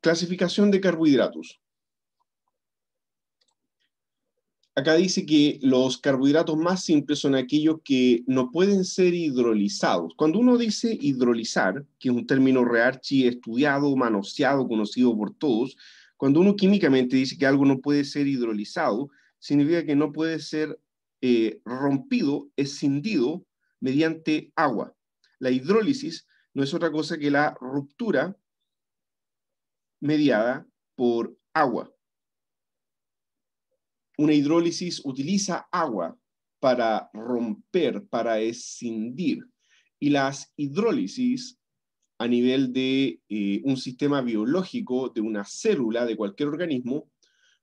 Clasificación de carbohidratos. Acá dice que los carbohidratos más simples son aquellos que no pueden ser hidrolizados. Cuando uno dice hidrolizar, que es un término rearchi estudiado, manoseado, conocido por todos, cuando uno químicamente dice que algo no puede ser hidrolizado, significa que no puede ser eh, rompido, escindido mediante agua. La hidrólisis no es otra cosa que la ruptura mediada por agua. Una hidrólisis utiliza agua para romper, para escindir. Y las hidrólisis a nivel de eh, un sistema biológico, de una célula, de cualquier organismo,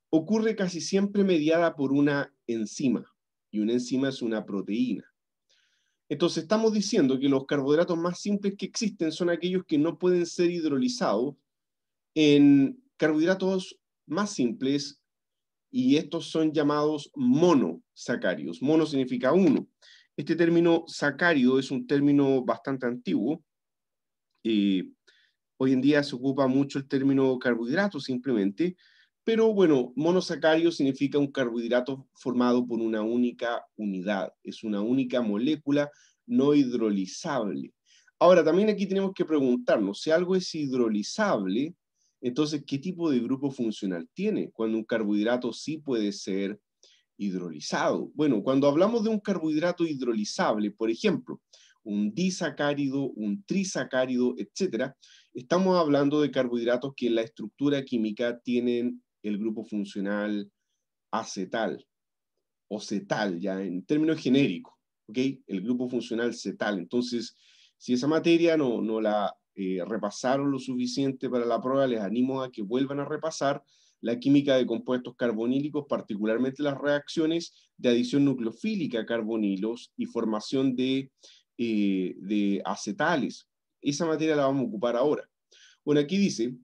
ocurre casi siempre mediada por una enzima. Y una enzima es una proteína. Entonces estamos diciendo que los carbohidratos más simples que existen son aquellos que no pueden ser hidrolizados en carbohidratos más simples y estos son llamados monosacarios. Mono significa uno. Este término sacario es un término bastante antiguo. Eh, hoy en día se ocupa mucho el término carbohidrato simplemente, pero bueno, monosacario significa un carbohidrato formado por una única unidad, es una única molécula no hidrolizable. Ahora, también aquí tenemos que preguntarnos si algo es hidrolizable, entonces, ¿qué tipo de grupo funcional tiene? Cuando un carbohidrato sí puede ser hidrolizado. Bueno, cuando hablamos de un carbohidrato hidrolizable, por ejemplo, un disacárido, un trisacárido, etcétera, estamos hablando de carbohidratos que en la estructura química tienen el grupo funcional acetal o cetal, ya en términos genéricos, ¿ok? El grupo funcional cetal. Entonces, si esa materia no, no la eh, repasaron lo suficiente para la prueba, les animo a que vuelvan a repasar la química de compuestos carbonílicos, particularmente las reacciones de adición nucleofílica a carbonilos y formación de, eh, de acetales. Esa materia la vamos a ocupar ahora. Bueno, aquí dice,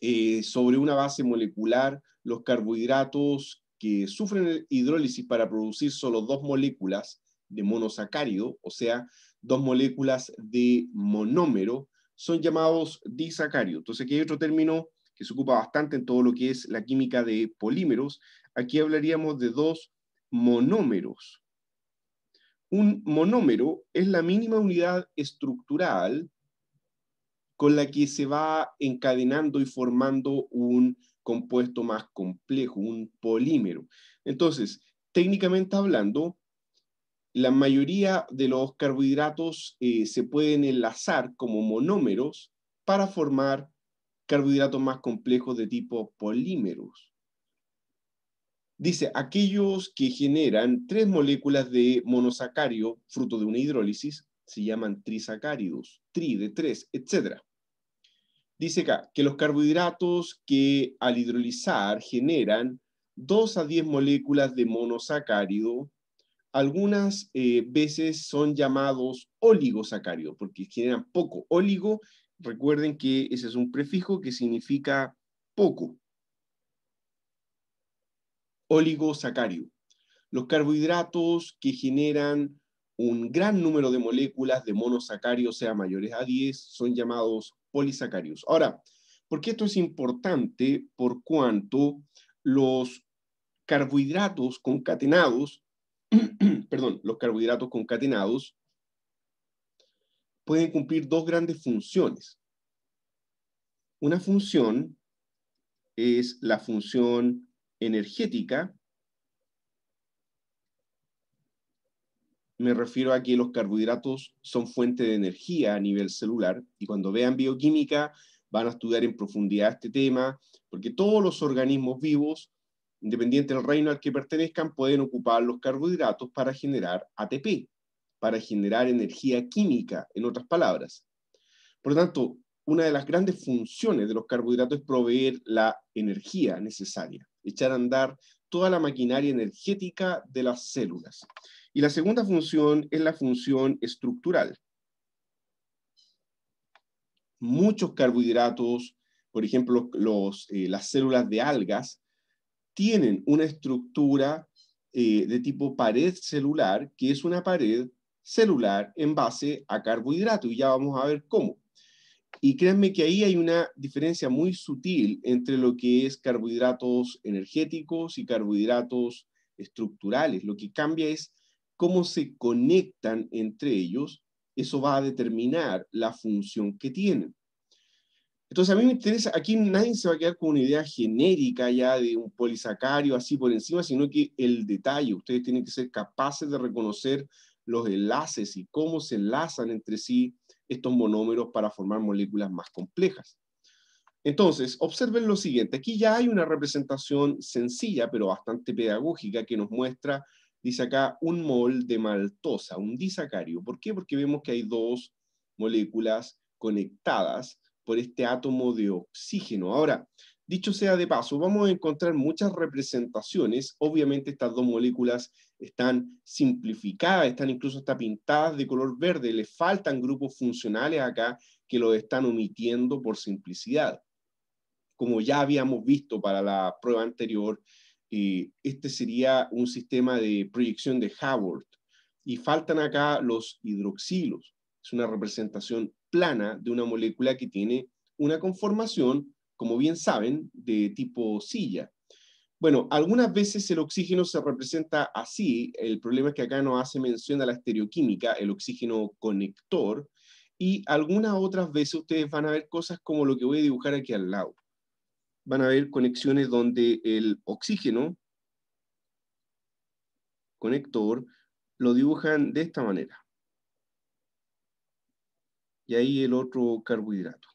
eh, sobre una base molecular, los carbohidratos que sufren hidrólisis para producir solo dos moléculas de monosacárido, o sea, dos moléculas de monómero, son llamados disacarios. Entonces aquí hay otro término que se ocupa bastante en todo lo que es la química de polímeros. Aquí hablaríamos de dos monómeros. Un monómero es la mínima unidad estructural con la que se va encadenando y formando un compuesto más complejo, un polímero. Entonces, técnicamente hablando, la mayoría de los carbohidratos eh, se pueden enlazar como monómeros para formar carbohidratos más complejos de tipo polímeros. Dice, aquellos que generan tres moléculas de monosacario, fruto de una hidrólisis, se llaman trisacáridos, tri de tres, etc. Dice acá que los carbohidratos que al hidrolizar generan dos a diez moléculas de monosacárido algunas eh, veces son llamados oligosacáridos porque generan poco. Oligo, recuerden que ese es un prefijo que significa poco. Oligosacario. Los carbohidratos que generan un gran número de moléculas de monosacáridos, sea mayores a 10, son llamados polisacarios. Ahora, ¿por qué esto es importante? Por cuanto los carbohidratos concatenados perdón, los carbohidratos concatenados pueden cumplir dos grandes funciones. Una función es la función energética. Me refiero a que los carbohidratos son fuente de energía a nivel celular y cuando vean bioquímica van a estudiar en profundidad este tema, porque todos los organismos vivos independiente del reino al que pertenezcan, pueden ocupar los carbohidratos para generar ATP, para generar energía química, en otras palabras. Por lo tanto, una de las grandes funciones de los carbohidratos es proveer la energía necesaria, echar a andar toda la maquinaria energética de las células. Y la segunda función es la función estructural. Muchos carbohidratos, por ejemplo, eh, las células de algas, tienen una estructura eh, de tipo pared celular, que es una pared celular en base a carbohidrato, y ya vamos a ver cómo. Y créanme que ahí hay una diferencia muy sutil entre lo que es carbohidratos energéticos y carbohidratos estructurales. Lo que cambia es cómo se conectan entre ellos. Eso va a determinar la función que tienen. Entonces a mí me interesa, aquí nadie se va a quedar con una idea genérica ya de un polisacario así por encima, sino que el detalle, ustedes tienen que ser capaces de reconocer los enlaces y cómo se enlazan entre sí estos monómeros para formar moléculas más complejas. Entonces, observen lo siguiente, aquí ya hay una representación sencilla, pero bastante pedagógica, que nos muestra, dice acá, un mol de maltosa, un disacario. ¿Por qué? Porque vemos que hay dos moléculas conectadas, por este átomo de oxígeno. Ahora, dicho sea de paso, vamos a encontrar muchas representaciones. Obviamente estas dos moléculas están simplificadas, están incluso hasta pintadas de color verde. Les faltan grupos funcionales acá que lo están omitiendo por simplicidad. Como ya habíamos visto para la prueba anterior, eh, este sería un sistema de proyección de Howard. Y faltan acá los hidroxilos. Es una representación plana de una molécula que tiene una conformación, como bien saben, de tipo silla. Bueno, algunas veces el oxígeno se representa así, el problema es que acá no hace mención a la estereoquímica, el oxígeno conector, y algunas otras veces ustedes van a ver cosas como lo que voy a dibujar aquí al lado. Van a ver conexiones donde el oxígeno conector lo dibujan de esta manera y ahí el otro carbohidrato.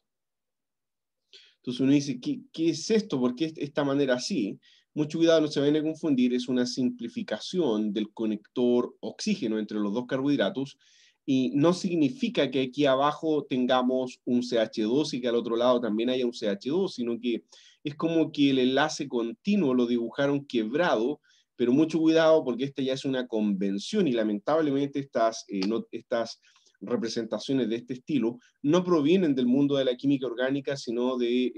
Entonces uno dice, ¿qué, es esto? Porque de esta manera así? Mucho cuidado, no se vayan a confundir, es una simplificación del conector oxígeno entre los dos carbohidratos y no significa que aquí abajo tengamos un CH2 y que al otro lado también haya un CH2, sino que es como que el enlace continuo lo dibujaron quebrado, pero mucho cuidado porque esta ya es una convención y lamentablemente estás eh, no, estas representaciones de este estilo no provienen del mundo de la química orgánica, sino de,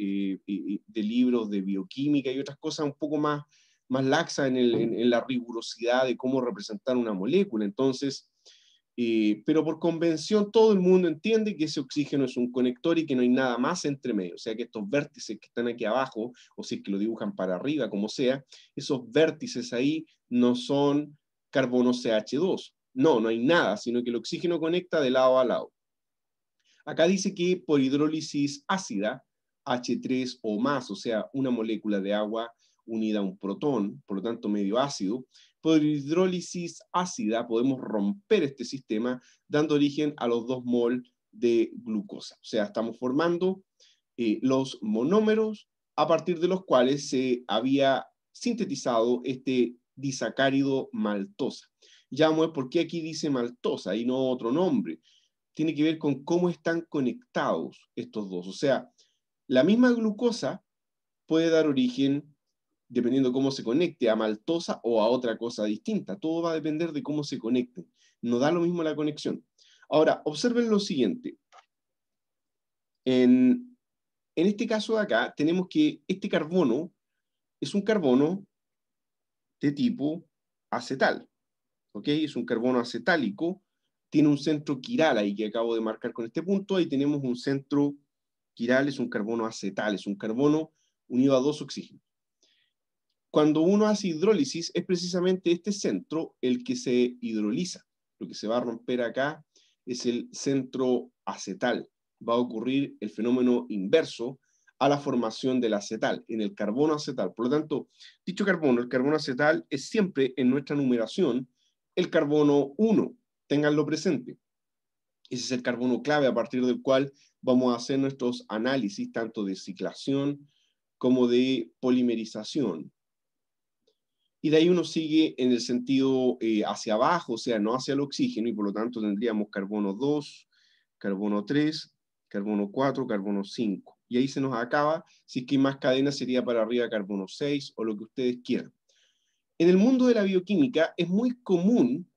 eh, libros de bioquímica y otras cosas un poco más, más laxas en, la rigurosidad de cómo representar una molécula. Entonces, eh, pero por convención todo el mundo entiende que ese oxígeno es un conector y que no hay nada más entre medio. O sea que estos vértices que están aquí abajo, o si es que lo dibujan para arriba, como sea, esos vértices ahí no son carbono CH2, no, no hay nada, sino que el oxígeno conecta de lado a lado. Acá dice que por hidrólisis ácida, H3 o más, o sea, una molécula de agua unida a un protón, por lo tanto medio ácido, por hidrólisis ácida podemos romper este sistema dando origen a los dos mol de glucosa. O sea, estamos formando eh, los monómeros a partir de los cuales se había sintetizado este disacárido maltosa. Llamo es por qué aquí dice maltosa y no otro nombre. Tiene que ver con cómo están conectados estos dos. O sea, la misma glucosa puede dar origen, dependiendo cómo se conecte, a maltosa o a otra cosa distinta. Todo va a depender de cómo se conecte. No da lo mismo la conexión. Ahora, observen lo siguiente. En, en este caso de acá, tenemos que este carbono es un carbono de tipo acetal. Es un carbono acetálico, tiene un centro quiral ahí que acabo de marcar con este punto, ahí tenemos un centro quiral, es un carbono acetal, es un carbono unido a dos oxígenos. Cuando uno hace hidrólisis, es precisamente este centro el que se hidroliza. Lo que se va a romper acá es el centro acetal. Va a ocurrir el fenómeno inverso a la formación del acetal, en el carbono acetal. Por lo tanto, dicho carbono, el carbono acetal es siempre en nuestra numeración el carbono 1, tenganlo presente. Ese es el carbono clave a partir del cual vamos a hacer nuestros análisis tanto de ciclación como de polimerización. Y de ahí uno sigue en el sentido eh, hacia abajo, o sea, no hacia el oxígeno, y por lo tanto tendríamos carbono 2, carbono 3, carbono 4, carbono 5. Y ahí se nos acaba, si es que más cadena sería para arriba carbono 6 o lo que ustedes quieran. En el mundo de la bioquímica es muy común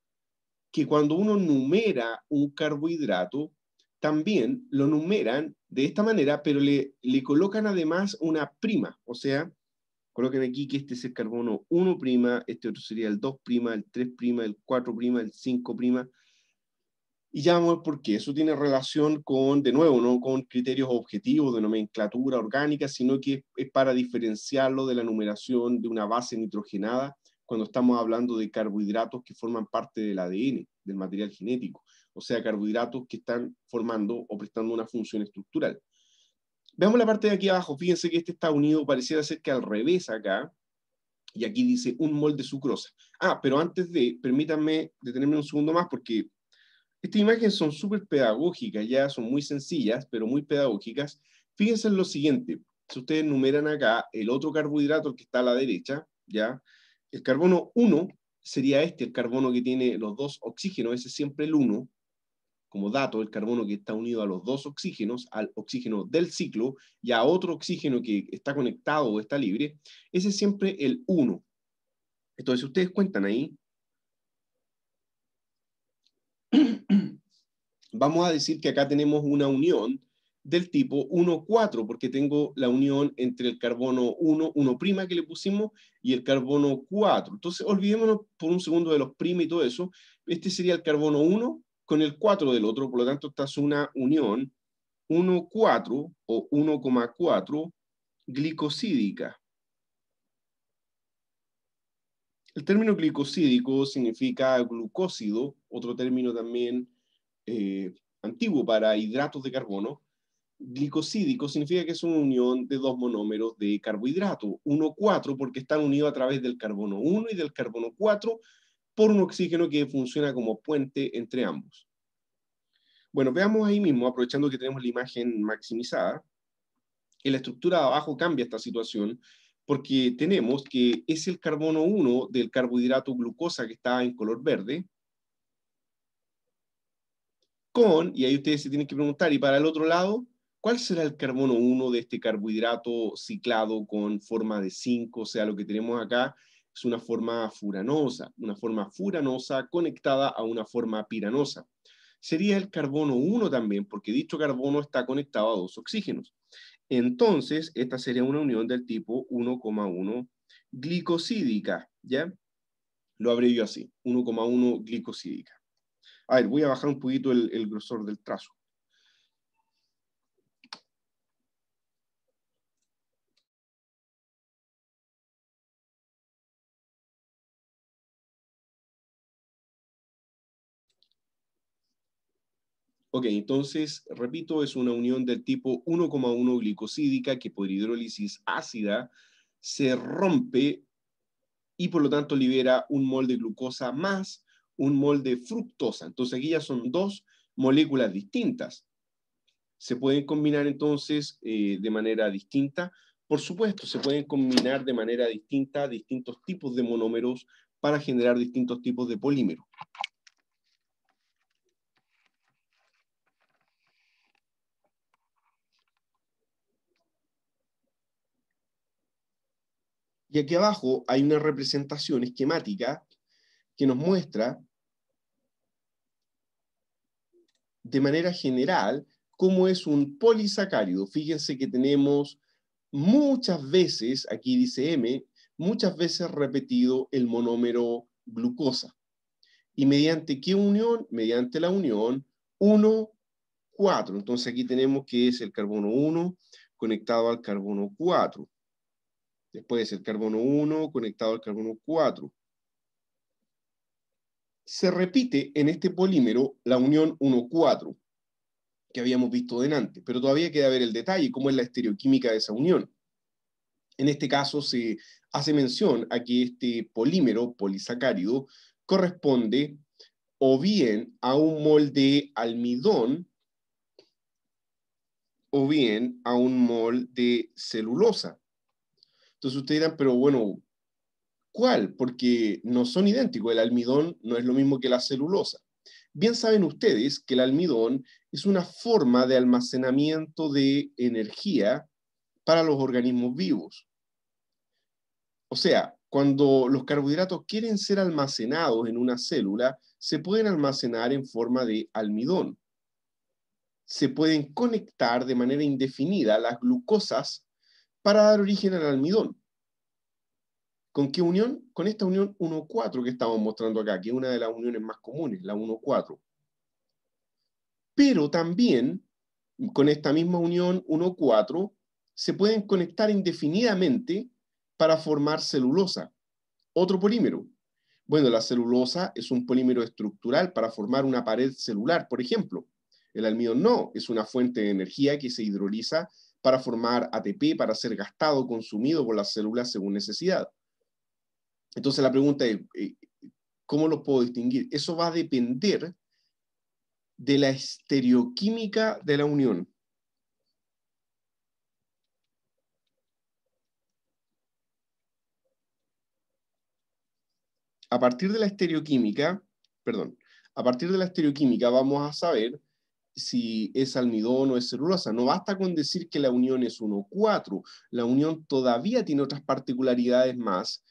que cuando uno numera un carbohidrato, también lo numeran de esta manera, pero le, colocan además una prima, o sea, colocan aquí que este es el carbono 1', este otro sería el 2', el 3', el 4', el 5', y ya vamos por qué. Eso tiene relación con, de nuevo, no con criterios objetivos de nomenclatura orgánica, sino que es para diferenciarlo de la numeración de una base nitrogenada cuando estamos hablando de carbohidratos que forman parte del ADN, del material genético, o sea, carbohidratos que están formando o prestando una función estructural. Veamos la parte de aquí abajo, fíjense que este está unido, pareciera ser que al revés acá, y aquí dice un mol de sucrosa. Ah, pero antes de, permítanme detenerme un segundo más porque estas imágenes son súper pedagógicas, ya son muy sencillas, pero muy pedagógicas. Fíjense en lo siguiente, si ustedes numeran acá el otro carbohidrato, que está a la derecha, ya, el carbono 1 sería este, el carbono que tiene los dos oxígenos, ese es siempre el 1. Como dato, el carbono que está unido a los dos oxígenos, al oxígeno del ciclo y a otro oxígeno que está conectado o está libre, ese es siempre el 1. Entonces, ustedes cuentan ahí, vamos a decir que acá tenemos una unión del tipo 1,4, porque tengo la unión entre el carbono 1, 1' que le pusimos, y el carbono 4. Entonces, olvidémonos por un segundo de los primas y todo eso. Este sería el carbono 1 con el 4 del otro, por lo tanto, esta es una unión 1,4 o 1,4 glicosídica. El término glicosídico significa glucósido, otro término también eh, antiguo para hidratos de carbono, glicosídico significa que es una unión de dos monómeros de carbohidrato, 1,4 porque están unidos a través del carbono 1 y del carbono 4 por un oxígeno que funciona como puente entre ambos. Bueno, veamos ahí mismo, aprovechando que tenemos la imagen maximizada, en la estructura de abajo cambia esta situación porque tenemos que es el carbono 1 del carbohidrato glucosa que está en color verde, con, y ahí ustedes se tienen que preguntar, ¿y para el otro lado? ¿Cuál será el carbono 1 de este carbohidrato ciclado con forma de 5? O sea, lo que tenemos acá es una forma furanosa, una forma furanosa conectada a una forma piranosa. Sería el carbono 1 también, porque dicho carbono está conectado a dos oxígenos. Entonces, esta sería una unión del tipo 1,1 glicosídica, ¿ya? Lo yo así, 1,1 glicosídica. A ver, voy a bajar un poquito el grosor del trazo. Ok, entonces, repito, es una unión del tipo 1,1 glicosídica que por hidrólisis ácida se rompe y por lo tanto libera un mol de glucosa más un mol de fructosa. Entonces aquí ya son dos moléculas distintas. Se pueden combinar entonces eh, de manera distinta. Por supuesto, se pueden combinar de manera distinta distintos tipos de monómeros para generar distintos tipos de polímeros. Y aquí abajo hay una representación esquemática que nos muestra de manera general cómo es un polisacárido. Fíjense que tenemos muchas veces, aquí dice M, muchas veces repetido el monómero glucosa. ¿Y mediante qué unión? Mediante la unión 1, 4. Entonces aquí tenemos que es el carbono 1 conectado al carbono 4. Este, puede ser carbono 1 conectado al carbono 4. Se repite en este polímero la unión 1,4 que habíamos visto delante, pero todavía queda ver el detalle, cómo es la estereoquímica de esa unión. En este caso se hace mención a que este polímero polisacárido corresponde o bien a un mol de almidón o bien a un mol de celulosa. Entonces ustedes dirán, pero bueno, ¿cuál? Porque no son idénticos. El almidón no es lo mismo que la celulosa. Bien saben ustedes que el almidón es una forma de almacenamiento de energía para los organismos vivos. O sea, cuando los carbohidratos quieren ser almacenados en una célula, se pueden almacenar en forma de almidón. Se pueden conectar de manera indefinida las glucosas para dar origen al almidón. ¿Con qué unión? Con esta unión 1,4 que estamos mostrando acá, que es una de las uniones más comunes, la 1,4. Pero también, con esta misma unión 1,4, se pueden conectar indefinidamente para formar celulosa, otro polímero. Bueno, la celulosa es un polímero estructural para formar una pared celular, por ejemplo. El almidón no, es una fuente de energía que se hidroliza para formar ATP, para ser gastado, consumido por las células según necesidad. Entonces la pregunta es, eh, ¿cómo lo puedo distinguir? Eso va a depender de la estereoquímica de la unión. A partir de la estereoquímica, perdón, a partir de la estereoquímica vamos a saber si es almidón o es celulosa. No basta con decir que la unión es 1,4. La unión todavía tiene otras particularidades más,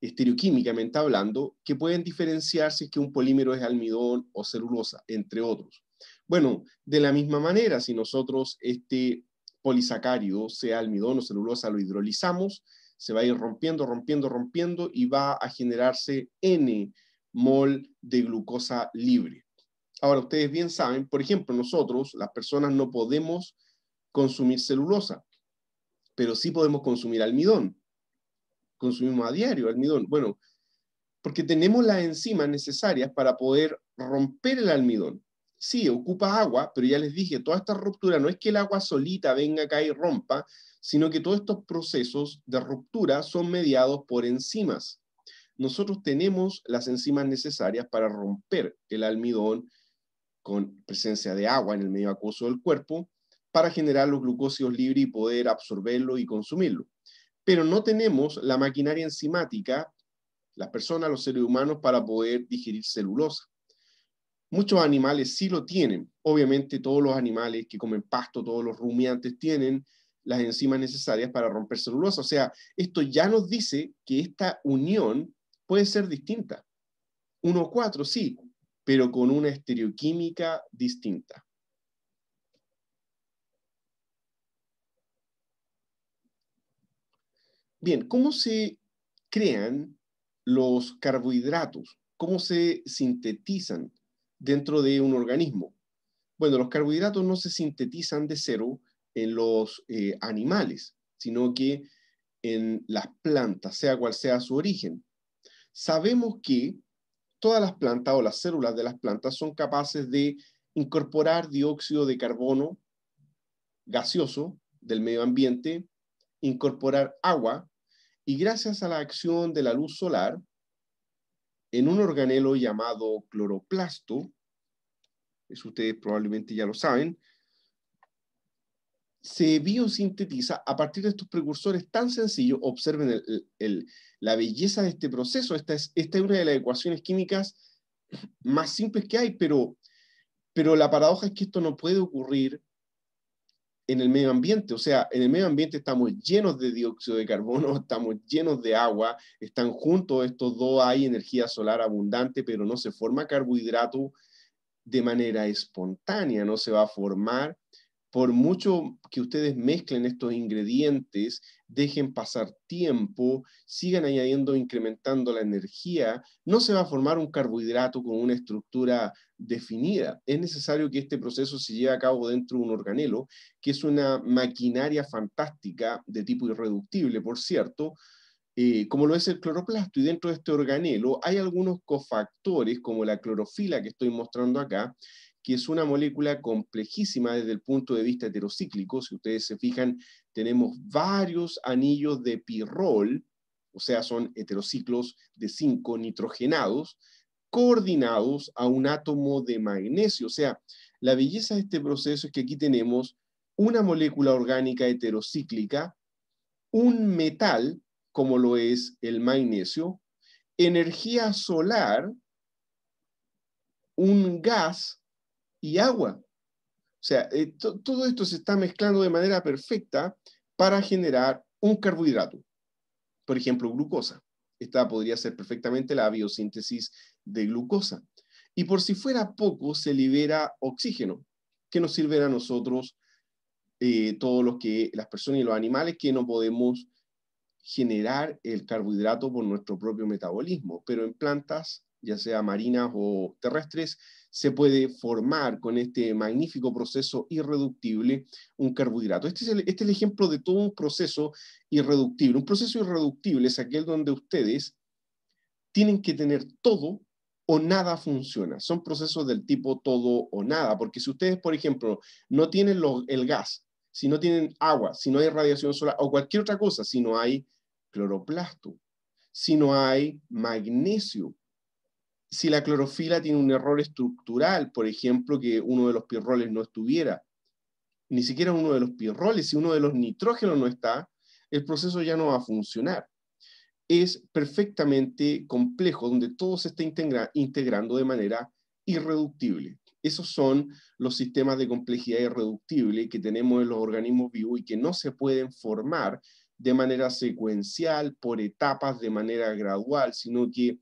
estereoquímicamente hablando, que pueden diferenciar si es que un polímero es almidón o celulosa, entre otros. Bueno, de la misma manera, si nosotros este polisacárido, sea almidón o celulosa, lo hidrolizamos, se va a ir rompiendo, rompiendo, rompiendo y va a generarse N mol de glucosa libre. Ahora, ustedes bien saben, por ejemplo, nosotros, las personas, no podemos consumir celulosa, pero sí podemos consumir almidón. Consumimos a diario almidón. Bueno, porque tenemos las enzimas necesarias para poder romper el almidón. Sí, ocupa agua, pero ya les dije, toda esta ruptura no es que el agua solita venga acá y rompa, sino que todos estos procesos de ruptura son mediados por enzimas. Nosotros tenemos las enzimas necesarias para romper el almidón, con presencia de agua en el medio acuoso del cuerpo para generar los glucósidos libres y poder absorberlo y consumirlo. Pero no tenemos la maquinaria enzimática, las personas, los seres humanos, para poder digerir celulosa. Muchos animales sí lo tienen. Obviamente todos los animales que comen pasto, todos los rumiantes tienen las enzimas necesarias para romper celulosa. O sea, esto ya nos dice que esta unión puede ser distinta. Uno, cuatro, sí, pero con una estereoquímica distinta. Bien, ¿cómo se crean los carbohidratos? ¿Cómo se sintetizan dentro de un organismo? Bueno, los carbohidratos no se sintetizan de cero en los eh, animales, sino que en las plantas, sea cual sea su origen. Sabemos que todas las plantas o las células de las plantas son capaces de incorporar dióxido de carbono gaseoso del medio ambiente, incorporar agua y gracias a la acción de la luz solar, en un organelo llamado cloroplasto, eso ustedes probablemente ya lo saben, se biosintetiza a partir de estos precursores tan sencillos. Observen la belleza de este proceso. Esta es, una de las ecuaciones químicas más simples que hay, pero, pero la paradoja es que esto no puede ocurrir en el medio ambiente. O sea, en el medio ambiente estamos llenos de dióxido de carbono, estamos llenos de agua, están juntos estos dos, hay energía solar abundante, pero no se forma carbohidrato de manera espontánea, no se va a formar por mucho que ustedes mezclen estos ingredientes, dejen pasar tiempo, sigan añadiendo, incrementando la energía, no se va a formar un carbohidrato con una estructura definida. Es necesario que este proceso se lleve a cabo dentro de un organelo, que es una maquinaria fantástica de tipo irreductible, por cierto, eh, como lo es el cloroplasto. Y dentro de este organelo hay algunos cofactores, como la clorofila que estoy mostrando acá, que es una molécula complejísima desde el punto de vista heterocíclico. Si ustedes se fijan, tenemos varios anillos de pirrol, o sea, son heterociclos de cinco nitrogenados, coordinados a un átomo de magnesio. O sea, la belleza de este proceso es que aquí tenemos una molécula orgánica heterocíclica, un metal, como lo es el magnesio, energía solar, un gas y agua. O sea, eh, todo esto se está mezclando de manera perfecta para generar un carbohidrato. Por ejemplo, glucosa. Esta podría ser perfectamente la biosíntesis de glucosa. Y por si fuera poco, se libera oxígeno, que nos sirve a nosotros, eh, todos los que, las personas y los animales, que no podemos generar el carbohidrato por nuestro propio metabolismo, pero en plantas ya sea marinas o terrestres, se puede formar con este magnífico proceso irreductible un carbohidrato. Este, este es, el, ejemplo de todo un proceso irreductible. Un proceso irreductible es aquel donde ustedes tienen que tener todo o nada funciona. Son procesos del tipo todo o nada, porque si ustedes, por ejemplo, no tienen el gas, si no tienen agua, si no hay radiación solar o cualquier otra cosa, si no hay cloroplasto, si no hay magnesio, si la clorofila tiene un error estructural, por ejemplo, que uno de los pirroles no estuviera, ni siquiera uno de los pirroles, si uno de los nitrógenos no está, el proceso ya no va a funcionar. Es perfectamente complejo, donde todo se está integrando de manera irreductible. Esos son los sistemas de complejidad irreductible que tenemos en los organismos vivos y que no se pueden formar de manera secuencial, por etapas, de manera gradual, sino que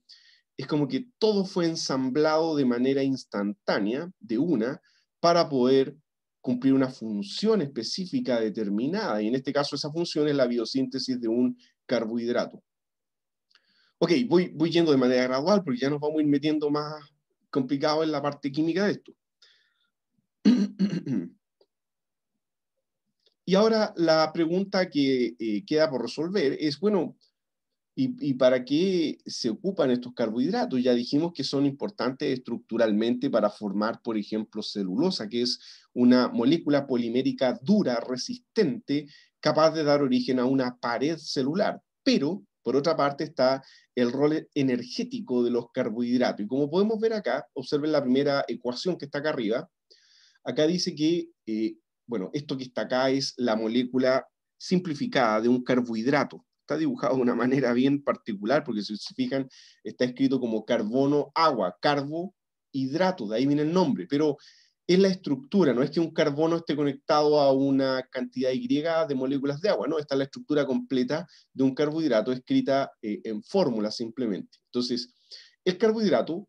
es como que todo fue ensamblado de manera instantánea, de una, para poder cumplir una función específica determinada. Y en este caso esa función es la biosíntesis de un carbohidrato. Ok, voy, voy yendo de manera gradual porque ya nos vamos a ir metiendo más complicado en la parte química de esto. y ahora la pregunta que eh, queda por resolver es, bueno, ¿Y, para qué se ocupan estos carbohidratos? Ya dijimos que son importantes estructuralmente para formar, por ejemplo, celulosa, que es una molécula polimérica dura, resistente, capaz de dar origen a una pared celular. Pero, por otra parte, está el rol energético de los carbohidratos. Y como podemos ver acá, observen la primera ecuación que está acá arriba. Acá dice que, eh, bueno, esto que está acá es la molécula simplificada de un carbohidrato dibujado de una manera bien particular, porque si se fijan, está escrito como carbono, agua, carbo, hidrato, de ahí viene el nombre, pero es la estructura, no es que un carbono esté conectado a una cantidad Y de moléculas de agua, no, está la estructura completa de un carbohidrato escrita eh, en fórmula simplemente. Entonces, el carbohidrato,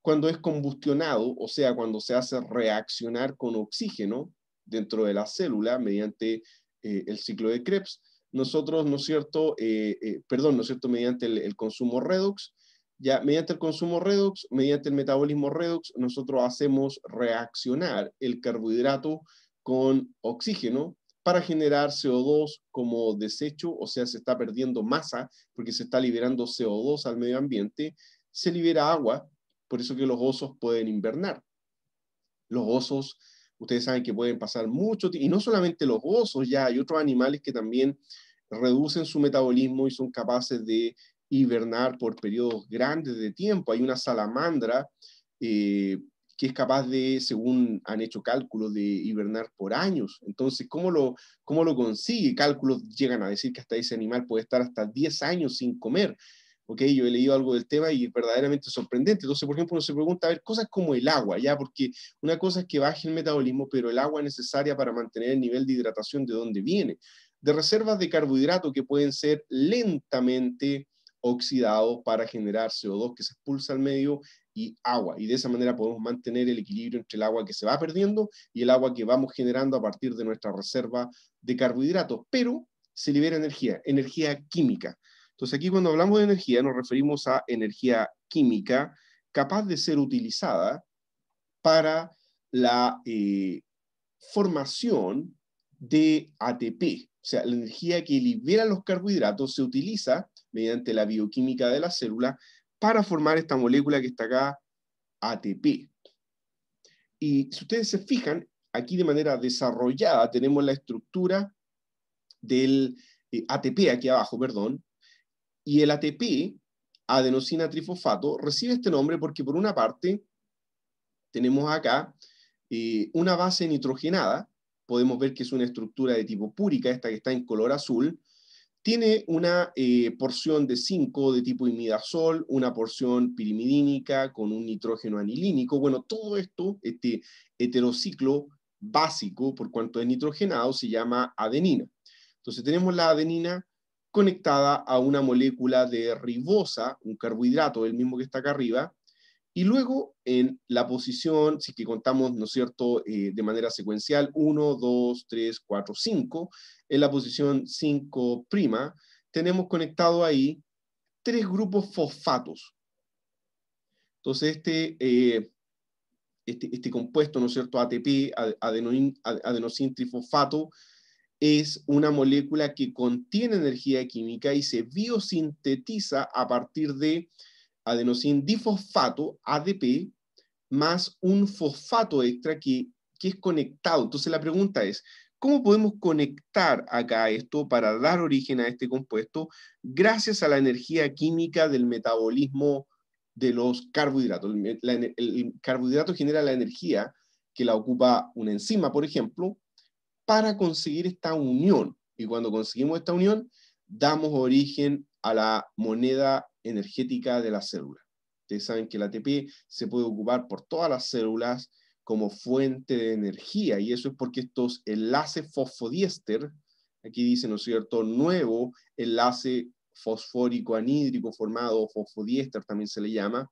cuando es combustionado, o sea, cuando se hace reaccionar con oxígeno dentro de la célula mediante eh, el ciclo de Krebs, nosotros, ¿no es cierto? Eh, eh, perdón, ¿no es cierto? Mediante el, consumo redox, ya mediante el consumo redox, mediante el metabolismo redox, nosotros hacemos reaccionar el carbohidrato con oxígeno para generar CO2 como desecho, o sea, se está perdiendo masa porque se está liberando CO2 al medio ambiente, se libera agua, por eso que los osos pueden invernar. Los osos ustedes saben que pueden pasar mucho y no solamente los osos, ya hay otros animales que también reducen su metabolismo y son capaces de hibernar por periodos grandes de tiempo. Hay una salamandra eh, que es capaz de, según han hecho cálculos, de hibernar por años. Entonces, ¿cómo lo, cómo lo consigue? Cálculos llegan a decir que hasta ese animal puede estar hasta 10 años sin comer. ¿ok? Yo he leído algo del tema y es verdaderamente sorprendente. Entonces, por ejemplo, uno se pregunta, a ver, cosas como el agua, ¿ya? Porque una cosa es que baje el metabolismo, pero el agua es necesaria para mantener el nivel de hidratación de dónde viene de reservas de carbohidratos que pueden ser lentamente oxidados para generar CO2 que se expulsa al medio y agua. Y de esa manera podemos mantener el equilibrio entre el agua que se va perdiendo y el agua que vamos generando a partir de nuestra reserva de carbohidratos. Pero se libera energía, energía química. Entonces aquí cuando hablamos de energía nos referimos a energía química capaz de ser utilizada para la eh, formación de ATP. O sea, la energía que libera los carbohidratos se utiliza mediante la bioquímica de la célula para formar esta molécula que está acá, ATP. Y si ustedes se fijan, aquí de manera desarrollada tenemos la estructura del eh, ATP aquí abajo, perdón, y el ATP, adenosina trifosfato, recibe este nombre porque por una parte tenemos acá eh, una base nitrogenada podemos ver que es una estructura de tipo púrica, esta que está en color azul, tiene una eh, porción de 5 de tipo imidazol, una porción pirimidínica con un nitrógeno anilínico. Bueno, todo esto, este heterociclo básico, por cuanto es nitrogenado, se llama adenina. Entonces tenemos la adenina conectada a una molécula de ribosa, un carbohidrato, el mismo que está acá arriba, y luego en la posición, si que contamos, ¿no es cierto?, eh, de manera secuencial, 1, 2, 3, 4, 5, en la posición 5' tenemos conectado ahí tres grupos fosfatos. Entonces, este, eh, este, este, compuesto, ¿no es cierto?, ATP, adenosintrifosfato, trifosfato, es una molécula que contiene energía química y se biosintetiza a partir de adenosin difosfato, ADP, más un fosfato extra que, que es conectado. Entonces la pregunta es, ¿Cómo podemos conectar acá esto para dar origen a este compuesto gracias a la energía química del metabolismo de los carbohidratos? El, el, carbohidrato genera la energía que la ocupa una enzima, por ejemplo, para conseguir esta unión. Y cuando conseguimos esta unión, damos origen a la moneda energética de la célula. Ustedes saben que el ATP se puede ocupar por todas las células como fuente de energía y eso es porque estos enlaces fosfodiéster, aquí dice, ¿no es cierto?, nuevo enlace fosfórico anhídrico formado, fosfodiéster también se le llama.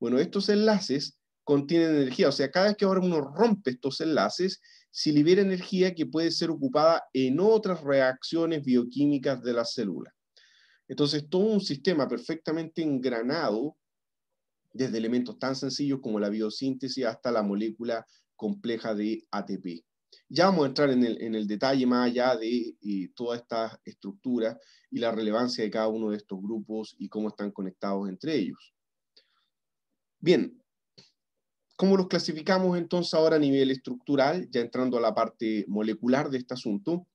Bueno, estos enlaces contienen energía, o sea, cada vez que ahora uno rompe estos enlaces, se libera energía que puede ser ocupada en otras reacciones bioquímicas de la célula. Entonces, todo un sistema perfectamente engranado, desde elementos tan sencillos como la biosíntesis hasta la molécula compleja de ATP. Ya vamos a entrar en el, detalle más allá de eh, todas estas estructuras y la relevancia de cada uno de estos grupos y cómo están conectados entre ellos. Bien, ¿cómo los clasificamos entonces ahora a nivel estructural, ya entrando a la parte molecular de este asunto?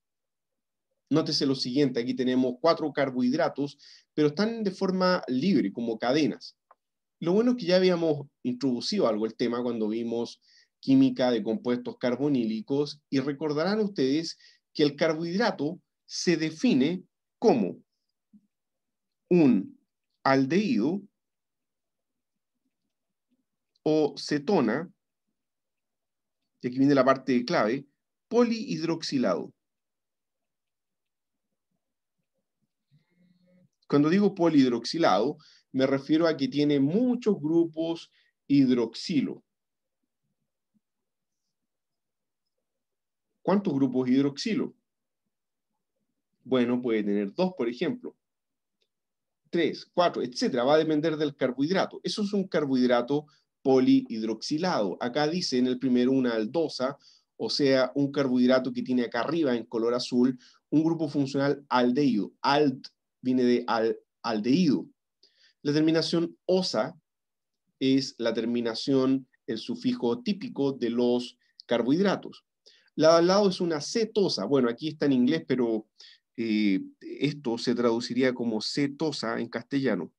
Nótese lo siguiente, aquí tenemos cuatro carbohidratos, pero están de forma libre, como cadenas. Lo bueno es que ya habíamos introducido algo el tema cuando vimos química de compuestos carbonílicos y recordarán ustedes que el carbohidrato se define como un aldehído o cetona, y aquí viene la parte clave, polihidroxilado. Cuando digo polihidroxilado, me refiero a que tiene muchos grupos hidroxilo. ¿Cuántos grupos hidroxilo? Bueno, puede tener dos, por ejemplo. Tres, cuatro, etcétera. Va a depender del carbohidrato. Eso es un carbohidrato polihidroxilado. Acá dice en el primero una aldosa, o sea, un carbohidrato que tiene acá arriba en color azul un grupo funcional aldeído, Alt viene de al, aldehído. La terminación osa es la terminación, el sufijo típico de los carbohidratos. La al lado es una cetosa. Bueno, aquí está en inglés, pero eh, esto se traduciría como cetosa en castellano.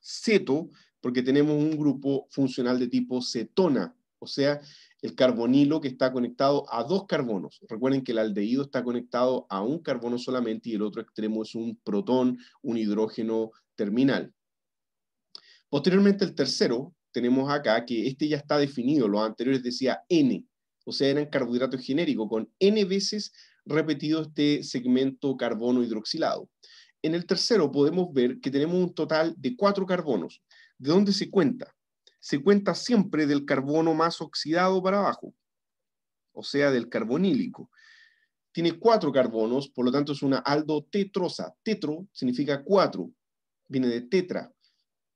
Ceto, porque tenemos un grupo funcional de tipo cetona, o sea, el carbonilo que está conectado a dos carbonos. Recuerden que el aldehído está conectado a un carbono solamente y el otro extremo es un protón, un hidrógeno terminal. Posteriormente el tercero, tenemos acá que este ya está definido, los anteriores decía N, o sea, eran carbohidrato genérico con N veces repetido este segmento carbono hidroxilado. En el tercero podemos ver que tenemos un total de cuatro carbonos. ¿De dónde se cuenta? se cuenta siempre del carbono más oxidado para abajo, o sea, del carbonílico. Tiene cuatro carbonos, por lo tanto es una aldotetrosa. Tetro significa cuatro, viene de tetra.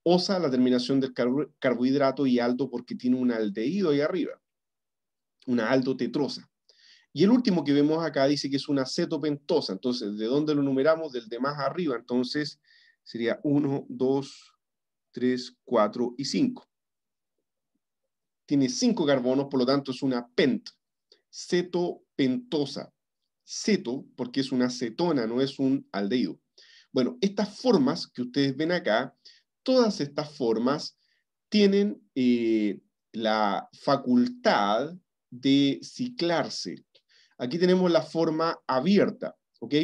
Osa, la terminación del carbohidrato y aldo porque tiene un aldehído ahí arriba, una aldotetrosa. Y el último que vemos acá dice que es una cetopentosa. Entonces, ¿de dónde lo numeramos? Del de más arriba. Entonces, sería 1, 2, 3, 4 y 5 tiene cinco carbonos, por lo tanto es una pent, cetopentosa. Ceto porque es una cetona, no es un aldeído. Bueno, estas formas que ustedes ven acá, todas estas formas tienen eh, la facultad de ciclarse. Aquí tenemos la forma abierta, ¿ok?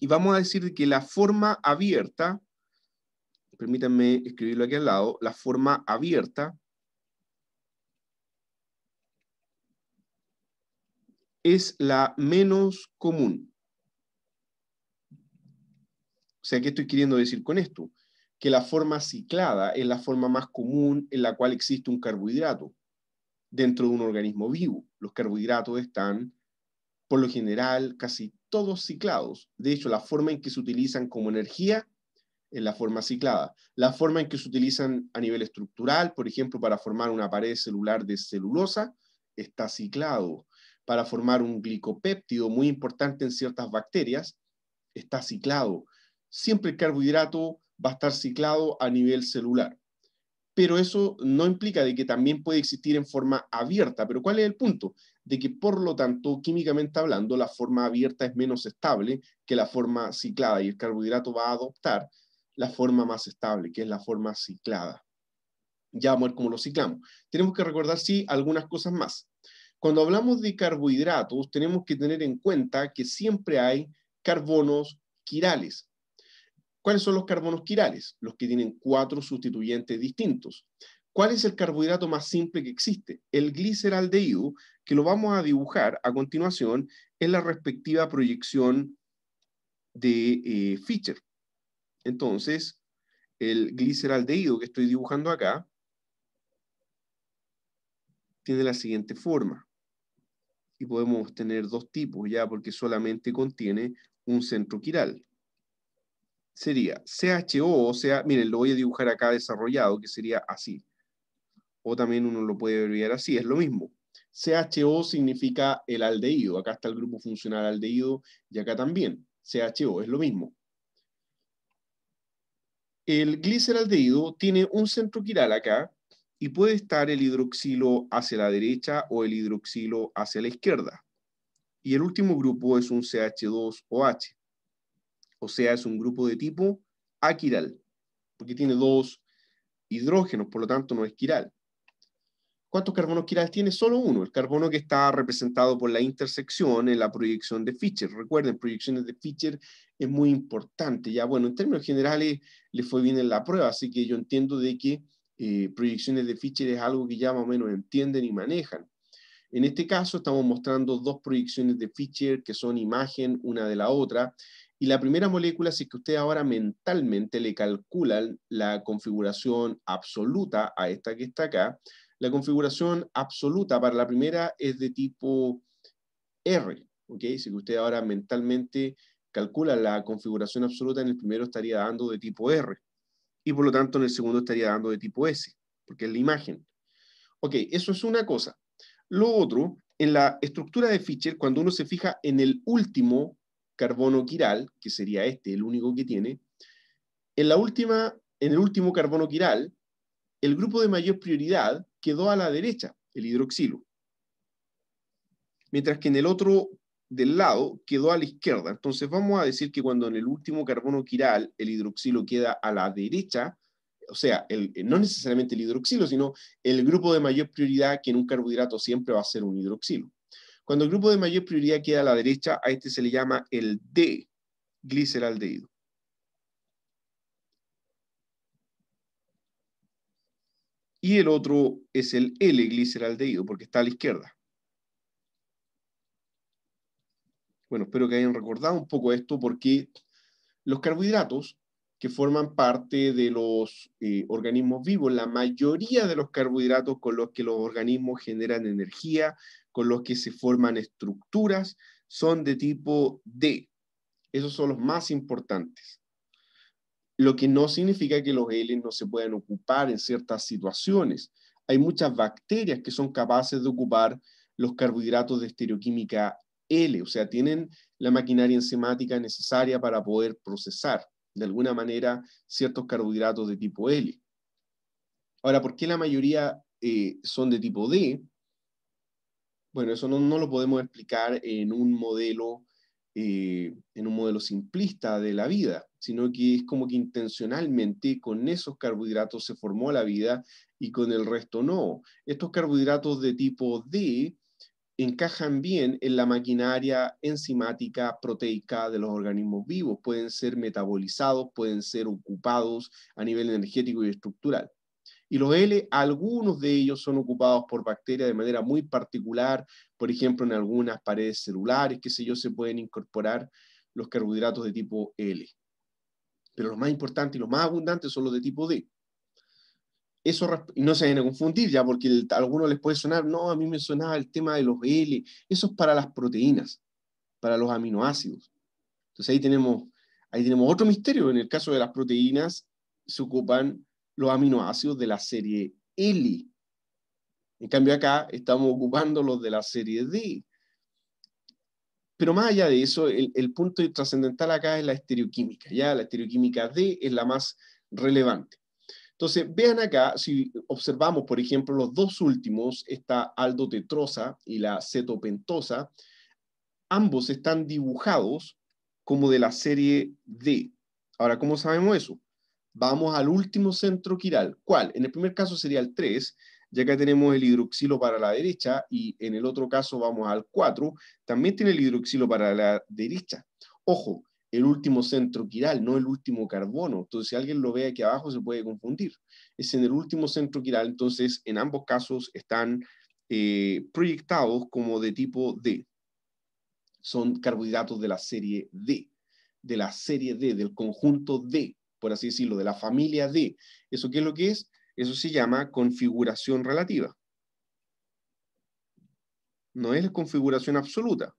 Y vamos a decir que la forma abierta, permítanme escribirlo aquí al lado, la forma abierta es la menos común. O sea, ¿qué estoy queriendo decir con esto? Que la forma ciclada es la forma más común en la cual existe un carbohidrato dentro de un organismo vivo. Los carbohidratos están, por lo general, casi todos ciclados. De hecho, la forma en que se utilizan como energía es la forma ciclada. La forma en que se utilizan a nivel estructural, por ejemplo, para formar una pared celular de celulosa, está ciclado para formar un glicopéptido muy importante en ciertas bacterias, está ciclado. Siempre el carbohidrato va a estar ciclado a nivel celular. Pero eso no implica de que también puede existir en forma abierta. Pero ¿cuál es el punto? De que por lo tanto, químicamente hablando, la forma abierta es menos estable que la forma ciclada y el carbohidrato va a adoptar la forma más estable, que es la forma ciclada. Ya vamos a ver cómo lo ciclamos. Tenemos que recordar, sí, algunas cosas más. Cuando hablamos de carbohidratos, tenemos que tener en cuenta que siempre hay carbonos quirales. ¿Cuáles son los carbonos quirales? Los que tienen cuatro sustituyentes distintos. ¿Cuál es el carbohidrato más simple que existe? El gliceraldehído, que lo vamos a dibujar a continuación en la respectiva proyección de eh, Fischer. Entonces, el gliceraldehído que estoy dibujando acá tiene la siguiente forma. Y podemos tener dos tipos ya porque solamente contiene un centro quiral. Sería CHO, o sea, miren, lo voy a dibujar acá desarrollado, que sería así. O también uno lo puede abreviar así, es lo mismo. CHO significa el aldehído. Acá está el grupo funcional aldehído y acá también. CHO es lo mismo. El gliceraldehído tiene un centro quiral acá y puede estar el hidroxilo hacia la derecha o el hidroxilo hacia la izquierda. Y el último grupo es un CH2OH, o sea, es un grupo de tipo aquiral, porque tiene dos hidrógenos, por lo tanto no es quiral. ¿Cuántos carbonos quiral tiene? Solo uno, el carbono que está representado por la intersección en la proyección de Fischer. Recuerden, proyecciones de Fischer es muy importante. Ya, bueno, en términos generales le fue bien en la prueba, así que yo entiendo de que eh, proyecciones de feature es algo que ya más o menos entienden y manejan. En este caso estamos mostrando dos proyecciones de feature que son imagen una de la otra. Y la primera molécula, si que usted ahora mentalmente le calculan la configuración absoluta a esta que está acá, la configuración absoluta para la primera es de tipo R. ¿ok? Si usted ahora mentalmente calcula la configuración absoluta, en el primero estaría dando de tipo R y por lo tanto en el segundo estaría dando de tipo S, porque es la imagen. Ok, eso es una cosa. Lo otro, en la estructura de Fischer, cuando uno se fija en el último carbono quiral, que sería este, el único que tiene, en, la última, en el último carbono quiral, el grupo de mayor prioridad quedó a la derecha, el hidroxilo. Mientras que en el otro del lado quedó a la izquierda. Entonces vamos a decir que cuando en el último carbono quiral el hidroxilo queda a la derecha, o sea, eh, no necesariamente el hidroxilo, sino el grupo de mayor prioridad que en un carbohidrato siempre va a ser un hidroxilo. Cuando el grupo de mayor prioridad queda a la derecha, a este se le llama el D, gliceraldehído. Y el otro es el L, gliceraldehído, porque está a la izquierda. Bueno, espero que hayan recordado un poco esto porque los carbohidratos que forman parte de los eh, organismos vivos, la mayoría de los carbohidratos con los que los organismos generan energía, con los que se forman estructuras, son de tipo D. Esos son los más importantes. Lo que no significa que los L no se puedan ocupar en ciertas situaciones. Hay muchas bacterias que son capaces de ocupar los carbohidratos de estereoquímica L, o sea, tienen la maquinaria enzimática necesaria para poder procesar de alguna manera ciertos carbohidratos de tipo L. Ahora, ¿por qué la mayoría eh, son de tipo D? Bueno, eso no, lo podemos explicar en un modelo eh, en un modelo simplista de la vida, sino que es como que intencionalmente con esos carbohidratos se formó la vida y con el resto no. Estos carbohidratos de tipo D encajan bien en la maquinaria enzimática proteica de los organismos vivos. Pueden ser metabolizados, pueden ser ocupados a nivel energético y estructural. Y los L, algunos de ellos son ocupados por bacterias de manera muy particular, por ejemplo, en algunas paredes celulares, qué sé yo, se pueden incorporar los carbohidratos de tipo L. Pero los más importantes y los más abundantes son los de tipo D eso no se vayan a confundir ya, porque a algunos les puede sonar, no, a mí me sonaba el tema de los L, eso es para las proteínas, para los aminoácidos. Entonces ahí tenemos, ahí tenemos otro misterio, en el caso de las proteínas se ocupan los aminoácidos de la serie L. En cambio acá estamos ocupando los de la serie D. Pero más allá de eso, el, el punto trascendental acá es la estereoquímica, ya la estereoquímica D es la más relevante. Entonces, vean acá, si observamos, por ejemplo, los dos últimos, esta aldotetrosa y la cetopentosa, ambos están dibujados como de la serie D. Ahora, ¿cómo sabemos eso? Vamos al último centro quiral. ¿Cuál? En el primer caso sería el 3, ya que tenemos el hidroxilo para la derecha, y en el otro caso vamos al 4, también tiene el hidroxilo para la derecha. Ojo, el último centro quiral, no el último carbono. Entonces, si alguien lo ve aquí abajo, se puede confundir. Es en el último centro quiral, entonces, en ambos casos están eh, proyectados como de tipo D. Son carbohidratos de la serie D, de la serie D, del conjunto D, por así decirlo, de la familia D. ¿Eso qué es lo que es? Eso se llama configuración relativa. No es configuración absoluta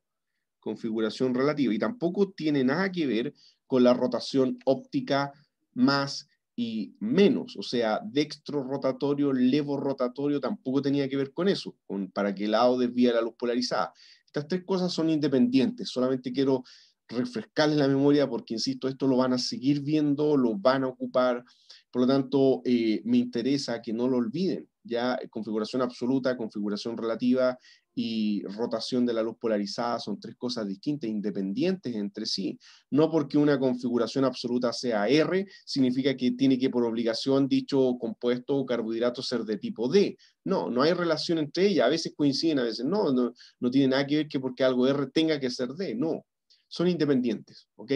configuración relativa y tampoco tiene nada que ver con la rotación óptica más y menos, o sea, dextro rotatorio, levo rotatorio, tampoco tenía que ver con eso, con para el lado desvía la luz polarizada. Estas tres cosas son independientes, solamente quiero refrescarles la memoria porque, insisto, esto lo van a seguir viendo, lo van a ocupar, por lo tanto, eh, me interesa que no lo olviden, ya eh, configuración absoluta, configuración relativa, y rotación de la luz polarizada son tres cosas distintas, independientes entre sí. No porque una configuración absoluta sea R, significa que tiene que por obligación dicho compuesto o carbohidrato ser de tipo D. No, no hay relación entre ellas. A veces coinciden, a veces no. No, no tiene nada que ver que porque algo R tenga que ser D. No, son independientes. ¿Ok?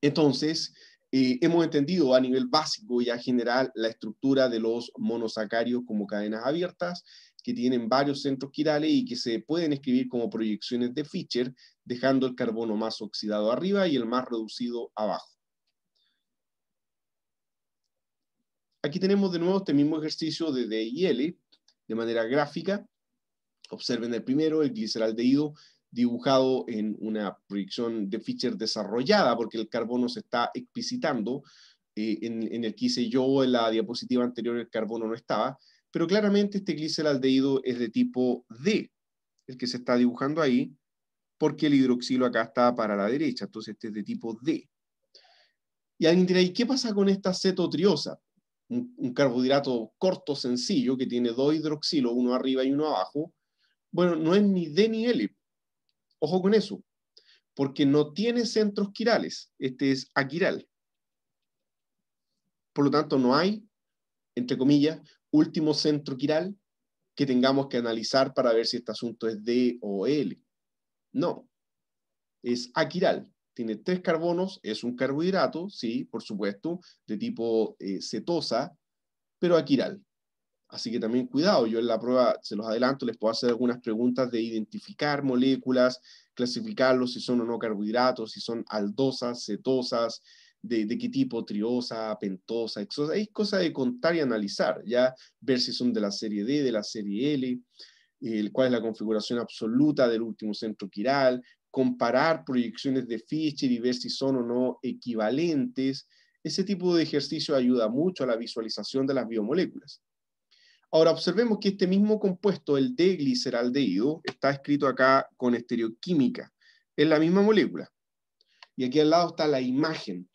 Entonces, eh, hemos entendido a nivel básico y a general la estructura de los monosacarios como cadenas abiertas que tienen varios centros quirales y que se pueden escribir como proyecciones de Fischer, dejando el carbono más oxidado arriba y el más reducido abajo. Aquí tenemos de nuevo este mismo ejercicio de DIL de manera gráfica. Observen el primero, el gliceraldehído, dibujado en una proyección de Fischer desarrollada, porque el carbono se está explicitando. Eh, en, en el que hice yo en la diapositiva anterior el carbono no estaba, pero claramente este gliceraldehído es de tipo D, el que se está dibujando ahí, porque el hidroxilo acá está para la derecha, entonces este es de tipo D. Y alguien dirá, ¿y qué pasa con esta cetotriosa? Un, un carbohidrato corto, sencillo, que tiene dos hidroxilos, uno arriba y uno abajo. Bueno, no es ni D ni L. Ojo con eso, porque no tiene centros quirales, este es aquiral. Por lo tanto, no hay, entre comillas, último centro quiral que tengamos que analizar para ver si este asunto es D o L. No, es aquiral. Tiene tres carbonos, es un carbohidrato, sí, por supuesto, de tipo eh, cetosa, pero aquiral. Así que también cuidado, yo en la prueba, se los adelanto, les puedo hacer algunas preguntas de identificar moléculas, clasificarlos, si son o no carbohidratos, si son aldosas, cetosas, de, qué tipo, triosa, pentosa, exosa, hay cosa de contar y analizar, ya ver si son de la serie D, de la serie L, el, cuál es la configuración absoluta del último centro quiral, comparar proyecciones de Fischer y ver si son o no equivalentes. Ese tipo de ejercicio ayuda mucho a la visualización de las biomoléculas. Ahora observemos que este mismo compuesto, el D-gliceraldehído, está escrito acá con estereoquímica. Es la misma molécula. Y aquí al lado está la imagen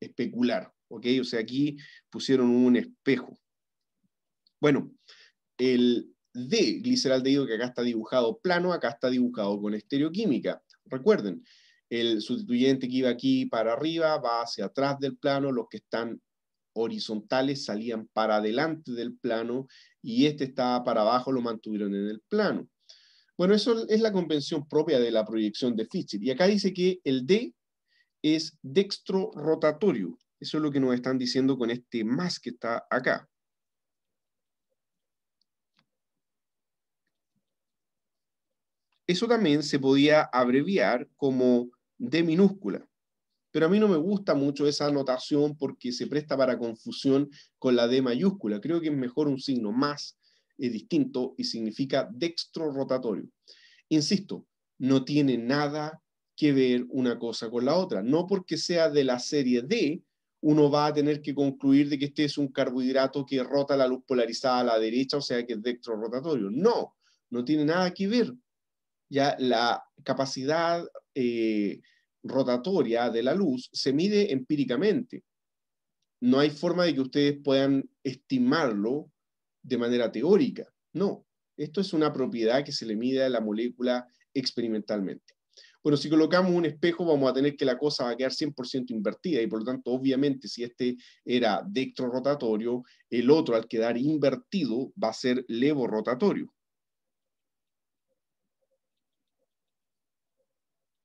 especular. ¿ok? O sea, aquí pusieron un espejo. Bueno, el D, gliceraldehído, que acá está dibujado plano, acá está dibujado con estereoquímica. Recuerden, el sustituyente que iba aquí para arriba va hacia atrás del plano, los que están horizontales salían para adelante del plano y este estaba para abajo, lo mantuvieron en el plano. Bueno, eso es la convención propia de la proyección de Fischer. Y acá dice que el D es dextrorotatorio. Eso es lo que nos están diciendo con este más que está acá. Eso también se podía abreviar como D minúscula. Pero a mí no me gusta mucho esa anotación porque se presta para confusión con la D mayúscula. Creo que es mejor un signo más eh, distinto y significa dextrorotatorio. Insisto, no tiene nada que ver una cosa con la otra. No porque sea de la serie D, uno va a tener que concluir de que este es un carbohidrato que rota la luz polarizada a la derecha, o sea que es rotatorio. No, no tiene nada que ver. Ya la capacidad eh, rotatoria de la luz se mide empíricamente. No hay forma de que ustedes puedan estimarlo de manera teórica. No, esto es una propiedad que se le mide a la molécula experimentalmente. Bueno, si colocamos un espejo, vamos a tener que la cosa va a quedar 100% invertida y por lo tanto, obviamente, si este era dextrorotatorio, el otro al quedar invertido va a ser levorotatorio.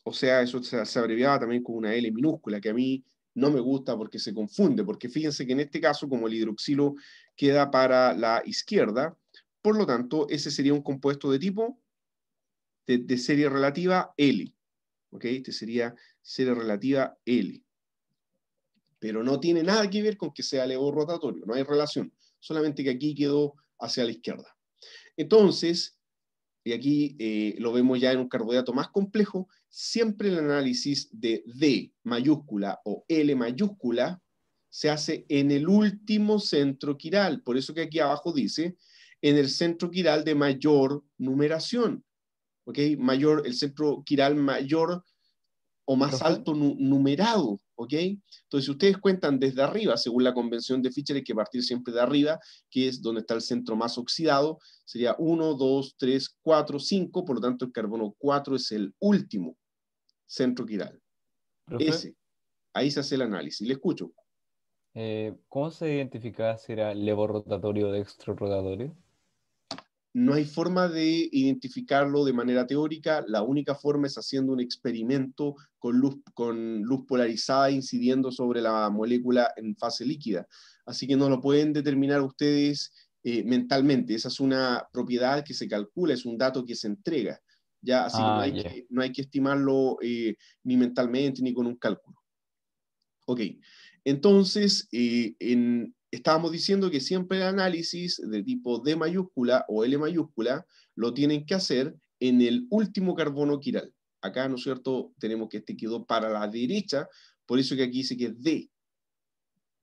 O sea, eso se abreviaba también con una L minúscula, que a mí no me gusta porque se confunde, porque fíjense que en este caso, como el hidroxilo queda para la izquierda, por lo tanto, ese sería un compuesto de tipo de, de, serie relativa L. ¿ok? Este sería serie relativa L. Pero no tiene nada que ver con que sea levo rotatorio, no hay relación, solamente que aquí quedó hacia la izquierda. Entonces, y aquí eh, lo vemos ya en un carbohidrato más complejo, siempre el análisis de D mayúscula o L mayúscula se hace en el último centro quiral. Por eso que aquí abajo dice, en el centro quiral de mayor numeración. ¿ok? Mayor, el centro quiral mayor o más alto numerado, ¿ok? Entonces, si ustedes cuentan desde arriba, según la convención de Fischer, hay que partir siempre de arriba, que es donde está el centro más oxidado, sería 1, 2, 3, 4, 5, por lo tanto el carbono 4 es el último centro quiral. Ese. Ahí se hace el análisis. Le escucho. Eh, ¿Cómo se identificaba si era rotatorio o dextrorrotatorio? no hay forma de identificarlo de manera teórica, la única forma es haciendo un experimento con luz, con luz polarizada incidiendo sobre la molécula en fase líquida. Así que no lo pueden determinar ustedes eh, mentalmente, esa es una propiedad que se calcula, es un dato que se entrega. Ya, así ah, no hay que estimarlo eh, ni mentalmente ni con un cálculo. Ok, entonces, eh, en, estábamos diciendo que siempre el análisis de tipo D mayúscula o L mayúscula lo tienen que hacer en el último carbono quiral. Acá, ¿no es cierto?, tenemos que este quedó para la derecha, por eso que aquí dice que es D,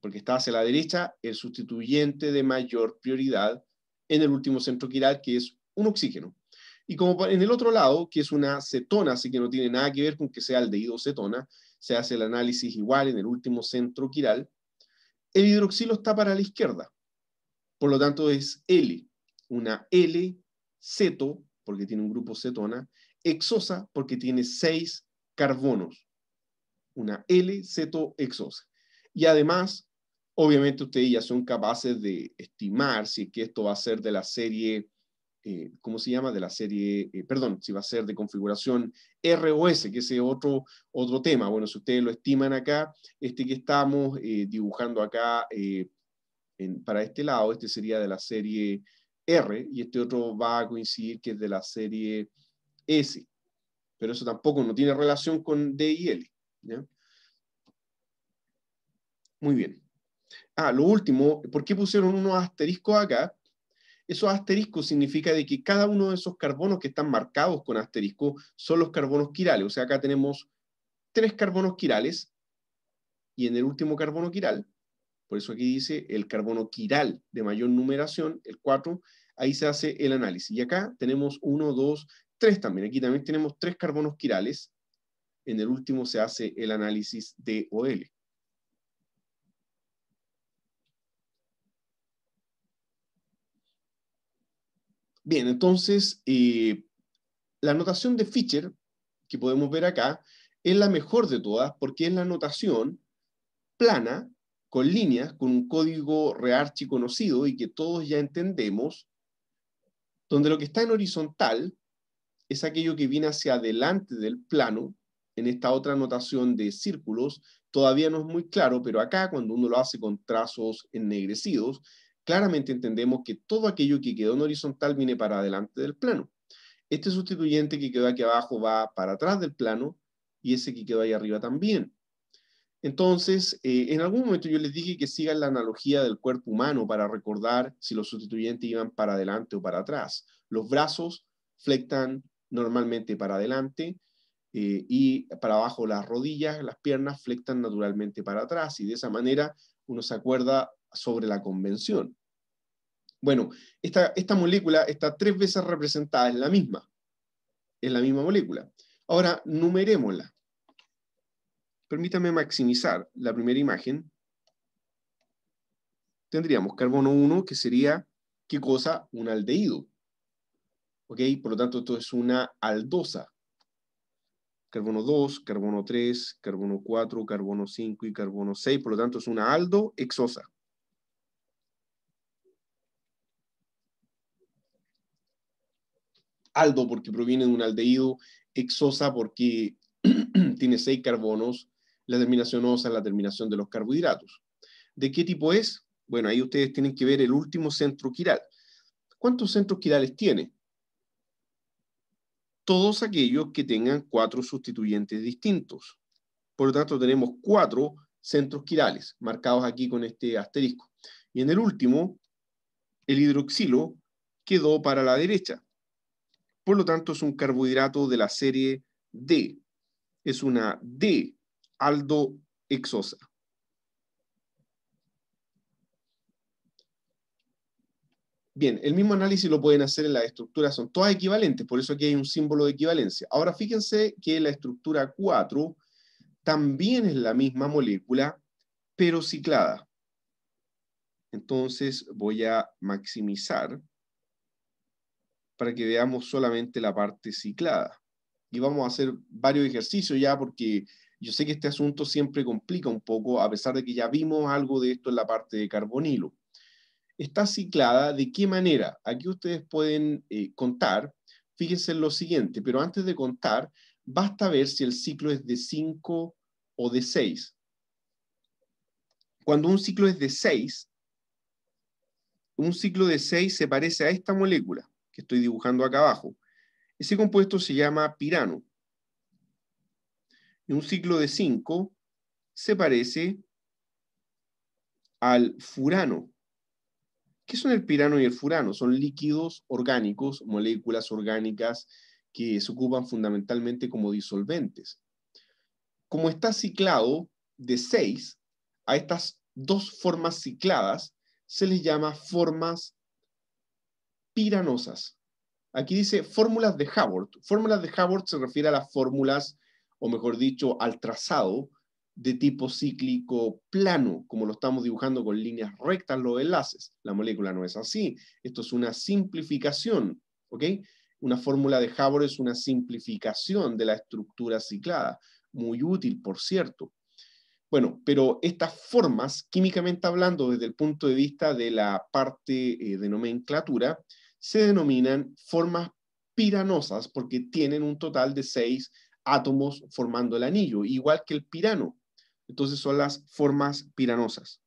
porque está hacia la derecha el sustituyente de mayor prioridad en el último centro quiral, que es un oxígeno. Y como en el otro lado, que es una cetona, así que no tiene nada que ver con que sea aldehído cetona, se hace el análisis igual en el último centro quiral, el hidroxilo está para la izquierda. Por lo tanto, es L. Una L, ceto, porque tiene un grupo cetona, exosa, porque tiene seis carbonos. Una L, ceto, exosa. Y además, obviamente ustedes ya son capaces de estimar si que esto va a ser de la serie eh, ¿cómo se llama? De la serie, eh, perdón, si va a ser de configuración R ROS, que ese es otro, otro tema. Bueno, si ustedes lo estiman acá, este que estamos eh, dibujando acá para este lado, este sería de la serie R y este otro va a coincidir que es de la serie S. Pero eso tampoco no tiene relación con D y L. Muy bien. Ah, lo último, ¿por qué pusieron unos asteriscos acá? Eso asterisco significa de que cada uno de esos carbonos que están marcados con asterisco son los carbonos quirales. O sea, acá tenemos tres carbonos quirales y en el último carbono quiral, por eso aquí dice el carbono quiral de mayor numeración, el 4, ahí se hace el análisis. Y acá tenemos 1, dos, tres también. Aquí también tenemos tres carbonos quirales. En el último se hace el análisis de OL. Bien, entonces, eh, la notación de Fischer, que podemos ver acá, es la mejor de todas porque es la notación plana, con líneas, con un código rearchi conocido y que todos ya entendemos, donde lo que está en horizontal es aquello que viene hacia adelante del plano, en esta otra notación de círculos, todavía no es muy claro, pero acá cuando uno lo hace con trazos ennegrecidos, claramente entendemos que todo aquello que quedó en horizontal viene para adelante del plano. Este sustituyente que quedó aquí abajo va para atrás del plano y ese que quedó ahí arriba también. Entonces, eh, en algún momento yo les dije que sigan la analogía del cuerpo humano para recordar si los sustituyentes iban para adelante o para atrás. Los brazos flectan normalmente para adelante eh, y para abajo las rodillas, las piernas flectan naturalmente para atrás y de esa manera uno se acuerda sobre la convención. Bueno, esta, esta molécula está tres veces representada, es la misma. Es la misma molécula. Ahora, numerémosla. Permítame maximizar la primera imagen. Tendríamos carbono 1, que sería, ¿qué cosa? Un aldehído. ¿Ok? Por lo tanto, esto es una aldosa. Carbono 2, carbono 3, carbono 4, carbono 5 y carbono 6. Por lo tanto, es una aldo exosa. aldo porque proviene de un aldehído, exosa porque tiene seis carbonos, la terminación osa es la terminación de los carbohidratos. ¿De qué tipo es? Bueno, ahí ustedes tienen que ver el último centro quiral. ¿Cuántos centros quirales tiene? Todos aquellos que tengan cuatro sustituyentes distintos. Por lo tanto, tenemos cuatro centros quirales marcados aquí con este asterisco. Y en el último, el hidroxilo quedó para la derecha. Por lo tanto, es un carbohidrato de la serie D. Es una D aldohexosa Bien, el mismo análisis lo pueden hacer en la estructura. son todas equivalentes, por eso aquí hay un símbolo de equivalencia. Ahora fíjense que la estructura 4 también es la misma molécula, pero ciclada. Entonces voy a maximizar para que veamos solamente la parte ciclada. Y vamos a hacer varios ejercicios ya porque yo sé que este asunto siempre complica un poco, a pesar de que ya vimos algo de esto en la parte de carbonilo. Está ciclada de qué manera? Aquí ustedes pueden eh, contar. Fíjense en lo siguiente, pero antes de contar, basta ver si el ciclo es de 5 o de 6. Cuando un ciclo es de 6, un ciclo de 6 se parece a esta molécula que estoy dibujando acá abajo. Ese compuesto se llama pirano. Y un ciclo de 5 se parece al furano. ¿Qué son el pirano y el furano? Son líquidos orgánicos, moléculas orgánicas que se ocupan fundamentalmente como disolventes. Como está ciclado de 6, a estas dos formas cicladas se les llama formas piranosas. Aquí dice fórmulas de Howard. Fórmulas de Howard se refiere a las fórmulas, o mejor dicho, al trazado de tipo cíclico plano, como lo estamos dibujando con líneas rectas los enlaces. La molécula no es así. Esto es una simplificación, ¿ok? Una fórmula de Howard es una simplificación de la estructura ciclada. Muy útil, por cierto. Bueno, pero estas formas, químicamente hablando, desde el punto de vista de la parte eh, de nomenclatura, se denominan formas piranosas porque tienen un total de seis átomos formando el anillo, igual que el pirano. Entonces son las formas piranosas.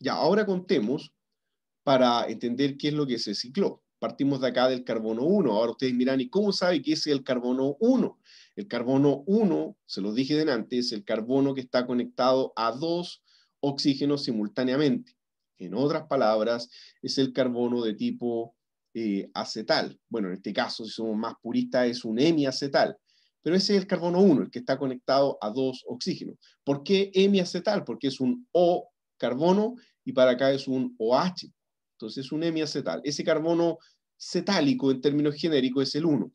Ya, ahora contemos para entender qué es lo que se cicló. Partimos de acá del carbono 1. Ahora ustedes miran, ¿y cómo sabe que es el carbono 1? El carbono 1, se lo dije delante, es el carbono que está conectado a dos oxígenos simultáneamente. En otras palabras, es el carbono de tipo eh, acetal. Bueno, en este caso, si somos más puristas, es un hemiacetal. Pero ese es el carbono 1, el que está conectado a dos oxígenos. ¿Por qué hemiacetal? Porque es un O carbono y para acá es un OH. Entonces es un hemiacetal. Ese carbono cetálico en términos genéricos es el 1.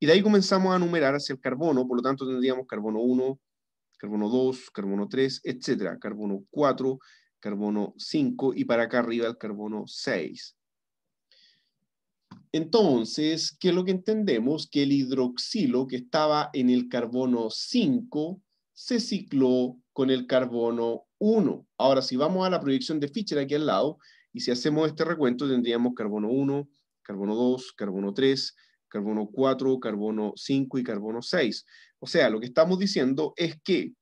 Y de ahí comenzamos a numerar hacia el carbono, por lo tanto tendríamos carbono 1, carbono 2, carbono 3, etcétera, carbono 4, carbono 5 y para acá arriba el carbono 6. Entonces, ¿qué es lo que entendemos? Que el hidroxilo que estaba en el carbono 5 se cicló con el carbono 1. Ahora, si vamos a la proyección de Fischer aquí al lado, y si hacemos este recuento, tendríamos carbono 1, carbono 2, carbono 3, carbono 4, carbono 5 y carbono 6. O sea, lo que estamos diciendo es que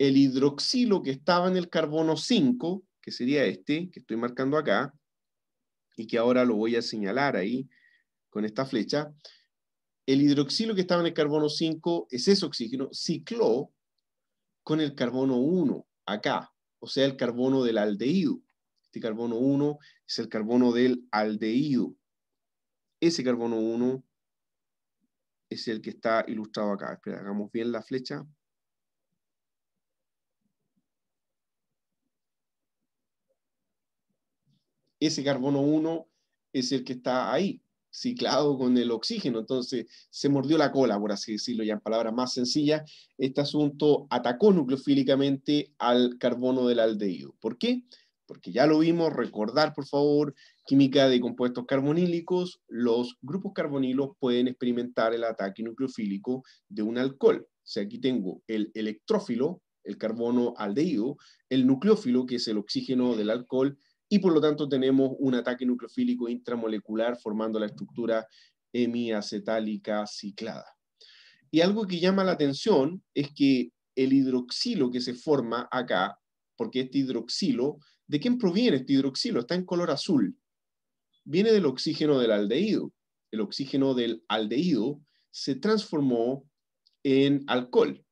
el hidroxilo que estaba en el carbono 5, que sería este, que estoy marcando acá, y que ahora lo voy a señalar ahí con esta flecha, el hidroxilo que estaba en el carbono 5 es ese oxígeno, cicló con el carbono 1 acá, o sea, el carbono del aldehído. Este carbono 1 es el carbono del aldehído. Ese carbono 1 es el que está ilustrado acá. Espera, hagamos bien la flecha. Ese carbono 1 es el que está ahí, ciclado con el oxígeno. Entonces se mordió la cola, por así decirlo, ya en palabras más sencillas. Este asunto atacó nucleofílicamente al carbono del aldeído. ¿Por qué? Porque ya lo vimos, recordar por favor química de compuestos carbonílicos, los grupos carbonilos pueden experimentar el ataque nucleofílico de un alcohol. O sea, aquí tengo el electrófilo, el carbono aldehído, el nucleófilo, que es el oxígeno del alcohol, y por lo tanto tenemos un ataque nucleofílico intramolecular formando la estructura hemiacetálica ciclada. Y algo que llama la atención es que el hidroxilo que se forma acá, porque este hidroxilo, ¿de quién proviene este hidroxilo? Está en color azul viene del oxígeno del aldehído. El oxígeno del aldehído se transformó en alcohol.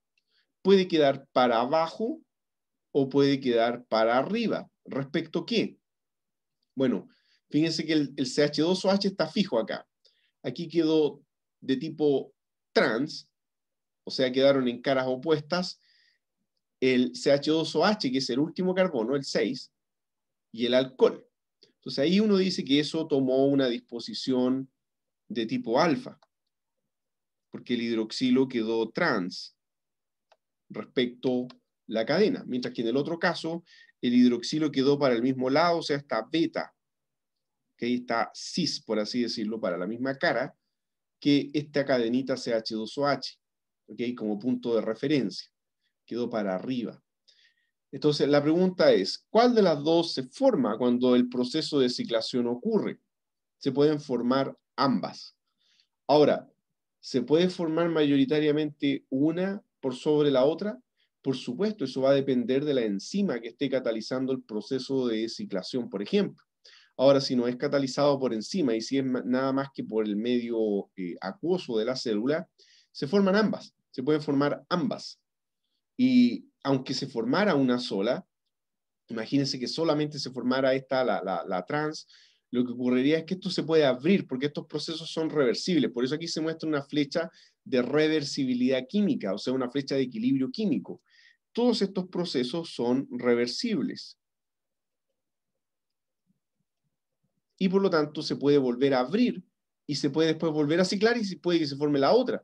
Puede quedar para abajo o puede quedar para arriba. ¿Respecto qué? Bueno, fíjense que el, el CH2OH está fijo acá. Aquí quedó de tipo trans, o sea, quedaron en caras opuestas el CH2OH, que es el último carbono, el 6, y el alcohol. Entonces ahí uno dice que eso tomó una disposición de tipo alfa, porque el hidroxilo quedó trans respecto la cadena, mientras que en el otro caso el hidroxilo quedó para el mismo lado, o sea, está beta, que ahí está cis, por así decirlo, para la misma cara, que esta cadenita CH2OH, oh como punto de referencia, quedó para arriba. Entonces, la pregunta es, ¿cuál de las dos se forma cuando el proceso de ciclación ocurre? Se pueden formar ambas. Ahora, ¿se puede formar mayoritariamente una por sobre la otra? Por supuesto, eso va a depender de la enzima que esté catalizando el proceso de ciclación, por ejemplo. Ahora, si no es catalizado por enzima y si es nada más que por el medio eh, acuoso de la célula, se forman ambas, se pueden formar ambas. Y aunque se formara una sola, imagínense que solamente se formara esta, la, trans, lo que ocurriría es que esto se puede abrir porque estos procesos son reversibles. Por eso aquí se muestra una flecha de reversibilidad química, o sea, una flecha de equilibrio químico. Todos estos procesos son reversibles. Y por lo tanto se puede volver a abrir y se puede después volver a ciclar y puede que se forme la otra.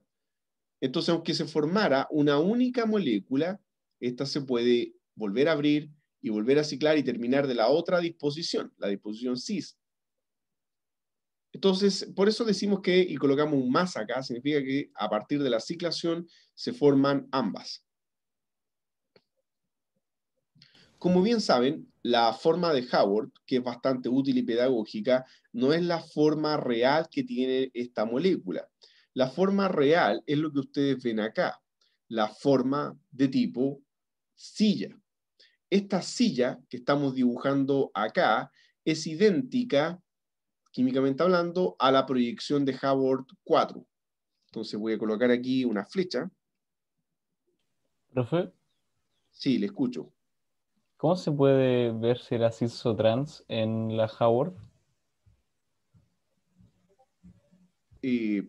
Entonces, aunque se formara una única molécula, esta se puede volver a abrir y volver a ciclar y terminar de la otra disposición, la disposición cis. Entonces, por eso decimos que, y colocamos un más acá, significa que a partir de la ciclación se forman ambas. Como bien saben, la forma de Howard, que es bastante útil y pedagógica, no es la forma real que tiene esta molécula. La forma real es lo que ustedes ven acá, la forma de tipo silla. Esta silla que estamos dibujando acá es idéntica, químicamente hablando, a la proyección de Howard 4. Entonces voy a colocar aquí una flecha. ¿Profe? Sí, le escucho. ¿Cómo se puede ver si era o trans en la Howard? Eh,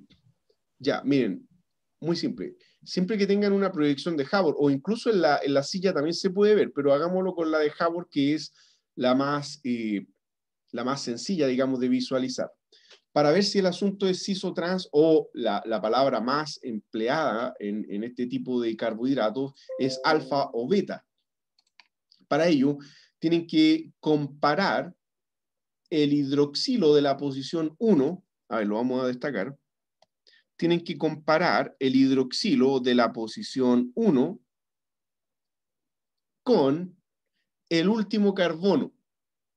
ya, miren, muy simple siempre que tengan una proyección de Habor, o incluso en la, silla también se puede ver, pero hagámoslo con la de Habor, que es la más, eh, la más sencilla, digamos, de visualizar. Para ver si el asunto es isotrans o la, palabra más empleada en, en este tipo de carbohidratos es alfa o beta. Para ello, tienen que comparar el hidroxilo de la posición 1, a ver, lo vamos a destacar, tienen que comparar el hidroxilo de la posición 1 con el último carbono.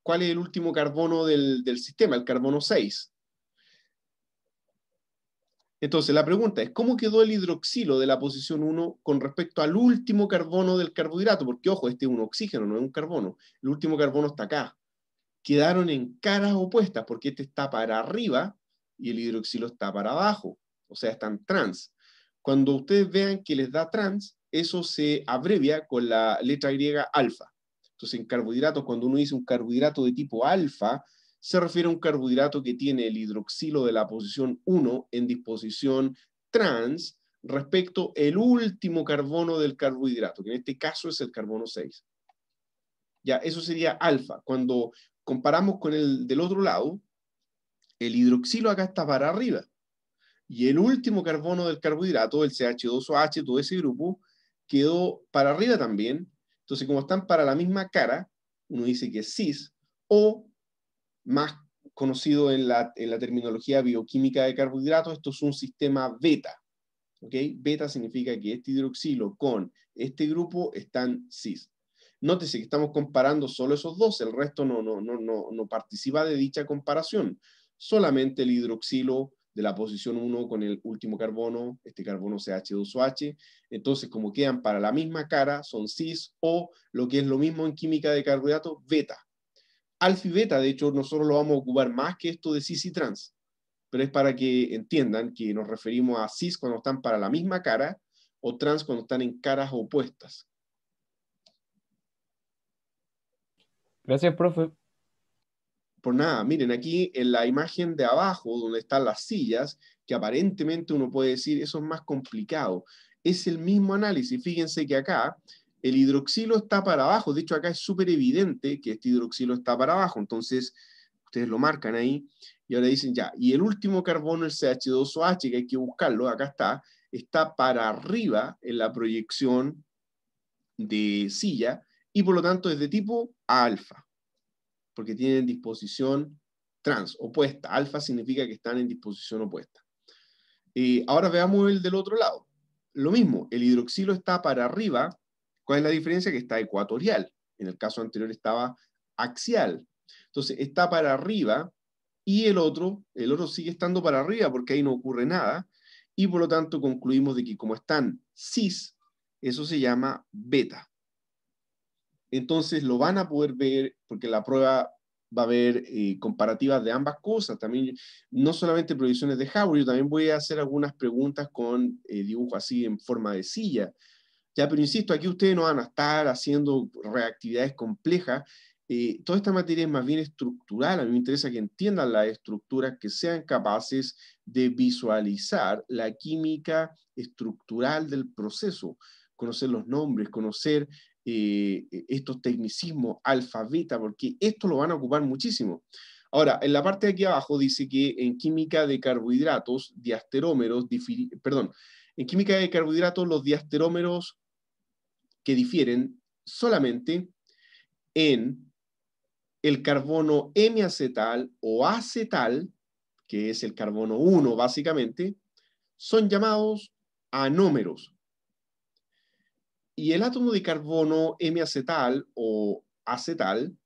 ¿Cuál es el último carbono del, sistema? El carbono 6. Entonces, la pregunta es, ¿cómo quedó el hidroxilo de la posición 1 con respecto al último carbono del carbohidrato? Porque, ojo, este es un oxígeno, no es un carbono. El último carbono está acá. Quedaron en caras opuestas, porque este está para arriba y el hidroxilo está para abajo o sea, están trans. Cuando ustedes vean que les da trans, eso se abrevia con la letra griega alfa. Entonces, en carbohidratos, cuando uno dice un carbohidrato de tipo alfa, se refiere a un carbohidrato que tiene el hidroxilo de la posición 1 en disposición trans respecto el último carbono del carbohidrato, que en este caso es el carbono 6. Ya, eso sería alfa. Cuando comparamos con el del otro lado, el hidroxilo acá está para arriba. Y el último carbono del carbohidrato, el CH2OH, todo ese grupo, quedó para arriba también. Entonces, como están para la misma cara, uno dice que es cis, o más conocido en la, terminología bioquímica de carbohidratos, esto es un sistema beta. ¿ok? Beta significa que este hidroxilo con este grupo están cis. Nótese que estamos comparando solo esos dos, el resto no, no, no participa de dicha comparación. Solamente el hidroxilo de la posición 1 con el último carbono, este carbono CH2OH. Entonces, como quedan para la misma cara, son cis o lo que es lo mismo en química de carbohidratos, beta. Alfa y beta, de hecho, nosotros lo vamos a ocupar más que esto de cis y trans, pero es para que entiendan que nos referimos a cis cuando están para la misma cara o trans cuando están en caras opuestas. Gracias, profe por nada. Miren, aquí en la imagen de abajo, donde están las sillas, que aparentemente uno puede decir, eso es más complicado. Es el mismo análisis. Fíjense que acá el hidroxilo está para abajo. De hecho, acá es súper evidente que este hidroxilo está para abajo. Entonces, ustedes lo marcan ahí. Y ahora dicen, ya, y el último carbono, el CH2OH, que hay que buscarlo, acá está, está para arriba en la proyección de silla y por lo tanto es de tipo alfa porque tienen disposición trans, opuesta. Alfa significa que están en disposición opuesta. Y ahora veamos el del otro lado. Lo mismo, el hidroxilo está para arriba. ¿Cuál es la diferencia? Que está ecuatorial. En el caso anterior estaba axial. Entonces, está para arriba y el otro, el otro sigue estando para arriba porque ahí no ocurre nada. Y por lo tanto concluimos de que como están cis, eso se llama beta entonces lo van a poder ver porque la prueba va a haber eh, comparativas de ambas cosas. También, no solamente proyecciones de hardware, yo también voy a hacer algunas preguntas con eh, dibujo así en forma de silla. Ya, pero insisto, aquí ustedes no van a estar haciendo reactividades complejas. Eh, toda esta materia es más bien estructural. A mí me interesa que entiendan la estructura, que sean capaces de visualizar la química estructural del proceso, conocer los nombres, conocer estos tecnicismos, alfabeta, porque esto lo van a ocupar muchísimo. Ahora, en la parte de aquí abajo dice que en química de carbohidratos, diasterómeros, perdón, en química de carbohidratos los diasterómeros que difieren solamente en el carbono m o acetal, que es el carbono 1 básicamente, son llamados anómeros. Y el átomo de carbono M-acetal o acetal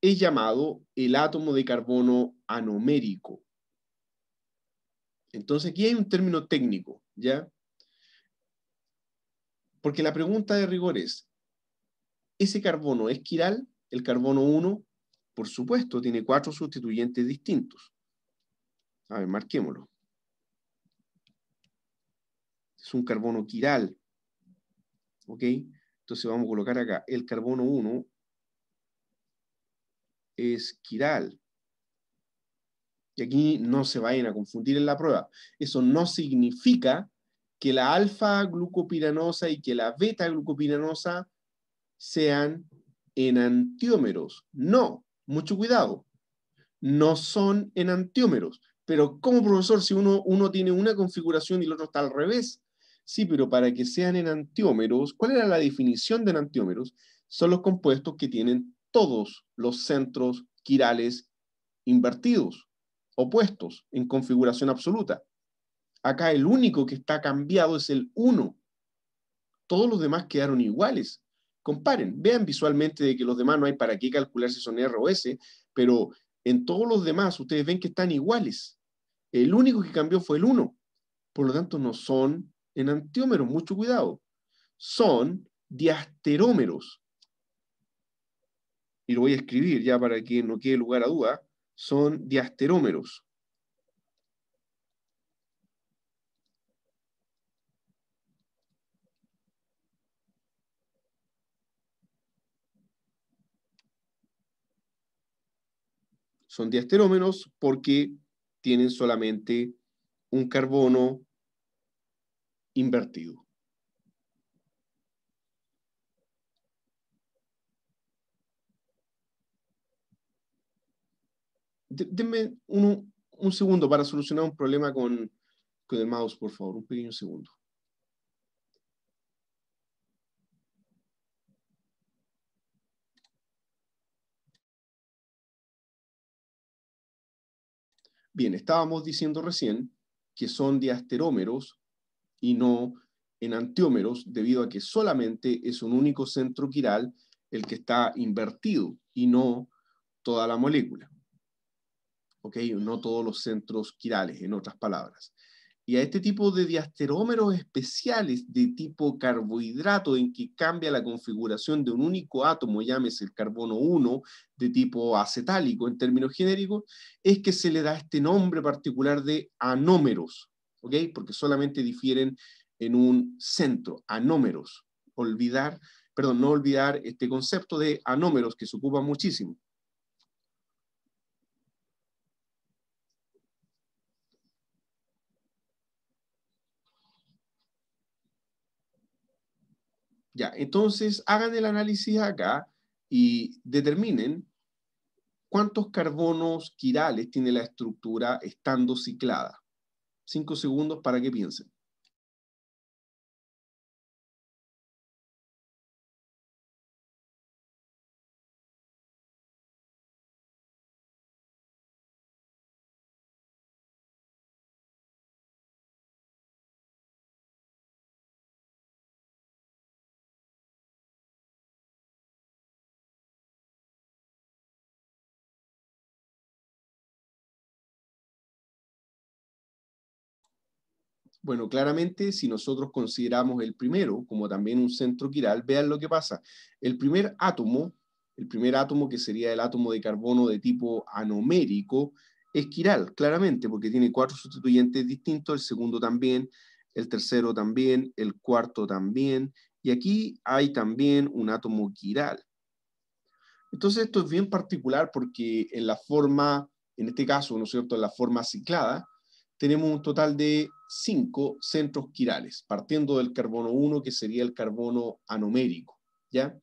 es llamado el átomo de carbono anomérico. Entonces aquí hay un término técnico, ¿ya? Porque la pregunta de rigor es, ¿ese carbono es quiral? El carbono 1, por supuesto, tiene cuatro sustituyentes distintos. A ver, marquémoslo. Es un carbono quiral. ¿ok? Entonces vamos a colocar acá el carbono 1 es quiral. Y aquí no se vayan a confundir en la prueba. Eso no significa que la alfa glucopiranosa y que la beta glucopiranosa sean enantiómeros. No, mucho cuidado. No son enantiómeros. Pero como profesor, si uno, uno tiene una configuración y el otro está al revés, Sí, pero para que sean enantiómeros, ¿cuál era la definición de enantiómeros? Son los compuestos que tienen todos los centros quirales invertidos, opuestos, en configuración absoluta. Acá el único que está cambiado es el 1. Todos los demás quedaron iguales. Comparen, vean visualmente de que los demás no hay para qué calcular si son R o S, pero en todos los demás ustedes ven que están iguales. El único que cambió fue el 1. Por lo tanto, no son en antiómeros, mucho cuidado, son diasterómeros. Y lo voy a escribir ya para que no quede lugar a duda, son diasterómeros. son diasterómeros porque tienen solamente un carbono invertido. denme un, segundo para solucionar un problema con, con el mouse, por favor, un pequeño segundo. Bien, estábamos diciendo recién que son diasterómeros y no en antiómeros, debido a que solamente es un único centro quiral el que está invertido y no toda la molécula. ¿Ok? No todos los centros quirales, en otras palabras. Y a este tipo de diasterómeros especiales de tipo carbohidrato, en que cambia la configuración de un único átomo, llámese el carbono 1, de tipo acetálico en términos genéricos, es que se le da este nombre particular de anómeros. ¿ok? Porque solamente difieren en un centro, anómeros. Olvidar, perdón, no olvidar este concepto de anómeros que se ocupa muchísimo. Ya, entonces hagan el análisis acá y determinen cuántos carbonos quirales tiene la estructura estando ciclada cinco segundos para que piensen. Bueno, claramente si nosotros consideramos el primero como también un centro quiral, vean lo que pasa. El primer átomo, el primer átomo que sería el átomo de carbono de tipo anomérico, es quiral, claramente, porque tiene cuatro sustituyentes distintos, el segundo también, el tercero también, el cuarto también, y aquí hay también un átomo quiral. Entonces esto es bien particular porque en la forma, en este caso, ¿no es cierto?, en la forma ciclada, tenemos un total de cinco centros quirales, partiendo del carbono 1, que sería el carbono anomérico. ¿ya?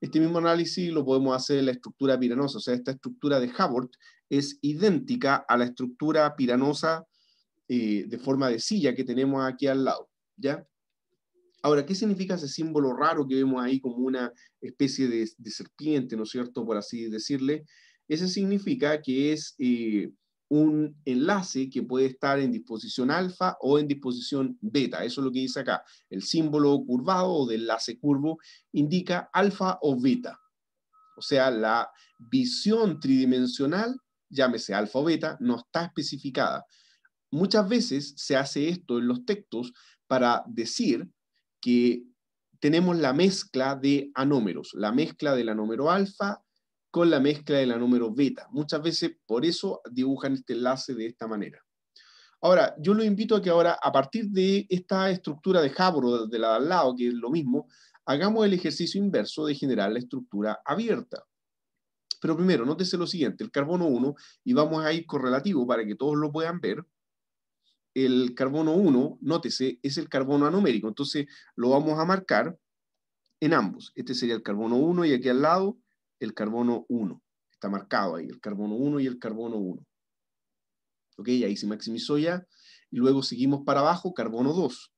Este mismo análisis lo podemos hacer en la estructura piranosa, o sea, esta estructura de Hubbard es idéntica a la estructura piranosa eh, de forma de silla que tenemos aquí al lado. ¿ya? Ahora, ¿qué significa ese símbolo raro que vemos ahí como una especie de, serpiente, ¿no cierto?, por así decirle. Ese significa que es... Eh, un enlace que puede estar en disposición alfa o en disposición beta. Eso es lo que dice acá. El símbolo curvado o de enlace curvo indica alfa o beta. O sea, la visión tridimensional, llámese alfa o beta, no está especificada. Muchas veces se hace esto en los textos para decir que tenemos la mezcla de anómeros, la mezcla del anómero alfa con la mezcla de la número beta. Muchas veces por eso dibujan este enlace de esta manera. Ahora, yo lo invito a que ahora, a partir de esta estructura de jabro de la de al lado, que es lo mismo, hagamos el ejercicio inverso de generar la estructura abierta. Pero primero, nótese lo siguiente, el carbono 1, y vamos a ir correlativo para que todos lo puedan ver, el carbono 1, nótese, es el carbono anomérico. entonces lo vamos a marcar en ambos. Este sería el carbono 1 y aquí al lado el carbono 1. Está marcado ahí, el carbono 1 y el carbono 1. ¿Ok? Ahí se maximizó ya. Y luego seguimos para abajo, carbono 2.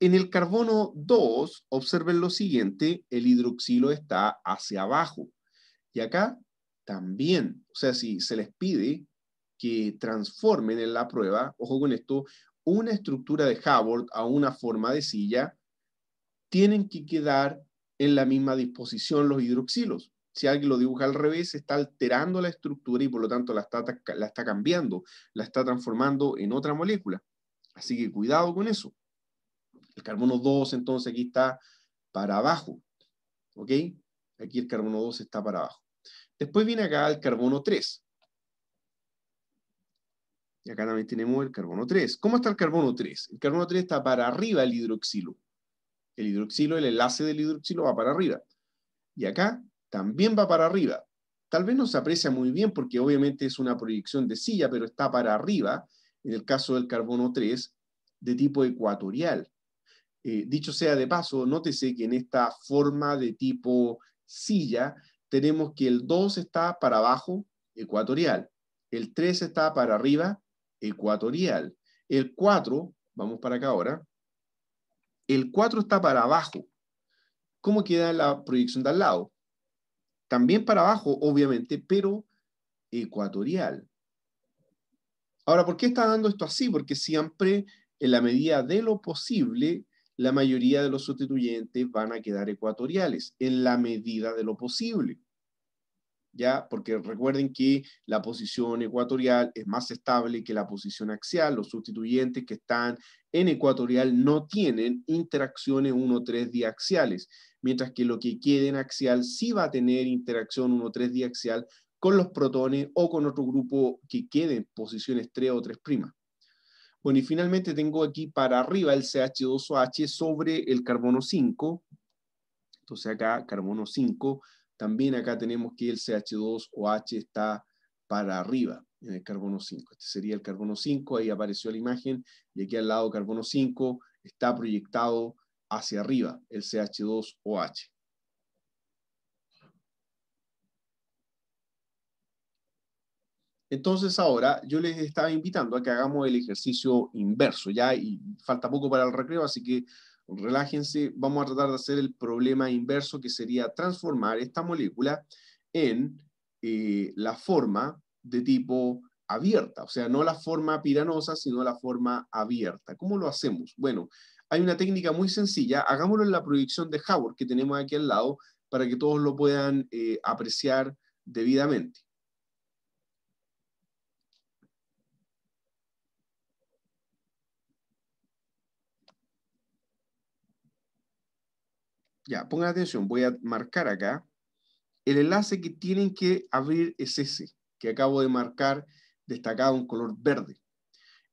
En el carbono 2, observen lo siguiente, el hidroxilo está hacia abajo. Y acá también, o sea, si se les pide que transformen en la prueba, ojo con esto, una estructura de Howard a una forma de silla, tienen que quedar en la misma disposición los hidroxilos. Si alguien lo dibuja al revés, está alterando la estructura y por lo tanto la está, cambiando, la está transformando en otra molécula. Así que cuidado con eso. El carbono 2 entonces aquí está para abajo. ¿Ok? Aquí el carbono 2 está para abajo. Después viene acá el carbono 3. Y acá también tenemos el carbono 3. ¿Cómo está el carbono 3? El carbono 3 está para arriba el hidroxilo. El hidroxilo, el enlace del hidroxilo va para arriba. Y acá también va para arriba. Tal vez no se aprecia muy bien porque obviamente es una proyección de silla, pero está para arriba, en el caso del carbono 3, de tipo ecuatorial. Eh, dicho sea de paso, nótese que en esta forma de tipo silla tenemos que el 2 está para abajo, ecuatorial. El 3 está para arriba, ecuatorial. El 4, vamos para acá ahora, el 4 está para abajo. ¿Cómo queda la proyección de al lado? También para abajo, obviamente, pero ecuatorial. Ahora, ¿por qué está dando esto así? Porque siempre, en la medida de lo posible, la mayoría de los sustituyentes van a quedar ecuatoriales, en la medida de lo posible. ¿ya? Porque recuerden que la posición ecuatorial es más estable que la posición axial. Los sustituyentes que están en ecuatorial no tienen interacciones 1-3 diaxiales, mientras que lo que quede en axial sí va a tener interacción 1-3 diaxial con los protones o con otro grupo que quede en posiciones 3 o 3'. Bueno, y finalmente tengo aquí para arriba el CH2OH sobre el carbono 5. Entonces acá carbono 5 también acá tenemos que el CH2OH está para arriba en el carbono 5. Este sería el carbono 5, ahí apareció la imagen, y aquí al lado carbono 5 está proyectado hacia arriba el CH2OH. Entonces ahora yo les estaba invitando a que hagamos el ejercicio inverso, ya y falta poco para el recreo, así que relájense, vamos a tratar de hacer el problema inverso, que sería transformar esta molécula en eh, la forma de tipo abierta, o sea, no la forma piranosa, sino la forma abierta. ¿Cómo lo hacemos? Bueno, hay una técnica muy sencilla, hagámoslo en la proyección de Howard que tenemos aquí al lado para que todos lo puedan eh, apreciar debidamente. Ya, pongan atención, voy a marcar acá. El enlace que tienen que abrir es ese, que acabo de marcar destacado en color verde.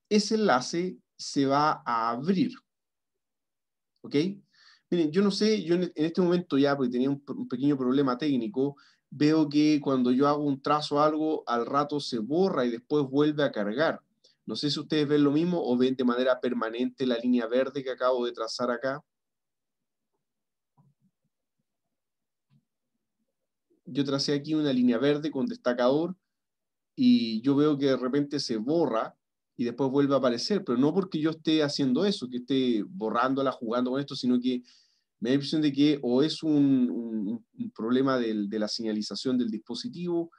Ese enlace se va a abrir. ¿Ok? Miren, yo no sé, yo en este momento ya, porque tenía un, pequeño problema técnico, veo que cuando yo hago un trazo algo, al rato se borra y después vuelve a cargar. No sé si ustedes ven lo mismo o ven de manera permanente la línea verde que acabo de trazar acá. yo tracé aquí una línea verde con destacador y yo veo que de repente se borra y después vuelve a aparecer, pero no porque yo esté haciendo eso, que esté borrándola, jugando con esto, sino que me da la impresión de que o es un, problema de la señalización del dispositivo,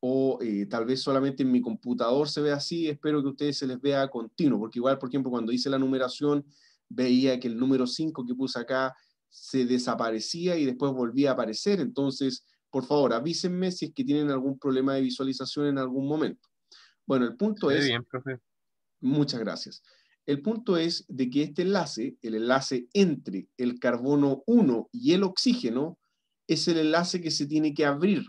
o eh, tal vez solamente en mi computador se ve así, espero que a ustedes se les vea continuo, porque igual, por ejemplo, cuando hice la numeración, veía que el número 5 que puse acá se desaparecía y después volvía a aparecer, entonces por favor, avísenme si es que tienen algún problema de visualización en algún momento. Bueno, el punto Muy es... Bien, profe. Muchas gracias. El punto es de que este enlace, el enlace entre el carbono 1 y el oxígeno, es el enlace que se tiene que abrir.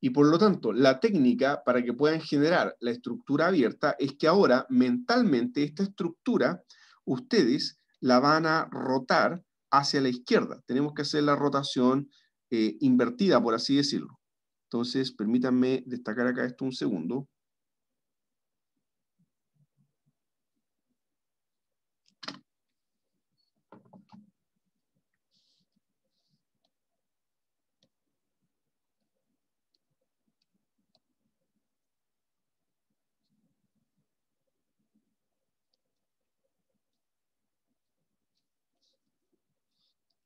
Y por lo tanto, la técnica para que puedan generar la estructura abierta es que ahora mentalmente esta estructura ustedes la van a rotar hacia la izquierda. Tenemos que hacer la rotación eh, invertida, por así decirlo. Entonces, permítanme destacar acá esto un segundo.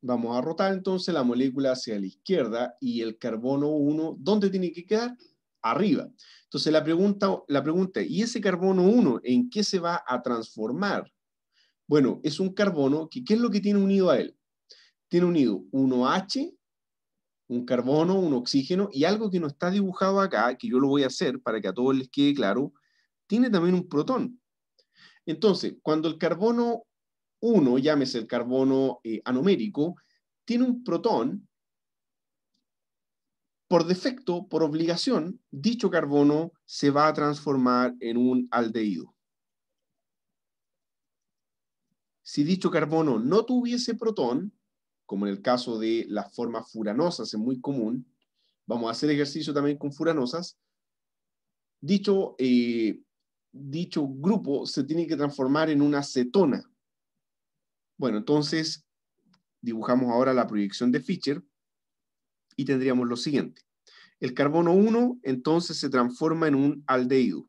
Vamos a rotar entonces la molécula hacia la izquierda y el carbono 1, ¿dónde tiene que quedar? Arriba. Entonces la pregunta, la pregunta, ¿y ese carbono 1 en qué se va a transformar? Bueno, es un carbono que, ¿qué es lo que tiene unido a él? Tiene unido 1H, un carbono, un oxígeno y algo que no está dibujado acá, que yo lo voy a hacer para que a todos les quede claro, tiene también un protón. Entonces, cuando el carbono uno, llámese el carbono eh, anomérico, tiene un protón, por defecto, por obligación, dicho carbono se va a transformar en un aldehído. Si dicho carbono no tuviese protón, como en el caso de las formas furanosas, es muy común, vamos a hacer ejercicio también con furanosas, dicho, eh, dicho grupo se tiene que transformar en una acetona. Bueno, entonces dibujamos ahora la proyección de Fischer y tendríamos lo siguiente. El carbono 1 entonces se transforma en un aldehído.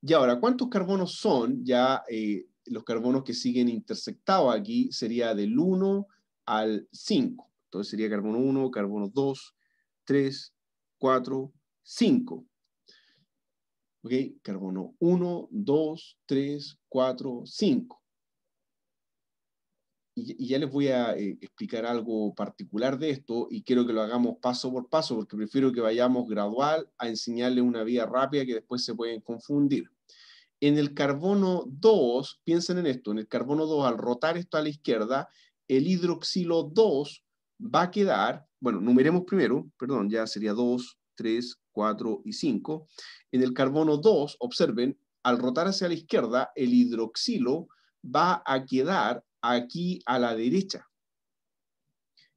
Y ahora, ¿cuántos carbonos son? Ya eh, los carbonos que siguen intersectados aquí sería del 1 al 5. Entonces sería carbono 1, carbono 2, 3, 4, 5. Carbono 1, 2, 3, 4, 5. Y, ya les voy a eh, explicar algo particular de esto y quiero que lo hagamos paso por paso porque prefiero que vayamos gradual a enseñarles una vía rápida que después se pueden confundir. En el carbono 2, piensen en esto, en el carbono 2 al rotar esto a la izquierda, el hidroxilo 2 va a quedar, bueno, numeremos primero, perdón, ya sería 2, 3, 4 y 5. En el carbono 2, observen, al rotar hacia la izquierda, el hidroxilo va a quedar aquí a la derecha.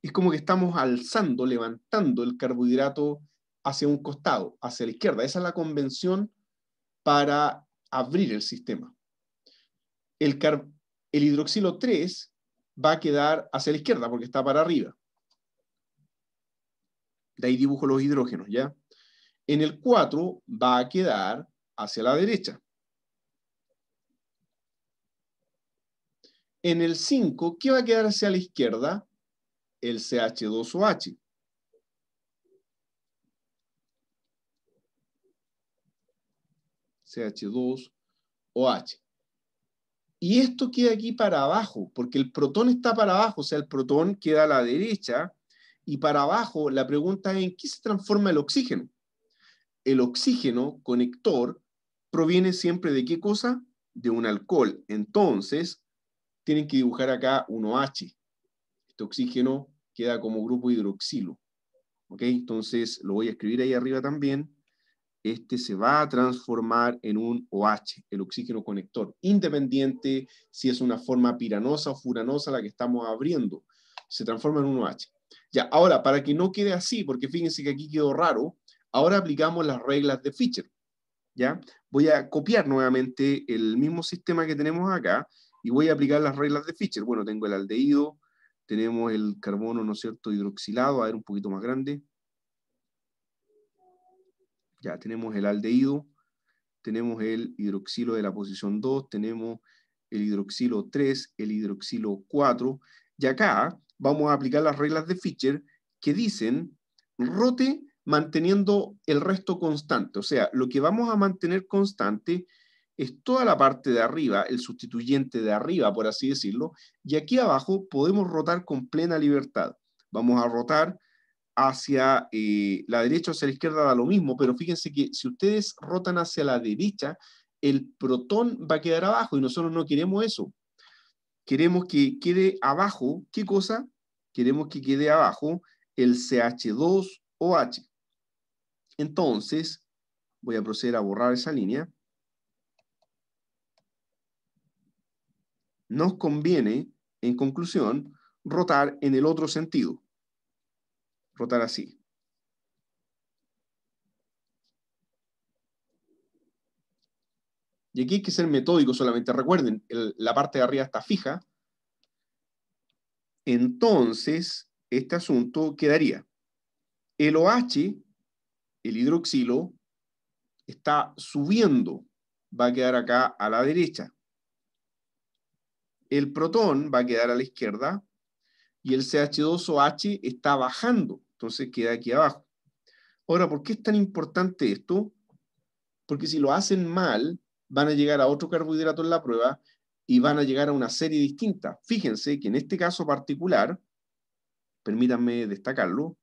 Es como que estamos alzando, levantando el carbohidrato hacia un costado, hacia la izquierda. Esa es la convención para abrir el sistema. El, el hidroxilo 3 va a quedar hacia la izquierda porque está para arriba. De ahí dibujo los hidrógenos, ¿ya? En el 4 va a quedar hacia la derecha. En el 5, ¿qué va a quedar hacia la izquierda? El CH2OH. CH2OH. Y esto queda aquí para abajo, porque el protón está para abajo, o sea, el protón queda a la derecha y para abajo la pregunta es en qué se transforma el oxígeno. El oxígeno conector proviene siempre de qué cosa? De un alcohol. Entonces, tienen que dibujar acá un OH. Este oxígeno queda como grupo hidroxilo. Entonces, lo voy a escribir ahí arriba también. Este se va a transformar en un OH, el oxígeno conector, independiente si es una forma piranosa o furanosa la que estamos abriendo. Se transforma en un OH. Ya, ahora, para que no quede así, porque fíjense que aquí quedó raro, ahora aplicamos las reglas de Fischer ¿Ya? Voy a copiar nuevamente el mismo sistema que tenemos acá y voy a aplicar las reglas de Fischer Bueno, tengo el aldehído, tenemos el carbono, ¿no es cierto?, hidroxilado, a ver, un poquito más grande. Ya, tenemos el aldehído, tenemos el hidroxilo de la posición 2, tenemos el hidroxilo 3, el hidroxilo 4, y acá vamos a aplicar las reglas de Fischer, que dicen rote manteniendo el resto constante. O sea, lo que vamos a mantener constante es toda la parte de arriba, el sustituyente de arriba, por así decirlo, y aquí abajo podemos rotar con plena libertad. Vamos a rotar hacia eh, la derecha o hacia la izquierda, da lo mismo, pero fíjense que si ustedes rotan hacia la derecha, el protón va a quedar abajo y nosotros no queremos eso queremos que quede abajo, ¿qué cosa? Queremos que quede abajo el CH2OH. Entonces, voy a proceder a borrar esa línea. Nos conviene, en conclusión, rotar en el otro sentido. Rotar así. aquí hay que ser metódico solamente. Recuerden, la parte de arriba está fija. Entonces, este asunto quedaría. El OH, el hidroxilo, está subiendo. Va a quedar acá a la derecha. El protón va a quedar a la izquierda. Y el CH2OH está bajando. Entonces queda aquí abajo. Ahora, ¿por qué es tan importante esto? Porque si lo hacen mal, van a llegar a otro carbohidrato en la prueba y van a llegar a una serie distinta. Fíjense que en este caso particular, permítanme destacarlo,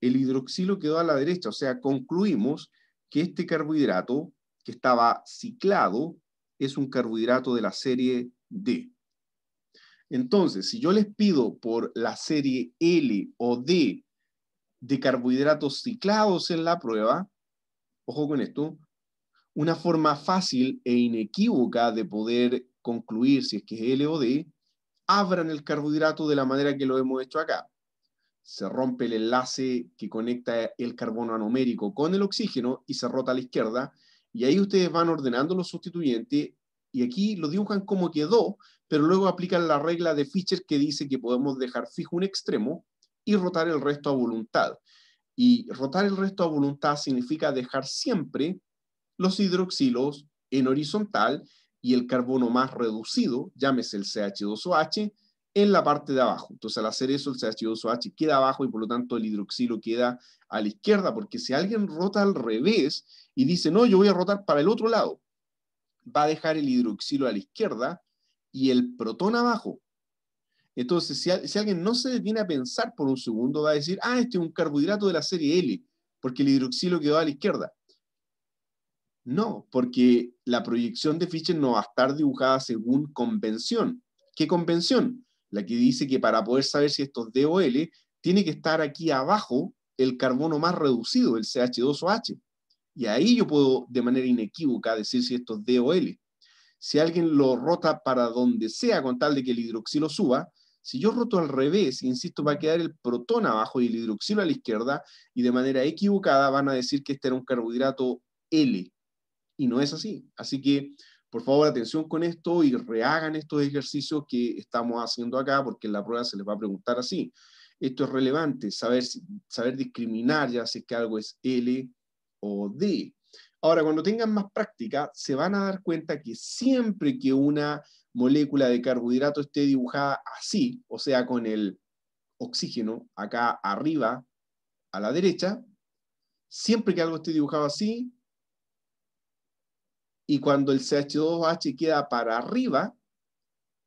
el hidroxilo quedó a la derecha, o sea, concluimos que este carbohidrato que estaba ciclado es un carbohidrato de la serie D. Entonces, si yo les pido por la serie L o D de carbohidratos ciclados en la prueba, ojo con esto, una forma fácil e inequívoca de poder concluir si es que es L o D, abran el carbohidrato de la manera que lo hemos hecho acá. Se rompe el enlace que conecta el carbono anomérico con el oxígeno y se rota a la izquierda. Y ahí ustedes van ordenando los sustituyentes y aquí lo dibujan como quedó, pero luego aplican la regla de Fischer que dice que podemos dejar fijo un extremo y rotar el resto a voluntad. Y rotar el resto a voluntad significa dejar siempre los hidroxilos en horizontal y el carbono más reducido, llámese el CH2OH, en la parte de abajo. Entonces, al hacer eso, el CH2OH queda abajo y por lo tanto el hidroxilo queda a la izquierda, porque si alguien rota al revés y dice, no, yo voy a rotar para el otro lado, va a dejar el hidroxilo a la izquierda y el protón abajo. Entonces, si, si alguien no se detiene a pensar por un segundo, va a decir, ah, este es un carbohidrato de la serie L, porque el hidroxilo quedó a la izquierda. No, porque la proyección de Fischer no va a estar dibujada según convención. ¿Qué convención? La que dice que para poder saber si esto es L, tiene que estar aquí abajo el carbono más reducido, el ch 2 H. Y ahí yo puedo de manera inequívoca decir si esto es L. Si alguien lo rota para donde sea con tal de que el hidroxilo suba, si yo roto al revés, insisto, va a quedar el protón abajo y el hidroxilo a la izquierda, y de manera equivocada van a decir que este era un carbohidrato L y no es así. Así que, por favor, atención con esto y rehagan estos ejercicios que estamos haciendo acá, porque en la prueba se les va a preguntar así. Esto es relevante, saber, saber discriminar ya si que algo es L o D. Ahora, cuando tengan más práctica, se van a dar cuenta que siempre que una molécula de carbohidrato esté dibujada así, o sea, con el oxígeno acá arriba a la derecha, siempre que algo esté dibujado así, y cuando el CH2H queda para arriba,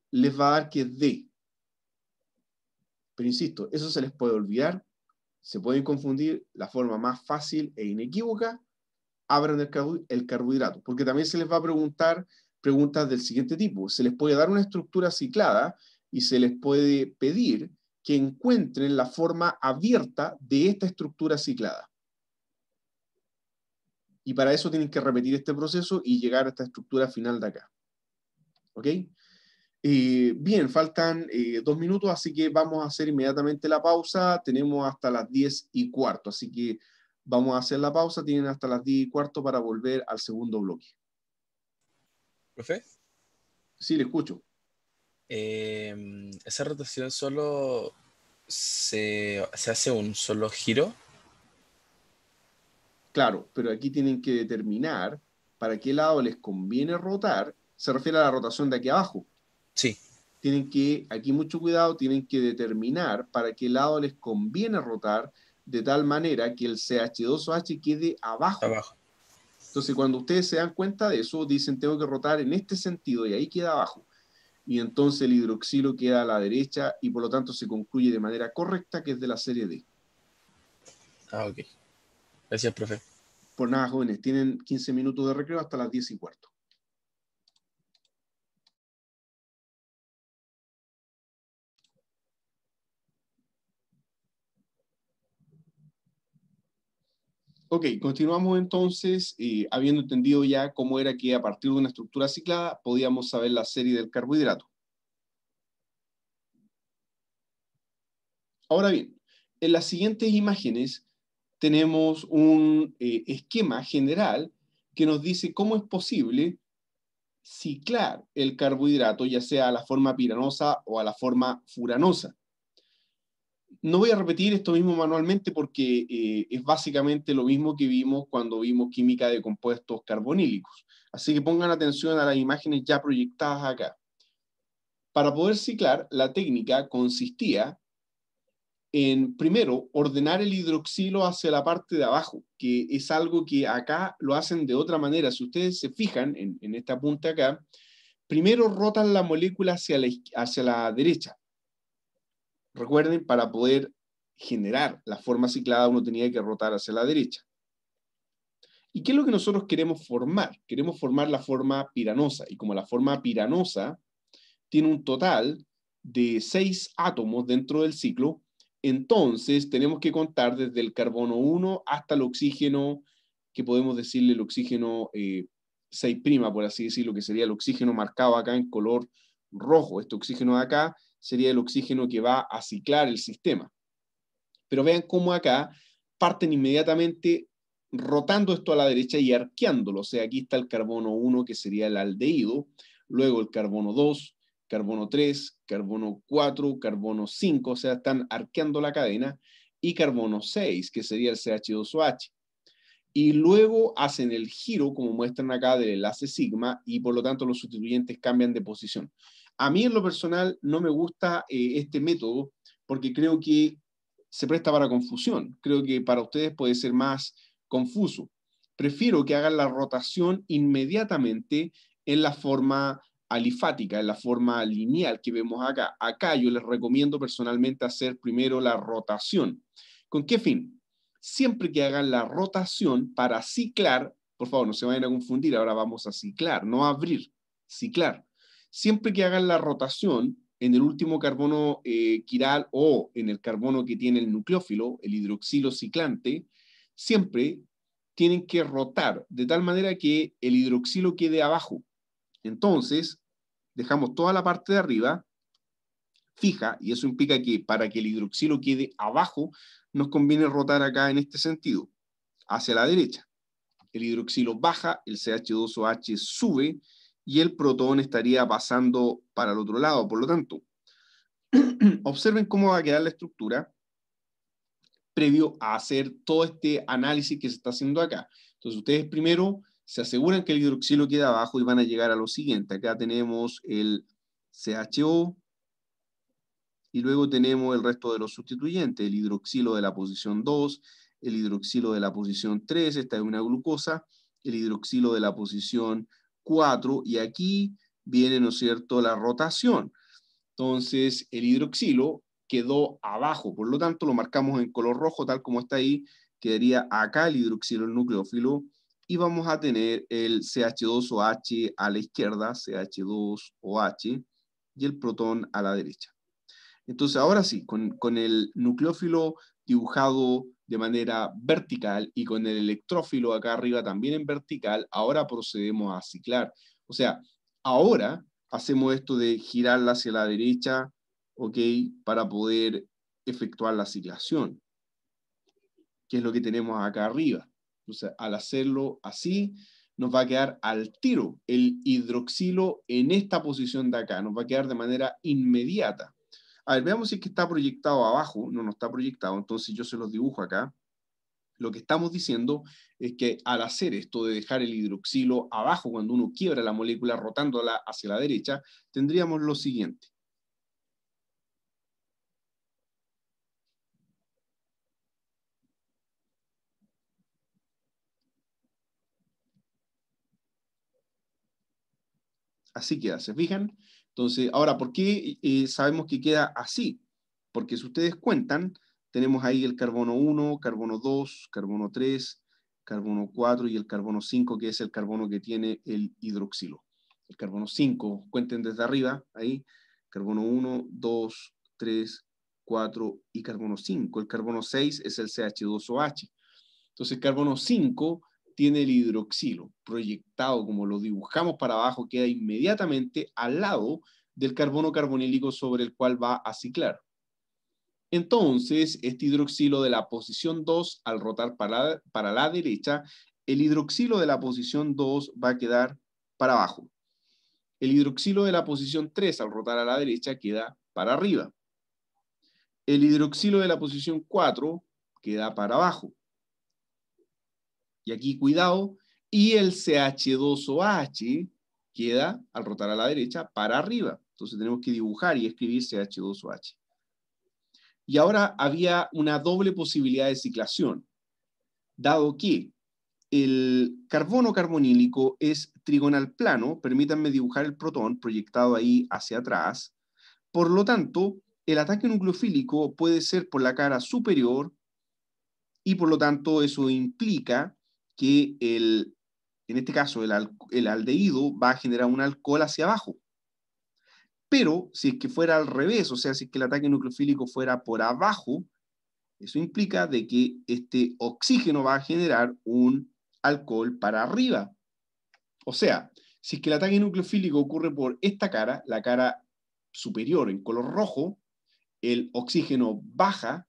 les va a dar que D. Pero insisto, eso se les puede olvidar, se pueden confundir, la forma más fácil e inequívoca, abran el, el carbohidrato, porque también se les va a preguntar preguntas del siguiente tipo. Se les puede dar una estructura ciclada y se les puede pedir que encuentren la forma abierta de esta estructura ciclada y para eso tienen que repetir este proceso y llegar a esta estructura final de acá. ¿Ok? bien, faltan eh, dos minutos, así que vamos a hacer inmediatamente la pausa. Tenemos hasta las diez y cuarto, así que vamos a hacer la pausa. Tienen hasta las diez y cuarto para volver al segundo bloque. ¿Profe? Sí, le escucho. Eh, ¿Esa rotación solo se, se hace un solo giro Claro, pero aquí tienen que determinar para qué lado les conviene rotar. Se refiere a la rotación de aquí abajo. Sí. Tienen que, aquí mucho cuidado, tienen que determinar para qué lado les conviene rotar de tal manera que el CH2OH quede abajo. Abajo. Entonces, cuando ustedes se dan cuenta de eso, dicen tengo que rotar en este sentido y ahí queda abajo. Y entonces el hidroxilo queda a la derecha y por lo tanto se concluye de manera correcta que es de la serie D. Ah, ok. Gracias, profe. Por pues nada, jóvenes, tienen 15 minutos de recreo hasta las 10 y cuarto. Ok, continuamos entonces, eh, habiendo entendido ya cómo era que a partir de una estructura ciclada podíamos saber la serie del carbohidrato. Ahora bien, en las siguientes imágenes tenemos un eh, esquema general que nos dice cómo es posible ciclar el carbohidrato, ya sea a la forma piranosa o a la forma furanosa. No voy a repetir esto mismo manualmente porque eh, es básicamente lo mismo que vimos cuando vimos química de compuestos carbonílicos. Así que pongan atención a las imágenes ya proyectadas acá. Para poder ciclar, la técnica consistía en, primero, ordenar el hidroxilo hacia la parte de abajo, que es algo que acá lo hacen de otra manera. Si ustedes se fijan en, esta punta acá, primero rotan la molécula hacia la, hacia la derecha. Recuerden, para poder generar la forma ciclada uno tenía que rotar hacia la derecha. ¿Y qué es lo que nosotros queremos formar? Queremos formar la forma piranosa. Y como la forma piranosa tiene un total de seis átomos dentro del ciclo, entonces, tenemos que contar desde el carbono 1 hasta el oxígeno, que podemos decirle el oxígeno 6', eh, por así decirlo, que sería el oxígeno marcado acá en color rojo. Este oxígeno de acá sería el oxígeno que va a ciclar el sistema. Pero vean cómo acá parten inmediatamente rotando esto a la derecha y arqueándolo. O sea, aquí está el carbono 1, que sería el aldehído, luego el carbono 2, carbono 3, carbono 4, carbono 5, o sea, están arqueando la cadena, y carbono 6, que sería el CH2OH. Y luego hacen el giro, como muestran acá, del enlace sigma, y por lo tanto los sustituyentes cambian de posición. A mí en lo personal no me gusta eh, este método porque creo que se presta para confusión. Creo que para ustedes puede ser más confuso. Prefiero que hagan la rotación inmediatamente en la forma alifática, en la forma lineal que vemos acá. Acá yo les recomiendo personalmente hacer primero la rotación. ¿Con qué fin? Siempre que hagan la rotación para ciclar, por favor, no se vayan a confundir, ahora vamos a ciclar, no abrir, ciclar. Siempre que hagan la rotación en el último carbono eh, quiral o en el carbono que tiene el nucleófilo, el hidroxilo ciclante, siempre tienen que rotar de tal manera que el hidroxilo quede abajo. Entonces, dejamos toda la parte de arriba fija, y eso implica que para que el hidroxilo quede abajo, nos conviene rotar acá en este sentido, hacia la derecha. El hidroxilo baja, el CH2OH sube, y el protón estaría pasando para el otro lado. Por lo tanto, observen cómo va a quedar la estructura previo a hacer todo este análisis que se está haciendo acá. Entonces, ustedes primero se aseguran que el hidroxilo queda abajo y van a llegar a lo siguiente. Acá tenemos el CHO y luego tenemos el resto de los sustituyentes, el hidroxilo de la posición 2, el hidroxilo de la posición 3, esta es una glucosa, el hidroxilo de la posición 4 y aquí viene, ¿no es cierto?, la rotación. Entonces, el hidroxilo quedó abajo, por lo tanto lo marcamos en color rojo tal como está ahí, quedaría acá el hidroxilo el nucleófilo, y vamos a tener el CH2OH a la izquierda, CH2OH, y el protón a la derecha. Entonces, ahora sí, con, el nucleófilo dibujado de manera vertical y con el electrófilo acá arriba también en vertical, ahora procedemos a ciclar. O sea, ahora hacemos esto de girarla hacia la derecha, ¿ok? Para poder efectuar la ciclación, que es lo que tenemos acá arriba. Entonces, al hacerlo así, nos va a quedar al tiro el hidroxilo en esta posición de acá, nos va a quedar de manera inmediata. A ver, veamos si es que está proyectado abajo, no, no está proyectado, entonces yo se los dibujo acá. Lo que estamos diciendo es que al hacer esto de dejar el hidroxilo abajo cuando uno quiebra la molécula rotándola hacia la derecha, tendríamos lo siguiente. Así queda, ¿se fijan? Entonces, ahora, ¿por qué eh, sabemos que queda así? Porque si ustedes cuentan, tenemos ahí el carbono 1, carbono 2, carbono 3, carbono 4 y el carbono 5, que es el carbono que tiene el hidroxilo. El carbono 5, cuenten desde arriba, ahí, carbono 1, 2, 3, 4 y carbono 5. El carbono 6 es el CH2OH. Entonces, carbono 5 tiene el hidroxilo proyectado como lo dibujamos para abajo, queda inmediatamente al lado del carbono carbonílico sobre el cual va a ciclar. Entonces, este hidroxilo de la posición 2, al rotar para la, para la derecha, el hidroxilo de la posición 2 va a quedar para abajo. El hidroxilo de la posición 3, al rotar a la derecha, queda para arriba. El hidroxilo de la posición 4 queda para abajo y aquí cuidado, y el CH2OH queda, al rotar a la derecha, para arriba. Entonces tenemos que dibujar y escribir CH2OH. Y ahora había una doble posibilidad de ciclación, dado que el carbono carbonílico es trigonal plano, permítanme dibujar el protón proyectado ahí hacia atrás. Por lo tanto, el ataque nucleofílico puede ser por la cara superior y por lo tanto eso implica que el, en este caso el, el aldehído va a generar un alcohol hacia abajo. Pero si es que fuera al revés, o sea, si es que el ataque nucleofílico fuera por abajo, eso implica de que este oxígeno va a generar un alcohol para arriba. O sea, si es que el ataque nucleofílico ocurre por esta cara, la cara superior en color rojo, el oxígeno baja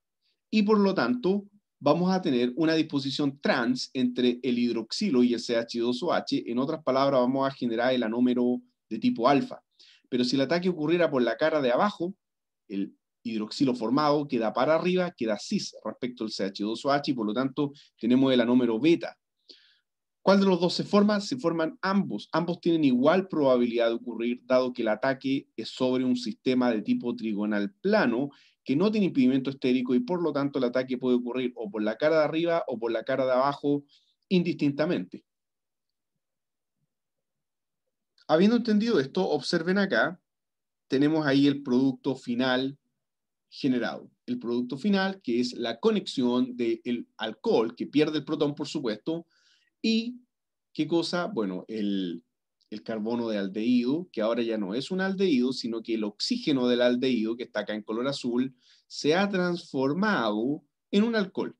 y por lo tanto vamos a tener una disposición trans entre el hidroxilo y el CH2OH. En otras palabras, vamos a generar el anómero de tipo alfa. Pero si el ataque ocurriera por la cara de abajo, el hidroxilo formado queda para arriba, queda cis respecto al CH2OH y por lo tanto tenemos el anómero beta. ¿Cuál de los dos se forma? Se forman ambos. Ambos tienen igual probabilidad de ocurrir, dado que el ataque es sobre un sistema de tipo trigonal plano que no tiene impedimento estérico y por lo tanto el ataque puede ocurrir o por la cara de arriba o por la cara de abajo, indistintamente. Habiendo entendido esto, observen acá, tenemos ahí el producto final generado. El producto final, que es la conexión del alcohol, que pierde el protón, por supuesto, y qué cosa, bueno, el, el carbono de aldehído, que ahora ya no es un aldehído, sino que el oxígeno del aldehído, que está acá en color azul, se ha transformado en un alcohol.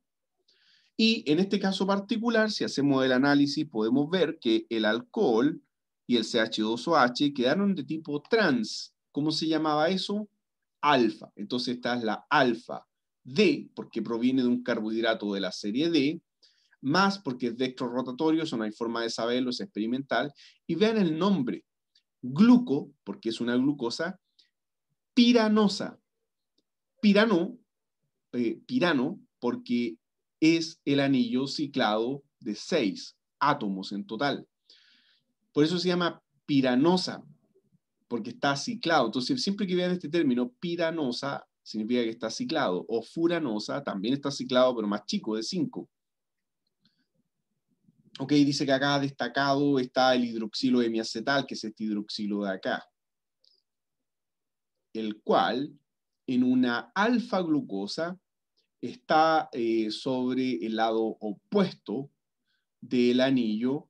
Y en este caso particular, si hacemos el análisis, podemos ver que el alcohol y el CH2OH quedaron de tipo trans. ¿Cómo se llamaba eso? Alfa. Entonces esta es la alfa D, porque proviene de un carbohidrato de la serie D, más porque es rotatorio, eso no hay forma de saberlo, es experimental. Y vean el nombre, gluco, porque es una glucosa, piranosa. Pirano, eh, pirano, porque es el anillo ciclado de seis átomos en total. Por eso se llama piranosa, porque está ciclado. Entonces, siempre que vean este término, piranosa, significa que está ciclado, o furanosa, también está ciclado, pero más chico, de cinco ok, dice que acá destacado está el hidroxilo hemiacetal, que es este hidroxilo de acá, el cual en una alfa glucosa está eh, sobre el lado opuesto del anillo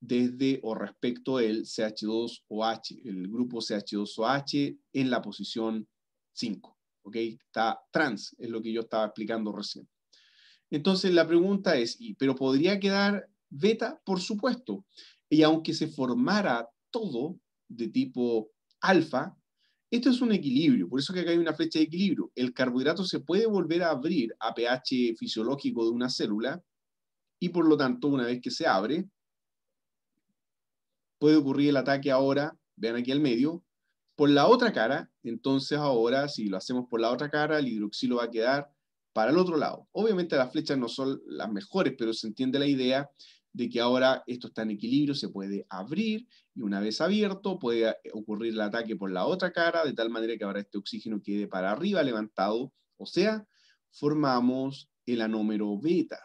desde o respecto del CH2OH, el grupo CH2OH en la posición 5. ¿ok? Está trans, es lo que yo estaba explicando recién. Entonces la pregunta es, ¿pero podría quedar beta? Por supuesto. Y aunque se formara todo de tipo alfa, esto es un equilibrio, por eso que acá hay una flecha de equilibrio. El carbohidrato se puede volver a abrir a pH fisiológico de una célula y por lo tanto, una vez que se abre, puede ocurrir el ataque ahora, vean aquí al medio, por la otra cara. Entonces ahora, si lo hacemos por la otra cara, el hidroxilo va a quedar para el otro lado. Obviamente las flechas no son las mejores, pero se entiende la idea de que ahora esto está en equilibrio, se puede abrir y una vez abierto puede ocurrir el ataque por la otra cara, de tal manera que ahora este oxígeno quede para arriba levantado, o sea, formamos el anómero beta.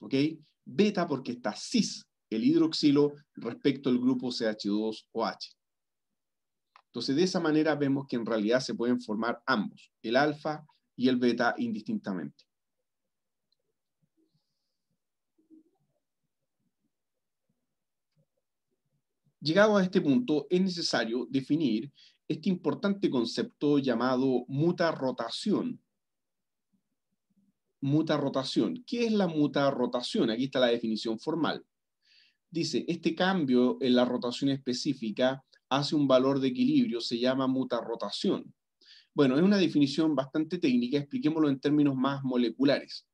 ¿Ok? Beta porque está cis, el hidroxilo, respecto al grupo CH2OH. Entonces, de esa manera vemos que en realidad se pueden formar ambos, el alfa y el beta indistintamente. Llegado a este punto, es necesario definir este importante concepto llamado muta-rotación. Muta-rotación. ¿Qué es la muta-rotación? Aquí está la definición formal. Dice, este cambio en la rotación específica hace un valor de equilibrio, se llama muta-rotación. Bueno, es una definición bastante técnica, expliquémoslo en términos más moleculares.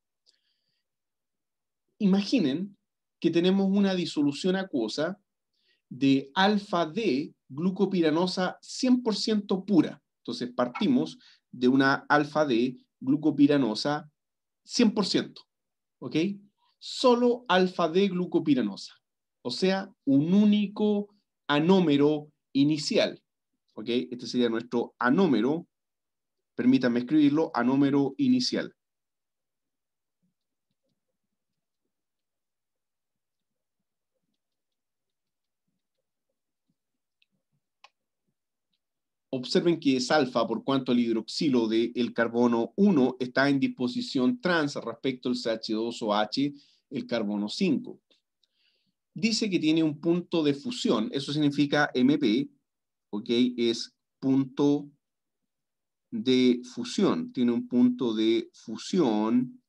Imaginen que tenemos una disolución acuosa de alfa D glucopiranosa 100% pura. Entonces partimos de una alfa D glucopiranosa 100%, ¿ok? Solo alfa D glucopiranosa, o sea, un único anómero inicial, ¿ok? Este sería nuestro anómero Permítanme escribirlo a número inicial. Observen que es alfa por cuanto el hidroxilo del el carbono 1 está en disposición trans respecto al CH2OH, el carbono 5. Dice que tiene un punto de fusión, eso significa MP, ¿ok? Es punto de fusión, tiene un punto de fusión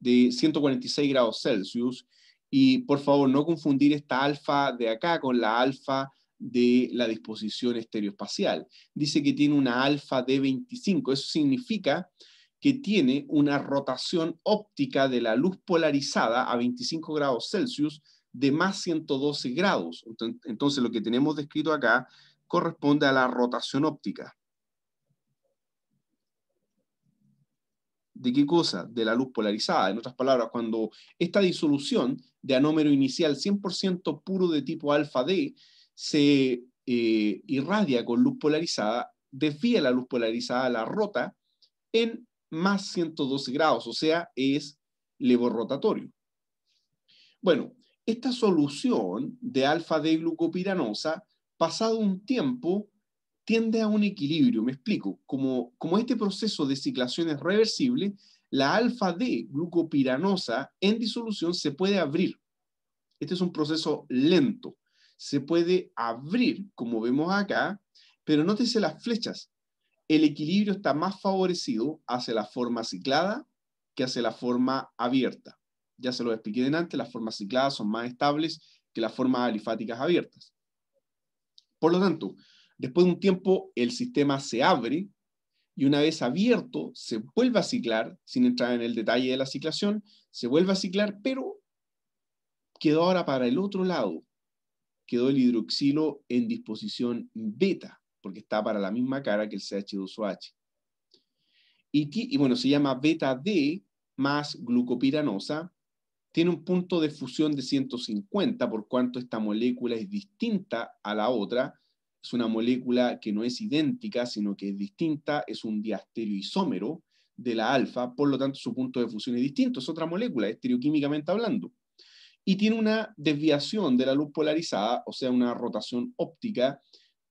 de 146 grados Celsius. Y por favor, no confundir esta alfa de acá con la alfa de la disposición estereoespacial. Dice que tiene una alfa de 25. Eso significa que tiene una rotación óptica de la luz polarizada a 25 grados Celsius de más 112 grados. Entonces, lo que tenemos descrito acá corresponde a la rotación óptica. ¿De qué cosa? De la luz polarizada. En otras palabras, cuando esta disolución de anómero inicial 100% puro de tipo alfa D se eh, irradia con luz polarizada, desvía la luz polarizada, la rota en más 112 grados, o sea, es levorrotatorio Bueno, esta solución de alfa D glucopiranosa, pasado un tiempo, tiende a un equilibrio. Me explico, como, este proceso de ciclación es reversible, la alfa-D glucopiranosa en disolución se puede abrir. Este es un proceso lento. Se puede abrir, como vemos acá, pero nótese las flechas. El equilibrio está más favorecido hacia la forma ciclada que hacia la forma abierta. Ya se lo expliqué antes, las formas cicladas son más estables que las formas alifáticas abiertas. Por lo tanto, Después de un tiempo, el sistema se abre y una vez abierto, se vuelve a ciclar, sin entrar en el detalle de la ciclación, se vuelve a ciclar, pero quedó ahora para el otro lado. Quedó el hidroxilo en disposición beta, porque está para la misma cara que el CH2OH. Y, y bueno, se llama beta D más glucopiranosa. Tiene un punto de fusión de 150, por cuanto esta molécula es distinta a la otra, es una molécula que no es idéntica, sino que es distinta, es un diastereoisómero de la alfa, por lo tanto su punto de fusión es distinto, es otra molécula, estereoquímicamente hablando. Y tiene una desviación de la luz polarizada, o sea, una rotación óptica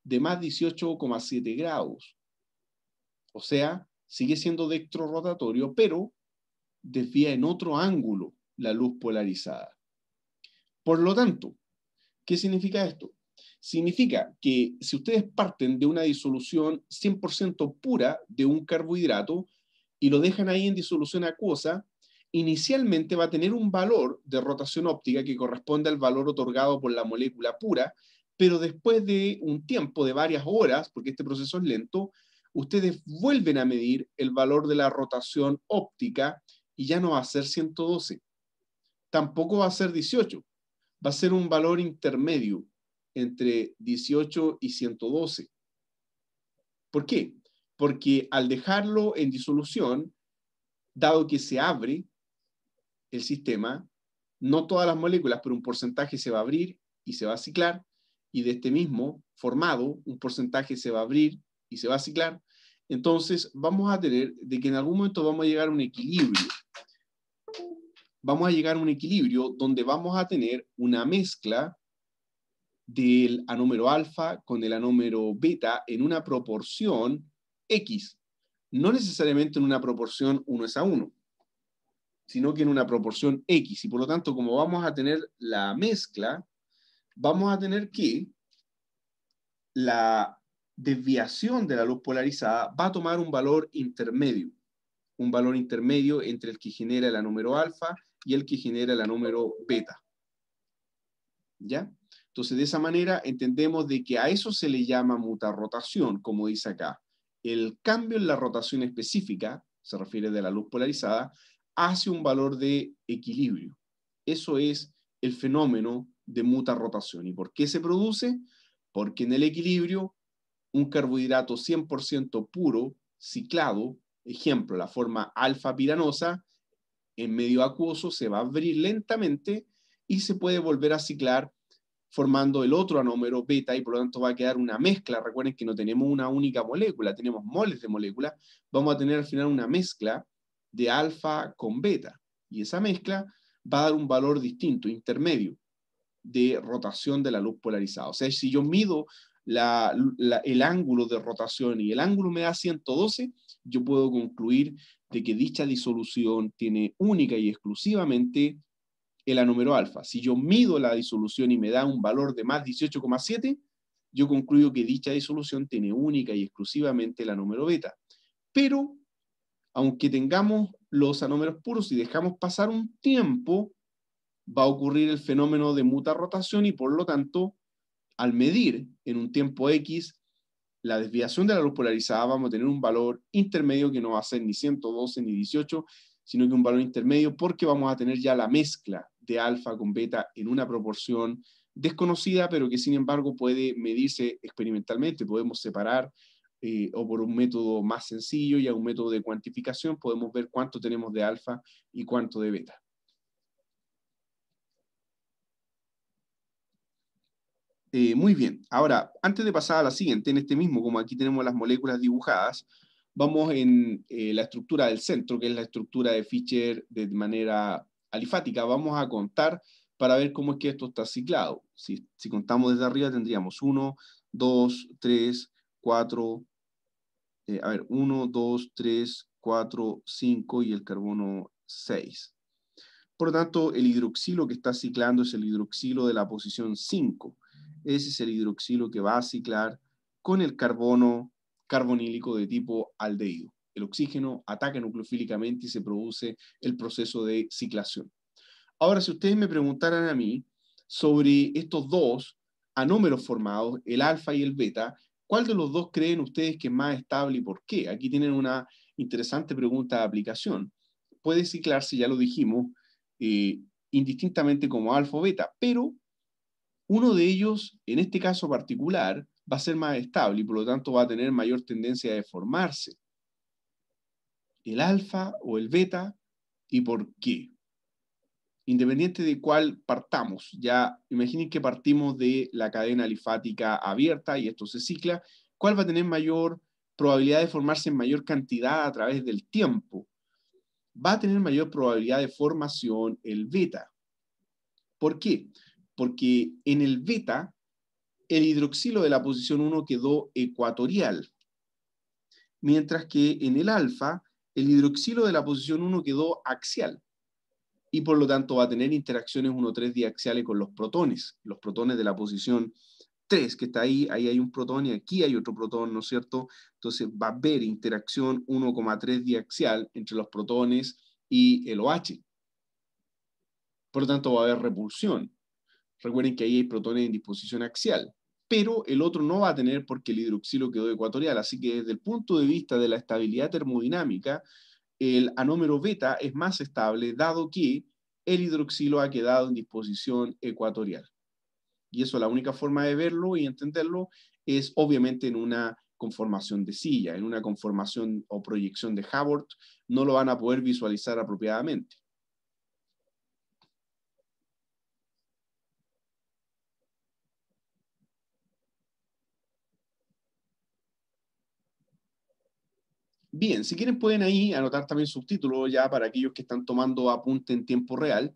de más 18,7 grados. O sea, sigue siendo dextrorotatorio, pero desvía en otro ángulo la luz polarizada. Por lo tanto, ¿qué significa esto? Significa que si ustedes parten de una disolución 100% pura de un carbohidrato y lo dejan ahí en disolución acuosa, inicialmente va a tener un valor de rotación óptica que corresponde al valor otorgado por la molécula pura, pero después de un tiempo de varias horas, porque este proceso es lento, ustedes vuelven a medir el valor de la rotación óptica y ya no va a ser 112, tampoco va a ser 18, va a ser un valor intermedio, entre 18 y 112. ¿Por qué? Porque al dejarlo en disolución, dado que se abre el sistema, no todas las moléculas, pero un porcentaje se va a abrir y se va a ciclar, y de este mismo formado, un porcentaje se va a abrir y se va a ciclar. Entonces, vamos a tener de que en algún momento vamos a llegar a un equilibrio. Vamos a llegar a un equilibrio donde vamos a tener una mezcla del número alfa con el número beta en una proporción X. No necesariamente en una proporción 1 es a 1, sino que en una proporción X. Y por lo tanto, como vamos a tener la mezcla, vamos a tener que la desviación de la luz polarizada va a tomar un valor intermedio, un valor intermedio entre el que genera el número alfa y el que genera el número beta. ¿Ya? Entonces, de esa manera entendemos de que a eso se le llama rotación, como dice acá. El cambio en la rotación específica, se refiere de la luz polarizada, hace un valor de equilibrio. Eso es el fenómeno de rotación. ¿Y por qué se produce? Porque en el equilibrio, un carbohidrato 100% puro, ciclado, ejemplo, la forma alfa piranosa, en medio acuoso se va a abrir lentamente y se puede volver a ciclar formando el otro anómero beta y por lo tanto va a quedar una mezcla. Recuerden que no tenemos una única molécula, tenemos moles de moléculas. Vamos a tener al final una mezcla de alfa con beta. Y esa mezcla va a dar un valor distinto, intermedio, de rotación de la luz polarizada. O sea, si yo mido el ángulo de rotación y el ángulo me da 112, yo puedo concluir de que dicha disolución tiene única y exclusivamente el anúmero alfa. Si yo mido la disolución y me da un valor de más 18,7, yo concluyo que dicha disolución tiene única y exclusivamente el número beta. Pero, aunque tengamos los anómeros puros y dejamos pasar un tiempo, va a ocurrir el fenómeno de muta-rotación y por lo tanto, al medir en un tiempo X la desviación de la luz polarizada, vamos a tener un valor intermedio que no va a ser ni 112 ni 18, sino que un valor intermedio porque vamos a tener ya la mezcla de alfa con beta en una proporción desconocida, pero que sin embargo puede medirse experimentalmente. Podemos separar eh, o por un método más sencillo y a un método de cuantificación podemos ver cuánto tenemos de alfa y cuánto de beta. Eh, muy bien, ahora, antes de pasar a la siguiente, en este mismo, como aquí tenemos las moléculas dibujadas, vamos en eh, la estructura del centro, que es la estructura de Fischer de manera alifática vamos a contar para ver cómo es que esto está ciclado. Si, contamos desde arriba tendríamos 1, 2, 3, 4, a ver, 1, 2, 3, 4, 5 y el carbono 6. Por lo tanto, el hidroxilo que está ciclando es el hidroxilo de la posición 5. Ese es el hidroxilo que va a ciclar con el carbono carbonílico de tipo aldeído el oxígeno ataca nucleofílicamente y se produce el proceso de ciclación. Ahora, si ustedes me preguntaran a mí sobre estos dos anómeros formados, el alfa y el beta, ¿cuál de los dos creen ustedes que es más estable y por qué? Aquí tienen una interesante pregunta de aplicación. Puede ciclarse, ya lo dijimos, eh, indistintamente como alfa o beta, pero uno de ellos, en este caso particular, va a ser más estable y por lo tanto va a tener mayor tendencia a deformarse el alfa o el beta y por qué. Independiente de cuál partamos, ya imaginen que partimos de la cadena alifática abierta y esto se cicla, ¿cuál va a tener mayor probabilidad de formarse en mayor cantidad a través del tiempo? Va a tener mayor probabilidad de formación el beta. ¿Por qué? Porque en el beta el hidroxilo de la posición 1 quedó ecuatorial, mientras que en el alfa el hidroxilo de la posición 1 quedó axial y por lo tanto va a tener interacciones 1,3 diaxiales con los protones, los protones de la posición 3 que está ahí, ahí hay un protón y aquí hay otro protón, ¿no es cierto? Entonces va a haber interacción 1,3 diaxial entre los protones y el OH. Por lo tanto va a haber repulsión. Recuerden que ahí hay protones en disposición axial pero el otro no va a tener porque el hidroxilo quedó ecuatorial. Así que desde el punto de vista de la estabilidad termodinámica, el anómero beta es más estable dado que el hidroxilo ha quedado en disposición ecuatorial. Y eso la única forma de verlo y entenderlo es obviamente en una conformación de silla, en una conformación o proyección de Haworth, no lo van a poder visualizar apropiadamente. Bien, si quieren pueden ahí anotar también subtítulos ya para aquellos que están tomando apunte en tiempo real,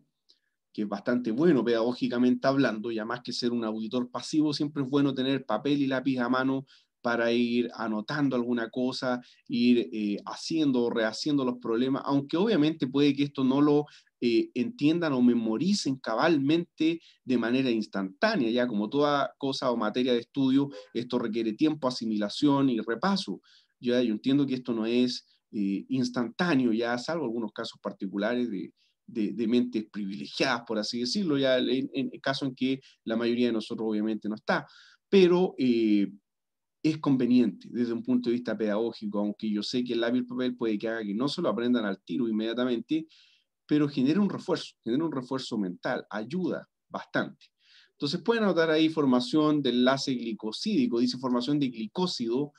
que es bastante bueno pedagógicamente hablando, ya más que ser un auditor pasivo, siempre es bueno tener papel y lápiz a mano para ir anotando alguna cosa, ir eh, haciendo o rehaciendo los problemas, aunque obviamente puede que esto no lo eh, entiendan o memoricen cabalmente de manera instantánea, ya como toda cosa o materia de estudio, esto requiere tiempo, asimilación y repaso yo entiendo que esto no es eh, instantáneo, ya salvo algunos casos particulares de, mentes privilegiadas, por así decirlo, ya en, el caso en que la mayoría de nosotros obviamente no está, pero eh, es conveniente desde un punto de vista pedagógico, aunque yo sé que el lápiz papel puede que haga que no se lo aprendan al tiro inmediatamente, pero genera un refuerzo, genera un refuerzo mental, ayuda bastante. Entonces pueden notar ahí formación de enlace glicosídico, dice formación de glicósido,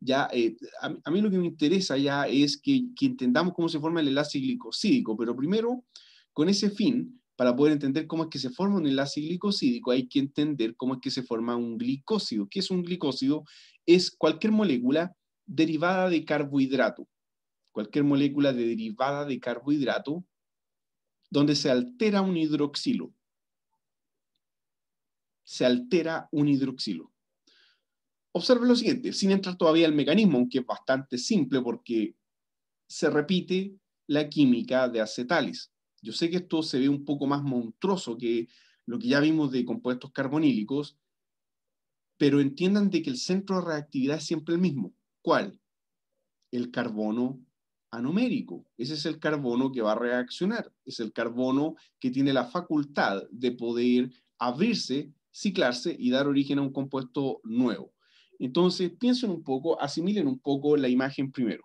ya eh, a, mí lo que me interesa ya es que, entendamos cómo se forma el enlace glicosídico, pero primero, con ese fin, para poder entender cómo es que se forma un enlace glicosídico, hay que entender cómo es que se forma un glicósido. ¿Qué es un glicósido? Es cualquier molécula derivada de carbohidrato. Cualquier molécula derivada de carbohidrato donde se altera un hidroxilo. Se altera un hidroxilo. Observe lo siguiente, sin entrar todavía al mecanismo, aunque es bastante simple porque se repite la química de acetales. Yo sé que esto se ve un poco más monstruoso que lo que ya vimos de compuestos carbonílicos, pero entiendan de que el centro de reactividad es siempre el mismo. ¿Cuál? El carbono anomérico. Ese es el carbono que va a reaccionar. Es el carbono que tiene la facultad de poder abrirse, ciclarse y dar origen a un compuesto nuevo. Entonces, piensen un poco, asimilen un poco la imagen primero.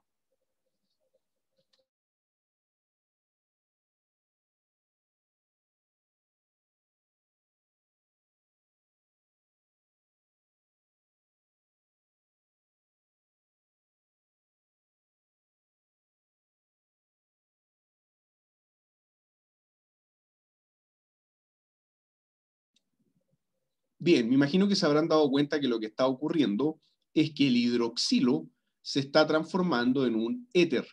Bien, me imagino que se habrán dado cuenta que lo que está ocurriendo es que el hidroxilo se está transformando en un éter.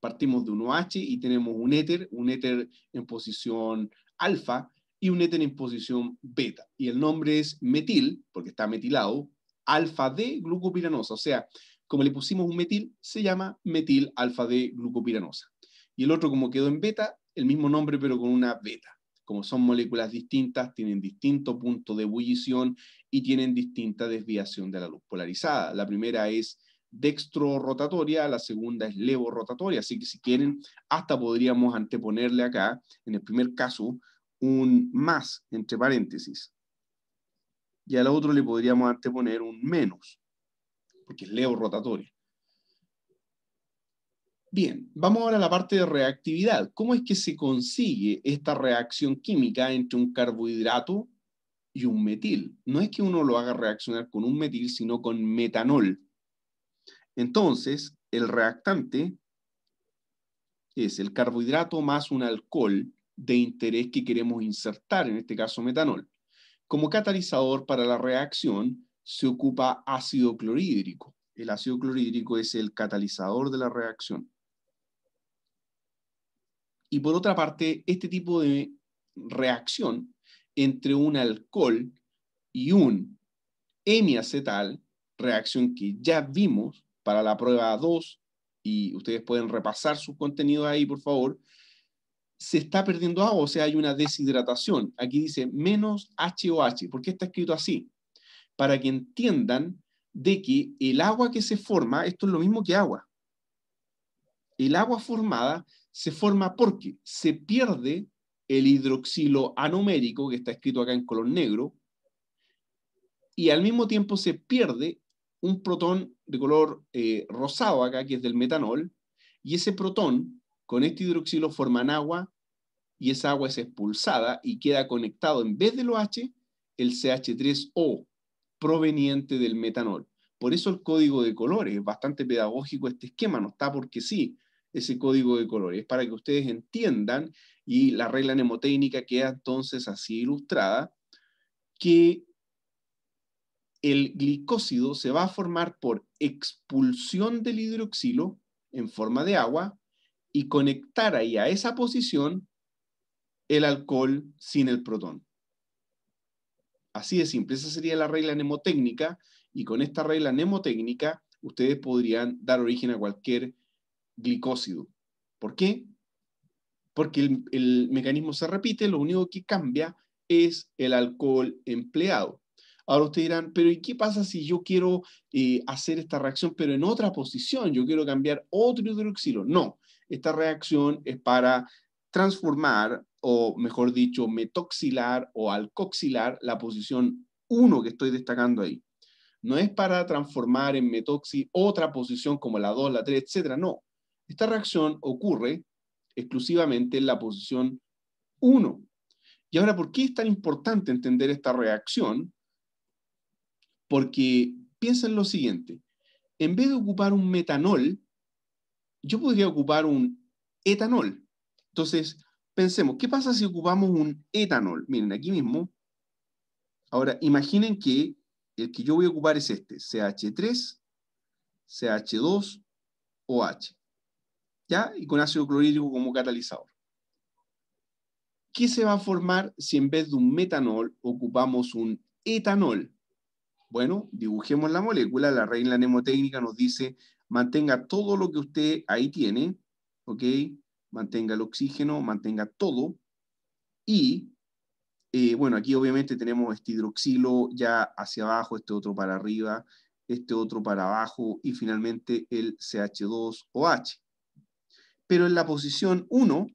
Partimos de un OH y tenemos un éter, un éter en posición alfa y un éter en posición beta. Y el nombre es metil, porque está metilado, alfa D glucopiranosa. O sea, como le pusimos un metil, se llama metil alfa D glucopiranosa. Y el otro, como quedó en beta, el mismo nombre, pero con una beta. Como son moléculas distintas, tienen distinto punto de ebullición y tienen distinta desviación de la luz polarizada. La primera es dextrorotatoria, la segunda es levorotatoria, así que si quieren, hasta podríamos anteponerle acá, en el primer caso, un más, entre paréntesis. Y al otro le podríamos anteponer un menos, porque es levorotatoria. Bien, vamos ahora a la parte de reactividad. ¿Cómo es que se consigue esta reacción química entre un carbohidrato y un metil? No es que uno lo haga reaccionar con un metil, sino con metanol. Entonces, el reactante es el carbohidrato más un alcohol de interés que queremos insertar, en este caso metanol. Como catalizador para la reacción se ocupa ácido clorhídrico. El ácido clorhídrico es el catalizador de la reacción y por otra parte, este tipo de reacción entre un alcohol y un hemiacetal, reacción que ya vimos para la prueba 2, y ustedes pueden repasar sus contenidos ahí, por favor, se está perdiendo agua, o sea, hay una deshidratación. Aquí dice menos HOH. ¿Por qué está escrito así? Para que entiendan de que el agua que se forma, esto es lo mismo que agua. El agua formada se forma porque se pierde el hidroxilo anomérico, que está escrito acá en color negro, y al mismo tiempo se pierde un protón de color eh, rosado acá, que es del metanol, y ese protón con este hidroxilo forman agua, y esa agua es expulsada y queda conectado en vez del OH, el CH3O, proveniente del metanol. Por eso el código de colores, es bastante pedagógico este esquema, no está porque sí, ese código de colores, para que ustedes entiendan y la regla mnemotécnica queda entonces así ilustrada, que el glicósido se va a formar por expulsión del hidroxilo en forma de agua y conectar ahí a esa posición el alcohol sin el protón. Así de simple, esa sería la regla mnemotécnica y con esta regla mnemotécnica ustedes podrían dar origen a cualquier glicósido. ¿Por qué? Porque el, mecanismo se repite, lo único que cambia es el alcohol empleado. Ahora ustedes dirán, pero ¿y qué pasa si yo quiero eh, hacer esta reacción, pero en otra posición? Yo quiero cambiar otro hidroxilo. No, esta reacción es para transformar, o mejor dicho, metoxilar o alcoxilar la posición 1 que estoy destacando ahí. No es para transformar en metoxi otra posición como la 2, la 3, etcétera. No, esta reacción ocurre exclusivamente en la posición 1. Y ahora, ¿por qué es tan importante entender esta reacción? Porque piensen lo siguiente, en vez de ocupar un metanol, yo podría ocupar un etanol. Entonces, pensemos, ¿qué pasa si ocupamos un etanol? Miren, aquí mismo. Ahora, imaginen que el que yo voy a ocupar es este, CH3, CH2, OH. ¿ya? Y con ácido clorhídrico como catalizador. ¿Qué se va a formar si en vez de un metanol ocupamos un etanol? Bueno, dibujemos la molécula, la regla mnemotécnica nos dice, mantenga todo lo que usted ahí tiene, ¿ok? Mantenga el oxígeno, mantenga todo. Y, eh, bueno, aquí obviamente tenemos este hidroxilo ya hacia abajo, este otro para arriba, este otro para abajo y finalmente el CH2OH pero en la posición 1,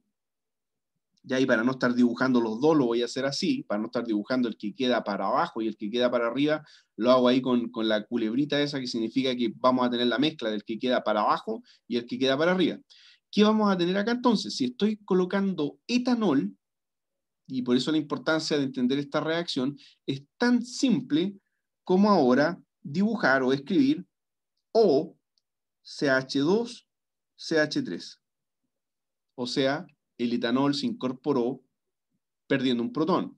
y ahí para no estar dibujando los dos lo voy a hacer así, para no estar dibujando el que queda para abajo y el que queda para arriba, lo hago ahí con, la culebrita esa que significa que vamos a tener la mezcla del que queda para abajo y el que queda para arriba. ¿Qué vamos a tener acá entonces? Si estoy colocando etanol, y por eso la importancia de entender esta reacción, es tan simple como ahora dibujar o escribir O, CH2, CH3 o sea, el etanol se incorporó perdiendo un protón.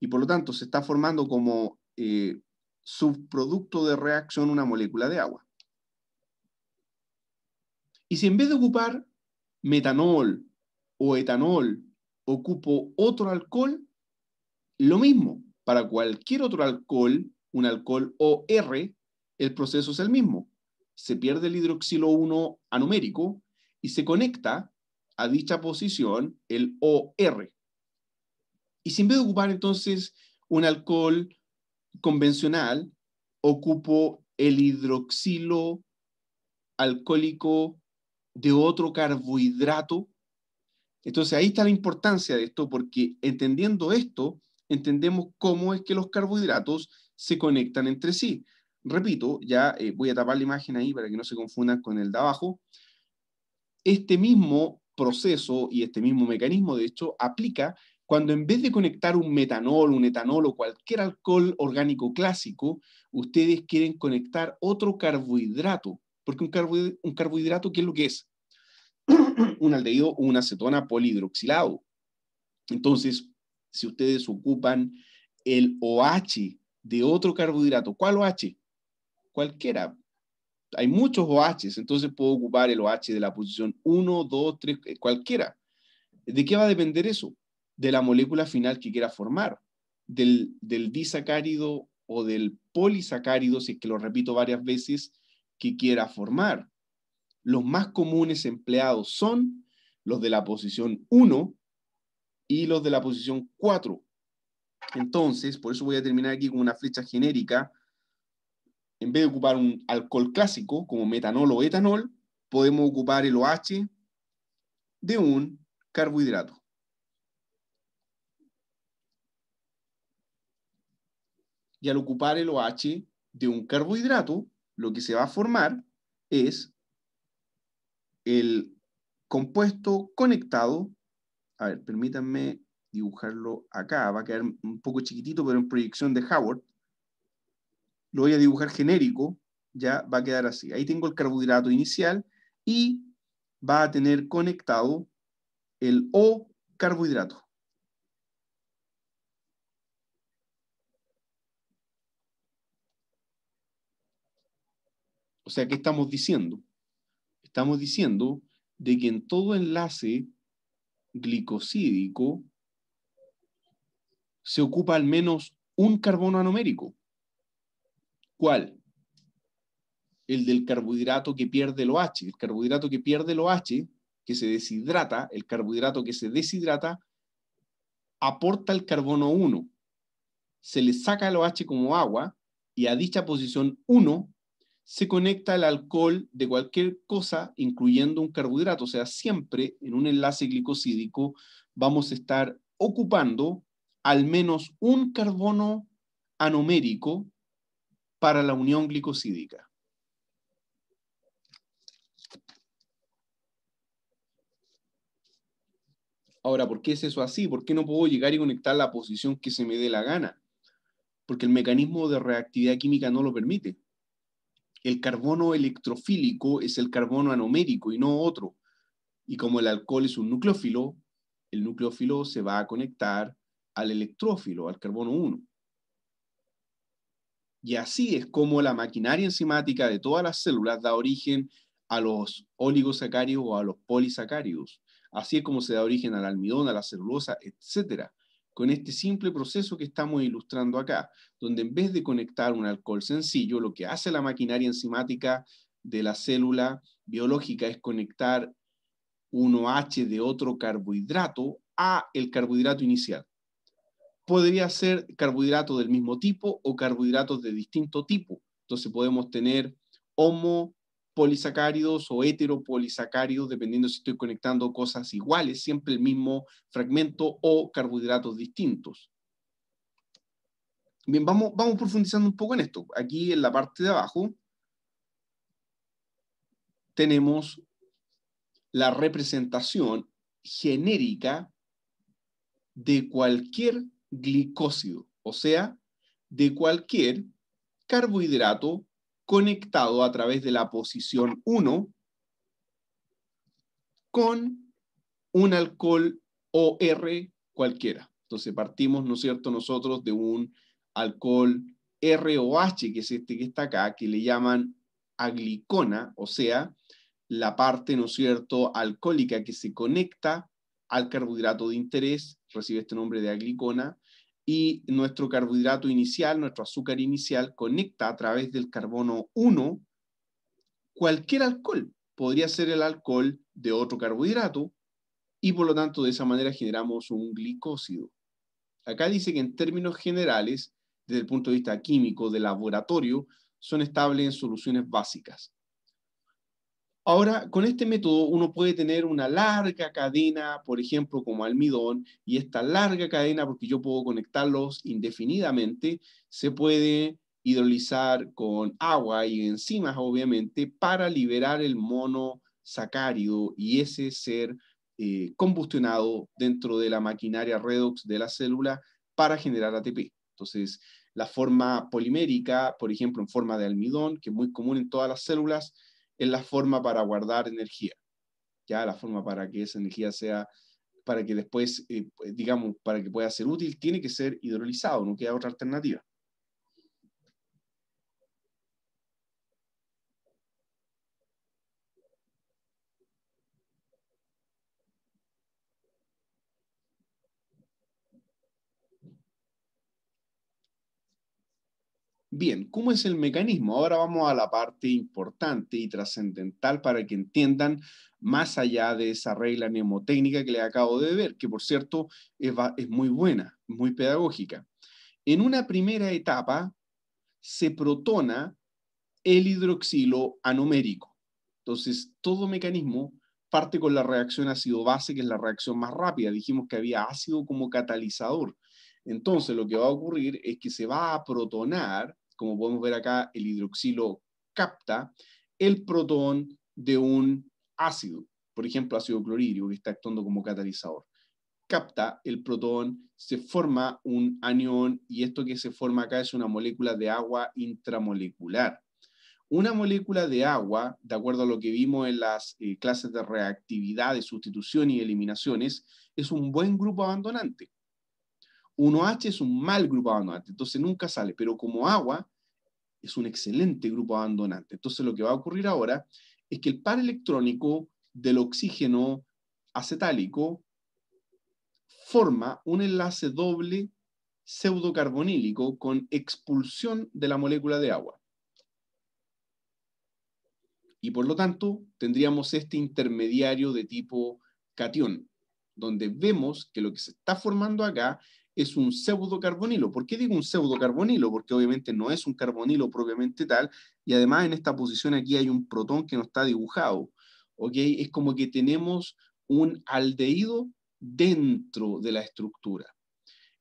Y por lo tanto, se está formando como eh, subproducto de reacción una molécula de agua. Y si en vez de ocupar metanol o etanol, ocupo otro alcohol, lo mismo. Para cualquier otro alcohol, un alcohol OR, el proceso es el mismo. Se pierde el hidroxilo 1 anumérico y se conecta a dicha posición el OR. Y si en vez de ocupar entonces un alcohol convencional, ocupo el hidroxilo alcohólico de otro carbohidrato. Entonces ahí está la importancia de esto, porque entendiendo esto, entendemos cómo es que los carbohidratos se conectan entre sí. Repito, ya eh, voy a tapar la imagen ahí para que no se confundan con el de abajo. Este mismo proceso y este mismo mecanismo, de hecho, aplica cuando en vez de conectar un metanol, un etanol o cualquier alcohol orgánico clásico, ustedes quieren conectar otro carbohidrato, porque un, carbohidrato, un carbohidrato ¿qué es lo que es? un aldehído o una acetona polihidroxilado. Entonces, si ustedes ocupan el OH de otro carbohidrato, ¿cuál OH? Cualquiera, hay muchos OHs, entonces puedo ocupar el OH de la posición 1, 2, 3, cualquiera. ¿De qué va a depender eso? De la molécula final que quiera formar, del, del disacárido o del polisacárido, si es que lo repito varias veces, que quiera formar. Los más comunes empleados son los de la posición 1 y los de la posición 4. Entonces, por eso voy a terminar aquí con una flecha genérica en vez de ocupar un alcohol clásico como metanol o etanol, podemos ocupar el OH de un carbohidrato. Y al ocupar el OH de un carbohidrato, lo que se va a formar es el compuesto conectado. A ver, permítanme dibujarlo acá, va a quedar un poco chiquitito, pero en proyección de Howard lo voy a dibujar genérico, ya va a quedar así. Ahí tengo el carbohidrato inicial y va a tener conectado el O carbohidrato. O sea, ¿qué estamos diciendo? Estamos diciendo de que en todo enlace glicosídico se ocupa al menos un carbono anomérico. ¿Cuál? El del carbohidrato que pierde el OH. El carbohidrato que pierde el OH, que se deshidrata, el carbohidrato que se deshidrata, aporta el carbono 1. Se le saca el OH como agua y a dicha posición 1 se conecta el alcohol de cualquier cosa, incluyendo un carbohidrato. O sea, siempre en un enlace glicosídico vamos a estar ocupando al menos un carbono anomérico para la unión glicosídica. Ahora, ¿por qué es eso así? ¿Por qué no puedo llegar y conectar la posición que se me dé la gana? Porque el mecanismo de reactividad química no lo permite. El carbono electrofílico es el carbono anomérico y no otro. Y como el alcohol es un nucleófilo, el nucleófilo se va a conectar al electrófilo, al carbono 1. Y así es como la maquinaria enzimática de todas las células da origen a los oligosacáridos o a los polisacáridos. Así es como se da origen al almidón, a la celulosa, etc. Con este simple proceso que estamos ilustrando acá, donde en vez de conectar un alcohol sencillo, lo que hace la maquinaria enzimática de la célula biológica es conectar un OH de otro carbohidrato a el carbohidrato inicial podría ser carbohidratos del mismo tipo o carbohidratos de distinto tipo. Entonces podemos tener homopolisacáridos o heteropolisacáridos, dependiendo si estoy conectando cosas iguales, siempre el mismo fragmento o carbohidratos distintos. Bien, vamos, vamos profundizando un poco en esto. Aquí en la parte de abajo tenemos la representación genérica de cualquier glicósido, o sea, de cualquier carbohidrato conectado a través de la posición 1 con un alcohol OR cualquiera. Entonces partimos, ¿no es cierto?, nosotros de un alcohol ROH, que es este que está acá, que le llaman aglicona, o sea, la parte, ¿no es cierto?, alcohólica que se conecta al carbohidrato de interés, recibe este nombre de aglicona, y nuestro carbohidrato inicial, nuestro azúcar inicial, conecta a través del carbono 1 cualquier alcohol. Podría ser el alcohol de otro carbohidrato y por lo tanto de esa manera generamos un glicósido. Acá dice que en términos generales, desde el punto de vista químico de laboratorio, son estables en soluciones básicas. Ahora, con este método uno puede tener una larga cadena, por ejemplo, como almidón, y esta larga cadena, porque yo puedo conectarlos indefinidamente, se puede hidrolizar con agua y enzimas, obviamente, para liberar el monosacárido y ese ser eh, combustionado dentro de la maquinaria redox de la célula para generar ATP. Entonces, la forma polimérica, por ejemplo, en forma de almidón, que es muy común en todas las células, es la forma para guardar energía, ya la forma para que esa energía sea, para que después, eh, digamos, para que pueda ser útil, tiene que ser hidrolizado, no queda otra alternativa. Bien, ¿cómo es el mecanismo? Ahora vamos a la parte importante y trascendental para que entiendan más allá de esa regla mnemotécnica que les acabo de ver, que por cierto es, es muy buena, muy pedagógica. En una primera etapa se protona el hidroxilo anomérico. Entonces, todo mecanismo parte con la reacción ácido-base, que es la reacción más rápida. Dijimos que había ácido como catalizador. Entonces, lo que va a ocurrir es que se va a protonar como podemos ver acá, el hidroxilo capta el protón de un ácido, por ejemplo, ácido clorhídrico, que está actuando como catalizador. Capta el protón, se forma un anión y esto que se forma acá es una molécula de agua intramolecular. Una molécula de agua, de acuerdo a lo que vimos en las eh, clases de reactividad, de sustitución y eliminaciones, es un buen grupo abandonante. 1H es un mal grupo abandonante, entonces nunca sale, pero como agua es un excelente grupo abandonante. Entonces lo que va a ocurrir ahora es que el par electrónico del oxígeno acetálico forma un enlace doble pseudocarbonílico con expulsión de la molécula de agua. Y por lo tanto, tendríamos este intermediario de tipo catión, donde vemos que lo que se está formando acá es un pseudocarbonilo. ¿Por qué digo un pseudocarbonilo? Porque obviamente no es un carbonilo propiamente tal, y además en esta posición aquí hay un protón que no está dibujado. Es como que tenemos un aldehído dentro de la estructura.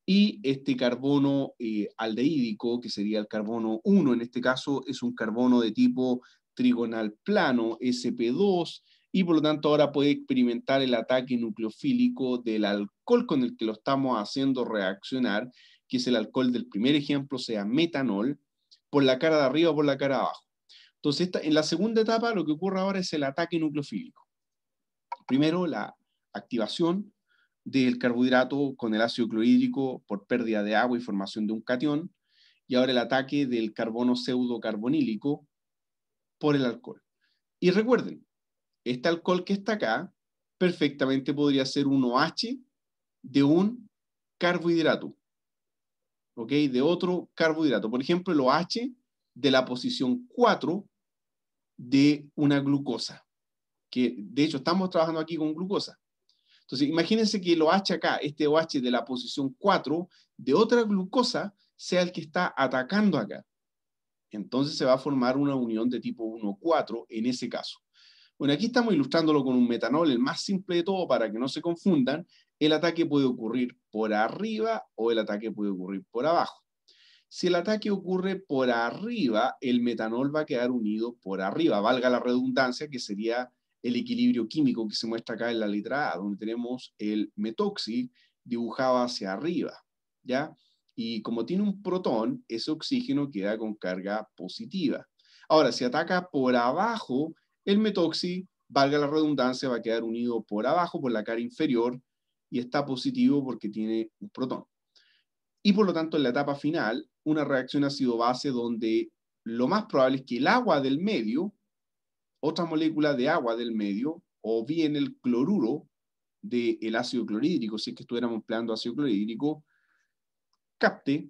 Y este carbono aldeídico, eh, aldehídico, que sería el carbono 1 en este caso, es un carbono de tipo trigonal plano, SP2, y por lo tanto ahora puede experimentar el ataque nucleofílico del alcohol con el que lo estamos haciendo reaccionar, que es el alcohol del primer ejemplo, sea metanol, por la cara de arriba o por la cara de abajo. Entonces, en la segunda etapa lo que ocurre ahora es el ataque nucleofílico. Primero, la activación del carbohidrato con el ácido clorhídrico por pérdida de agua y formación de un cation. y ahora el ataque del carbono pseudo pseudocarbonílico por el alcohol. Y recuerden, este alcohol que está acá perfectamente podría ser un OH de un carbohidrato, ¿ok? De otro carbohidrato. Por ejemplo, el OH de la posición 4 de una glucosa, que de hecho estamos trabajando aquí con glucosa. Entonces, imagínense que el OH acá, este OH de la posición 4 de otra glucosa, sea el que está atacando acá. Entonces se va a formar una unión de tipo 1-4 en ese caso. Bueno, aquí estamos ilustrándolo con un metanol, el más simple de todo, para que no se confundan. El ataque puede ocurrir por arriba o el ataque puede ocurrir por abajo. Si el ataque ocurre por arriba, el metanol va a quedar unido por arriba, valga la redundancia, que sería el equilibrio químico que se muestra acá en la letra A, donde tenemos el metóxido dibujado hacia arriba, ¿ya? Y como tiene un protón, ese oxígeno queda con carga positiva. Ahora, si ataca por abajo, el metoxi, valga la redundancia, va a quedar unido por abajo, por la cara inferior, y está positivo porque tiene un protón. Y por lo tanto, en la etapa final, una reacción ácido-base donde lo más probable es que el agua del medio, otra molécula de agua del medio, o bien el cloruro del ácido clorhídrico, si es que estuviéramos empleando ácido clorhídrico, capte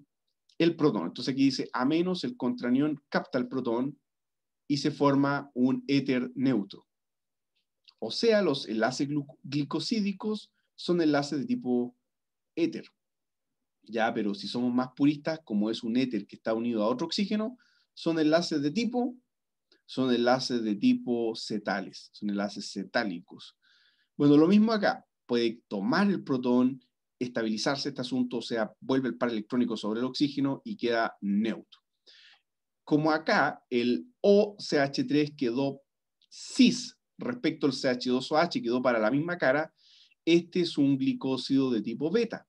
el protón. Entonces aquí dice, a menos el contranión capta el protón y se forma un éter neutro. O sea, los enlaces glicosídicos son enlaces de tipo éter. Ya, pero si somos más puristas, como es un éter que está unido a otro oxígeno, son enlaces de tipo, son enlaces de tipo cetales, son enlaces cetálicos. Bueno, lo mismo acá, puede tomar el protón, estabilizarse este asunto, o sea, vuelve el par electrónico sobre el oxígeno y queda neutro como acá el OCH3 quedó cis respecto al CH2OH, quedó para la misma cara, este es un glicósido de tipo beta.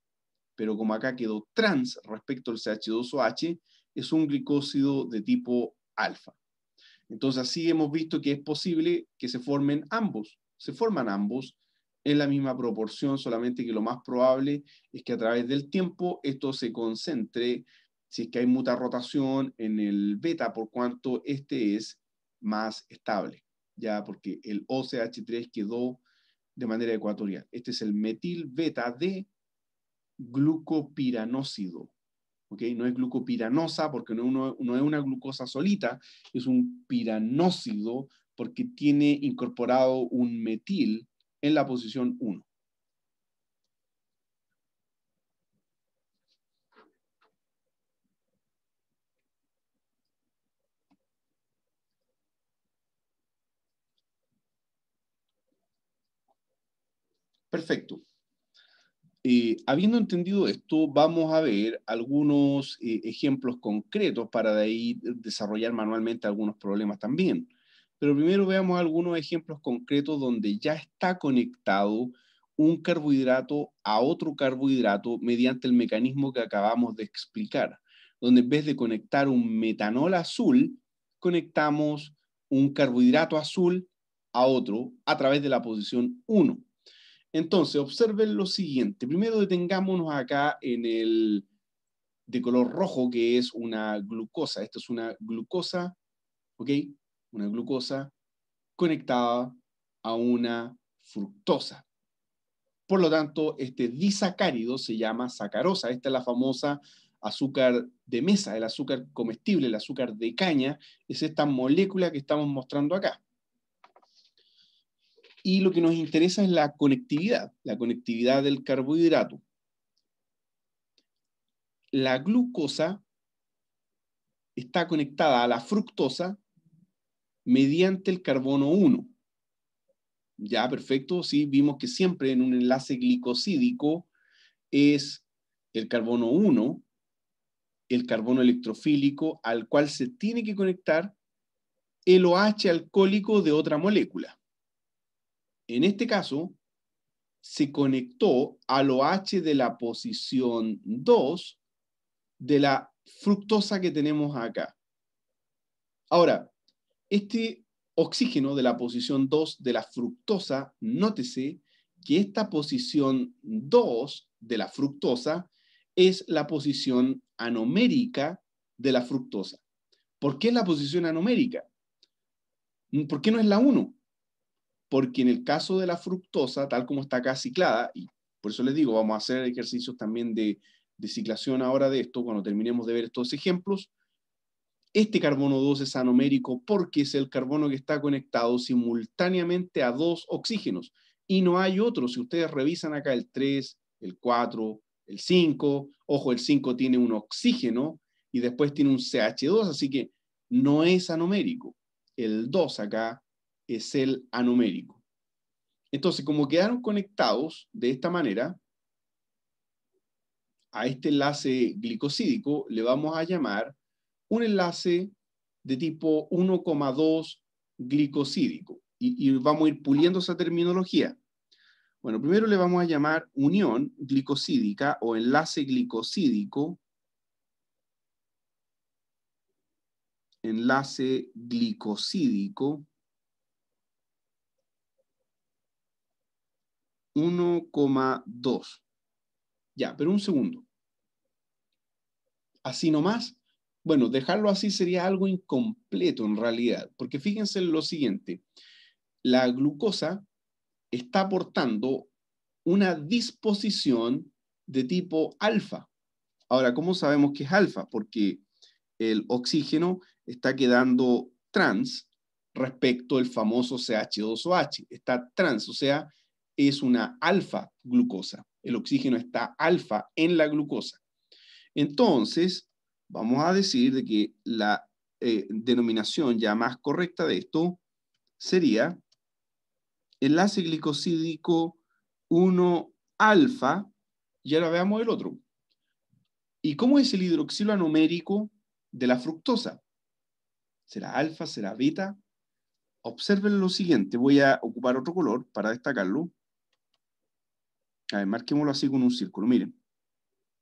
Pero como acá quedó trans respecto al CH2OH, es un glicósido de tipo alfa. Entonces así hemos visto que es posible que se formen ambos. Se forman ambos en la misma proporción, solamente que lo más probable es que a través del tiempo esto se concentre si es que hay muta rotación en el beta, por cuanto este es más estable, ya porque el OCH3 quedó de manera ecuatorial. Este es el metil beta de glucopiranócido. No es glucopiranosa porque no, no es una glucosa solita, es un piranócido porque tiene incorporado un metil en la posición 1. Perfecto. Eh, habiendo entendido esto, vamos a ver algunos eh, ejemplos concretos para de ahí desarrollar manualmente algunos problemas también. Pero primero veamos algunos ejemplos concretos donde ya está conectado un carbohidrato a otro carbohidrato mediante el mecanismo que acabamos de explicar, donde en vez de conectar un metanol azul, conectamos un carbohidrato azul a otro a través de la posición 1. Entonces, observen lo siguiente. Primero detengámonos acá en el de color rojo, que es una glucosa. Esto es una glucosa, ¿ok? Una glucosa conectada a una fructosa. Por lo tanto, este disacárido se llama sacarosa. Esta es la famosa azúcar de mesa, el azúcar comestible, el azúcar de caña, es esta molécula que estamos mostrando acá. Y lo que nos interesa es la conectividad, la conectividad del carbohidrato. La glucosa está conectada a la fructosa mediante el carbono 1. Ya, perfecto, sí, vimos que siempre en un enlace glicosídico es el carbono 1, el carbono electrofílico al cual se tiene que conectar el OH alcohólico de otra molécula en este caso, se conectó al OH de la posición 2 de la fructosa que tenemos acá. Ahora, este oxígeno de la posición 2 de la fructosa, nótese que esta posición 2 de la fructosa es la posición anomérica de la fructosa. ¿Por qué es la posición anomérica? ¿Por qué no es la 1? porque en el caso de la fructosa, tal como está acá ciclada, y por eso les digo, vamos a hacer ejercicios también de, ciclación ahora de esto, cuando terminemos de ver estos ejemplos, este carbono 2 es anomérico porque es el carbono que está conectado simultáneamente a dos oxígenos y no hay otro. Si ustedes revisan acá el 3, el 4, el 5, ojo, el 5 tiene un oxígeno y después tiene un CH2, así que no es anomérico. El 2 acá es el anumérico. Entonces, como quedaron conectados de esta manera, a este enlace glicosídico le vamos a llamar un enlace de tipo 1,2 glicosídico. Y, y vamos a ir puliendo esa terminología. Bueno, primero le vamos a llamar unión glicosídica o enlace glicosídico. Enlace glicosídico. 1,2. Ya, pero un segundo. Así nomás. Bueno, dejarlo así sería algo incompleto en realidad, porque fíjense lo siguiente. La glucosa está aportando una disposición de tipo alfa. Ahora, ¿cómo sabemos que es alfa? Porque el oxígeno está quedando trans respecto al famoso CH2OH. Está trans, o sea, es una alfa glucosa. El oxígeno está alfa en la glucosa. Entonces, vamos a decir de que la eh, denominación ya más correcta de esto sería el enlace glicosídico 1 alfa, y ahora veamos el otro. ¿Y cómo es el hidroxilo anomérico de la fructosa? ¿Será alfa? ¿Será beta? Observen lo siguiente, voy a ocupar otro color para destacarlo. A marquémoslo así con un círculo. Miren,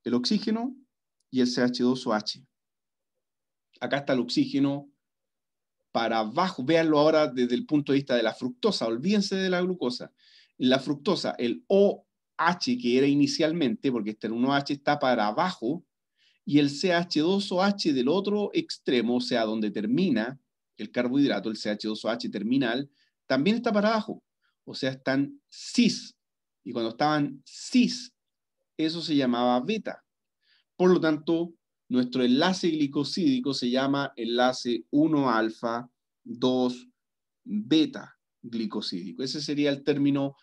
el oxígeno y el CH2OH. Acá está el oxígeno para abajo. Véanlo ahora desde el punto de vista de la fructosa. Olvídense de la glucosa. La fructosa, el OH que era inicialmente, porque este en un OH, está para abajo. Y el CH2OH del otro extremo, o sea, donde termina el carbohidrato, el CH2OH terminal, también está para abajo. O sea, están cis y cuando estaban cis, eso se llamaba beta. Por lo tanto, nuestro enlace glicosídico se llama enlace 1 alfa 2 beta glicosídico. Ese sería el término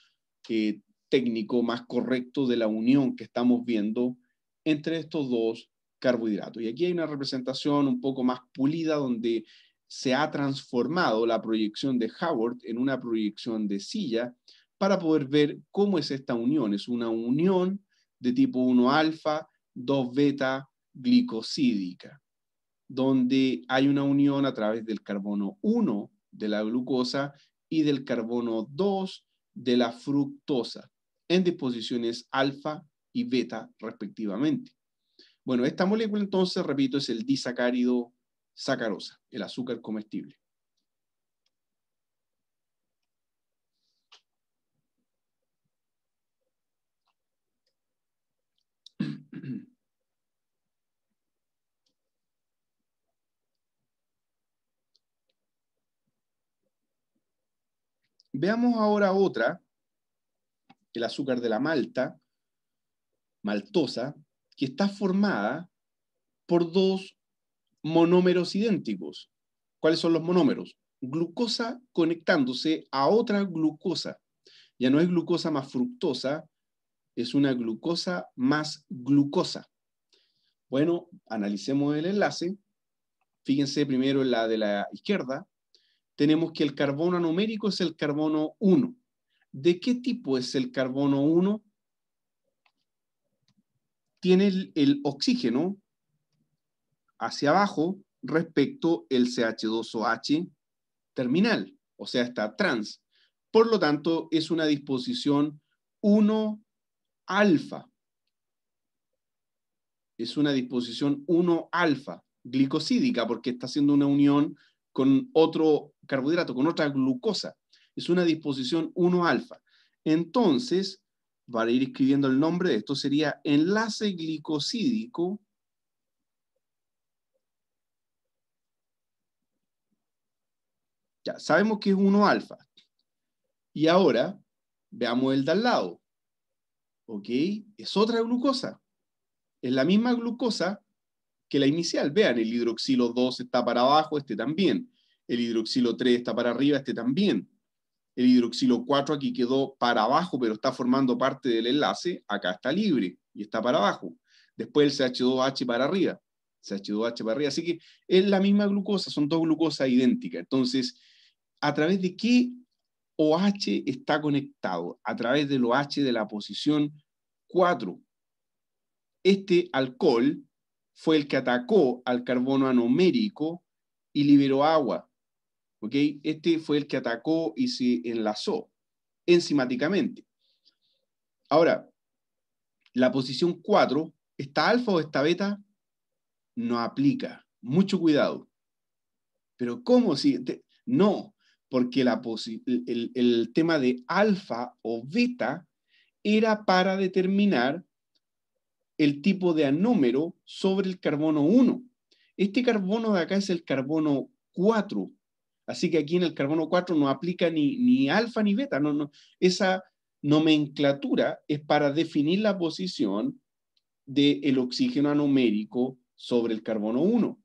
eh, técnico más correcto de la unión que estamos viendo entre estos dos carbohidratos. Y aquí hay una representación un poco más pulida donde se ha transformado la proyección de Howard en una proyección de silla para poder ver cómo es esta unión. Es una unión de tipo 1 alfa, 2 beta glicosídica, donde hay una unión a través del carbono 1 de la glucosa y del carbono 2 de la fructosa en disposiciones alfa y beta respectivamente. Bueno, esta molécula entonces, repito, es el disacárido sacarosa, el azúcar comestible. Veamos ahora otra, el azúcar de la malta, maltosa, que está formada por dos monómeros idénticos. ¿Cuáles son los monómeros? Glucosa conectándose a otra glucosa. Ya no es glucosa más fructosa, es una glucosa más glucosa. Bueno, analicemos el enlace. Fíjense primero en la de la izquierda, tenemos que el carbono numérico es el carbono 1. ¿De qué tipo es el carbono 1? Tiene el, oxígeno hacia abajo respecto el CH2OH terminal, o sea, está trans. Por lo tanto, es una disposición 1 alfa. Es una disposición 1 alfa, glicosídica, porque está haciendo una unión con otro carbohidrato con otra glucosa. Es una disposición 1-alfa. Entonces, para ir escribiendo el nombre de esto, sería enlace glicosídico Ya, sabemos que es 1 alfa. Y ahora, veamos el de al lado. ¿Ok? Es otra glucosa. Es la misma glucosa que la inicial. Vean, el hidroxilo 2 está para abajo, este también el hidroxilo 3 está para arriba, este también. El hidroxilo 4 aquí quedó para abajo, pero está formando parte del enlace, acá está libre y está para abajo. Después el CH2H para arriba, CH2H para arriba. Así que es la misma glucosa, son dos glucosas idénticas. Entonces, ¿a través de qué OH está conectado? A través del OH de la posición 4. Este alcohol fue el que atacó al carbono anomérico y liberó agua. ¿ok? Este fue el que atacó y se enlazó enzimáticamente. Ahora, la posición 4, ¿está alfa o está beta? No aplica. Mucho cuidado. Pero ¿cómo si? no, porque el, el tema de alfa o beta era para determinar el tipo de anúmero sobre el carbono 1. Este carbono de acá es el carbono 4, Así que aquí en el carbono 4 no aplica ni, ni alfa ni beta. No, Esa nomenclatura es para definir la posición del oxígeno anomérico sobre el carbono 1.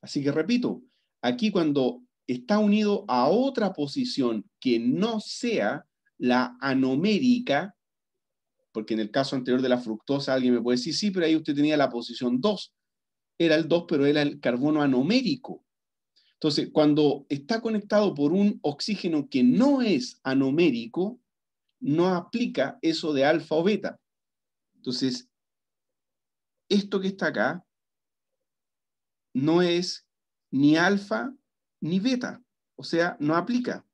Así que repito, aquí cuando está unido a otra posición que no sea la anomérica, porque en el caso anterior de la fructosa alguien me puede decir, sí, pero ahí usted tenía la posición 2. Era el 2, pero era el carbono anomérico. Entonces, cuando está conectado por un oxígeno que no es anomérico, no aplica eso de alfa o beta. Entonces, esto que está acá no es ni alfa ni beta, o sea, no aplica.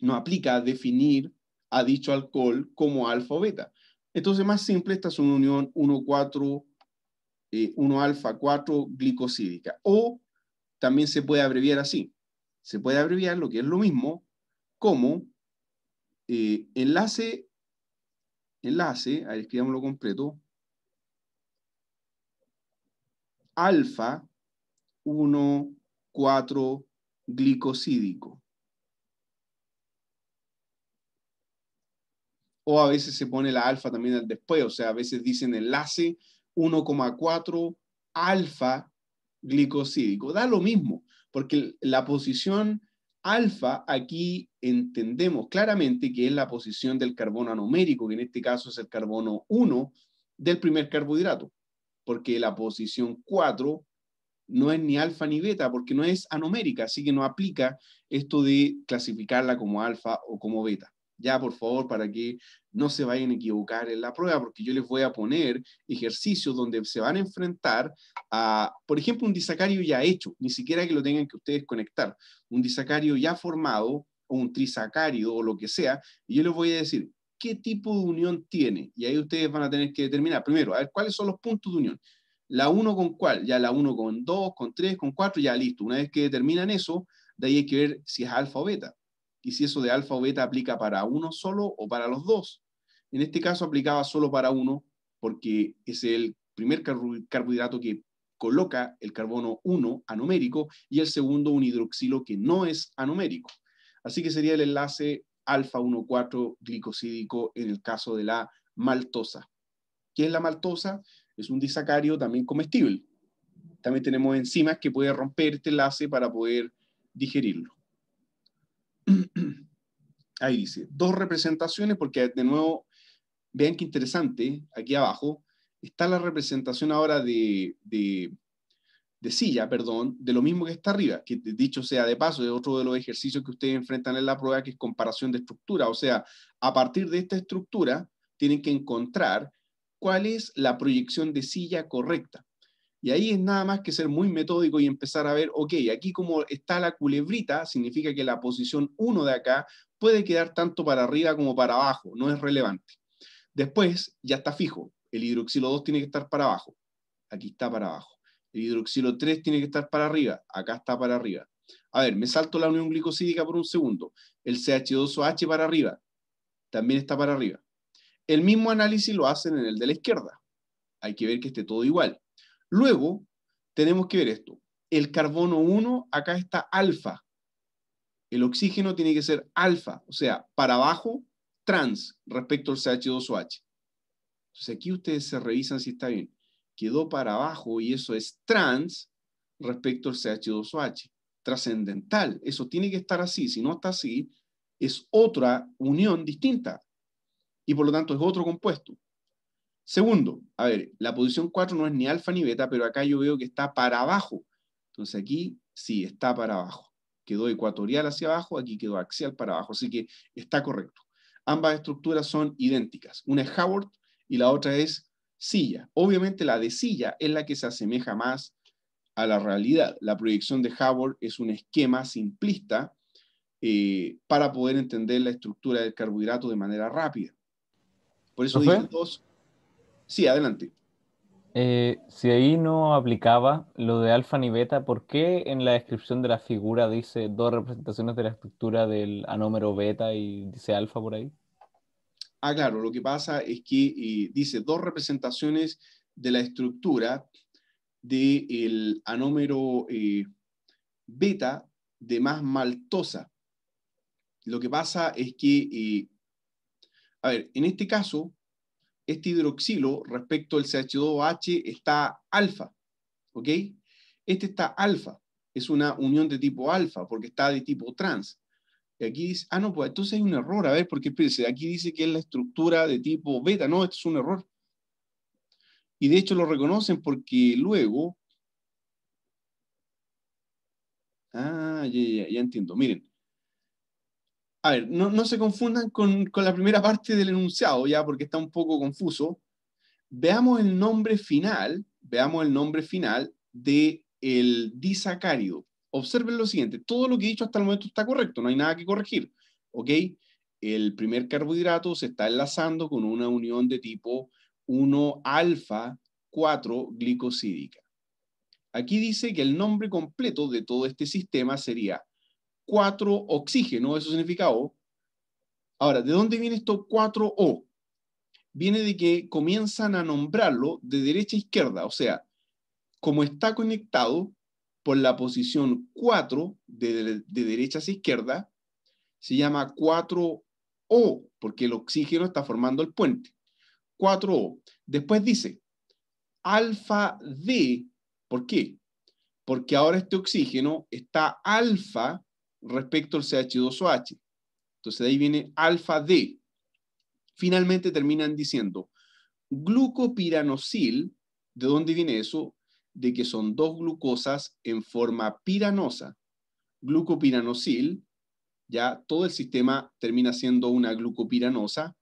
No aplica definir a dicho alcohol como alfa o beta. Entonces, más simple, esta es una unión 1, 1-4. 1-alfa-4-glicosídica. Eh, o también se puede abreviar así. Se puede abreviar, lo que es lo mismo, como eh, enlace, enlace, ahí completo, alfa 4 glicosídico. O a veces se pone la alfa también al después, o sea, a veces dicen enlace 1,4 alfa glicosídico. Da lo mismo, porque la posición alfa aquí entendemos claramente que es la posición del carbono anomérico, que en este caso es el carbono 1 del primer carbohidrato, porque la posición 4 no es ni alfa ni beta, porque no es anomérica, así que no aplica esto de clasificarla como alfa o como beta ya por favor, para que no se vayan a equivocar en la prueba, porque yo les voy a poner ejercicios donde se van a enfrentar a, por ejemplo, un disacario ya hecho, ni siquiera que lo tengan que ustedes conectar, un disacario ya formado o un trisacario, o lo que sea, y yo les voy a decir, ¿qué tipo de unión tiene? Y ahí ustedes van a tener que determinar, primero, a ver cuáles son los puntos de unión. La 1 con cuál, ya la 1 con 2, con 3, con 4, ya listo. Una vez que determinan eso, de ahí hay que ver si es alfa o beta y si eso de alfa o beta aplica para uno solo o para los dos. En este caso aplicaba solo para uno porque es el primer carbohidrato que coloca el carbono 1 anomérico y el segundo un hidroxilo que no es anomérico. Así que sería el enlace alfa 1,4 glicosídico en el caso de la maltosa. ¿Qué es la maltosa? Es un disacario también comestible. También tenemos enzimas que pueden romper este enlace para poder digerirlo ahí dice, dos representaciones, porque de nuevo, vean qué interesante, aquí abajo está la representación ahora de, de, de silla, perdón, de lo mismo que está arriba, que dicho sea de paso, es otro de los ejercicios que ustedes enfrentan en la prueba, que es comparación de estructura, o sea, a partir de esta estructura, tienen que encontrar cuál es la proyección de silla correcta. Y ahí es nada más que ser muy metódico y empezar a ver, ok, aquí como está la culebrita, significa que la posición 1 de acá puede quedar tanto para arriba como para abajo, no es relevante. Después ya está fijo, el hidroxilo 2 tiene que estar para abajo, aquí está para abajo. El hidroxilo 3 tiene que estar para arriba, acá está para arriba. A ver, me salto la unión glicosídica por un segundo. El CH2OH para arriba, también está para arriba. El mismo análisis lo hacen en el de la izquierda. Hay que ver que esté todo igual. Luego, tenemos que ver esto. El carbono 1, acá está alfa. El oxígeno tiene que ser alfa, o sea, para abajo, trans respecto al CH2OH. Entonces aquí ustedes se revisan si está bien. Quedó para abajo y eso es trans respecto al CH2OH. Trascendental. Eso tiene que estar así. Si no está así, es otra unión distinta. Y por lo tanto es otro compuesto. Segundo, a ver, la posición 4 no es ni alfa ni beta, pero acá yo veo que está para abajo. Entonces aquí sí, está para abajo. Quedó ecuatorial hacia abajo, aquí quedó axial para abajo. Así que está correcto. Ambas estructuras son idénticas. Una es Howard y la otra es silla. Obviamente la de silla es la que se asemeja más a la realidad. La proyección de Howard es un esquema simplista eh, para poder entender la estructura del carbohidrato de manera rápida. Por eso digo dos Sí, adelante. Eh, si ahí no aplicaba lo de alfa ni beta, ¿por qué en la descripción de la figura dice dos representaciones de la estructura del anómero beta y dice alfa por ahí? Ah, claro, lo que pasa es que eh, dice dos representaciones de la estructura del de anómero eh, beta de más maltosa. Lo que pasa es que, a ver, en este caso, este hidroxilo respecto al ch 2 h está alfa, ¿ok? Este está alfa, es una unión de tipo alfa porque está de tipo trans. Y aquí dice, ah, no, pues entonces hay un error, a ver, porque espérense, aquí dice que es la estructura de tipo beta, no, esto es un error. Y de hecho lo reconocen porque luego... Ah, ya, ya, ya entiendo, miren a ver, no, se confundan con, la primera parte del enunciado, ya porque está un poco confuso. Veamos el nombre final, veamos el nombre final de el disacárido. Observen lo siguiente, todo lo que he dicho hasta el momento está correcto, no hay nada que corregir, ¿ok? El primer carbohidrato se está enlazando con una unión de tipo 1-alfa-4 glicosídica. Aquí dice que el nombre completo de todo este sistema sería cuatro oxígeno, eso significa O. Ahora, ¿de dónde viene esto 4O? Viene de que comienzan a nombrarlo de derecha a izquierda, o sea, como está conectado por la posición 4 de, de derecha a izquierda, se llama 4O, porque el oxígeno está formando el puente. 4O. Después dice, alfa D, ¿por qué? Porque ahora este oxígeno está alfa respecto al CH2OH. Entonces de ahí viene alfa D. Finalmente terminan diciendo glucopiranosil, ¿de dónde viene eso? De que son dos glucosas en forma piranosa. Glucopiranosil, ya todo el sistema termina siendo una glucopiranosa.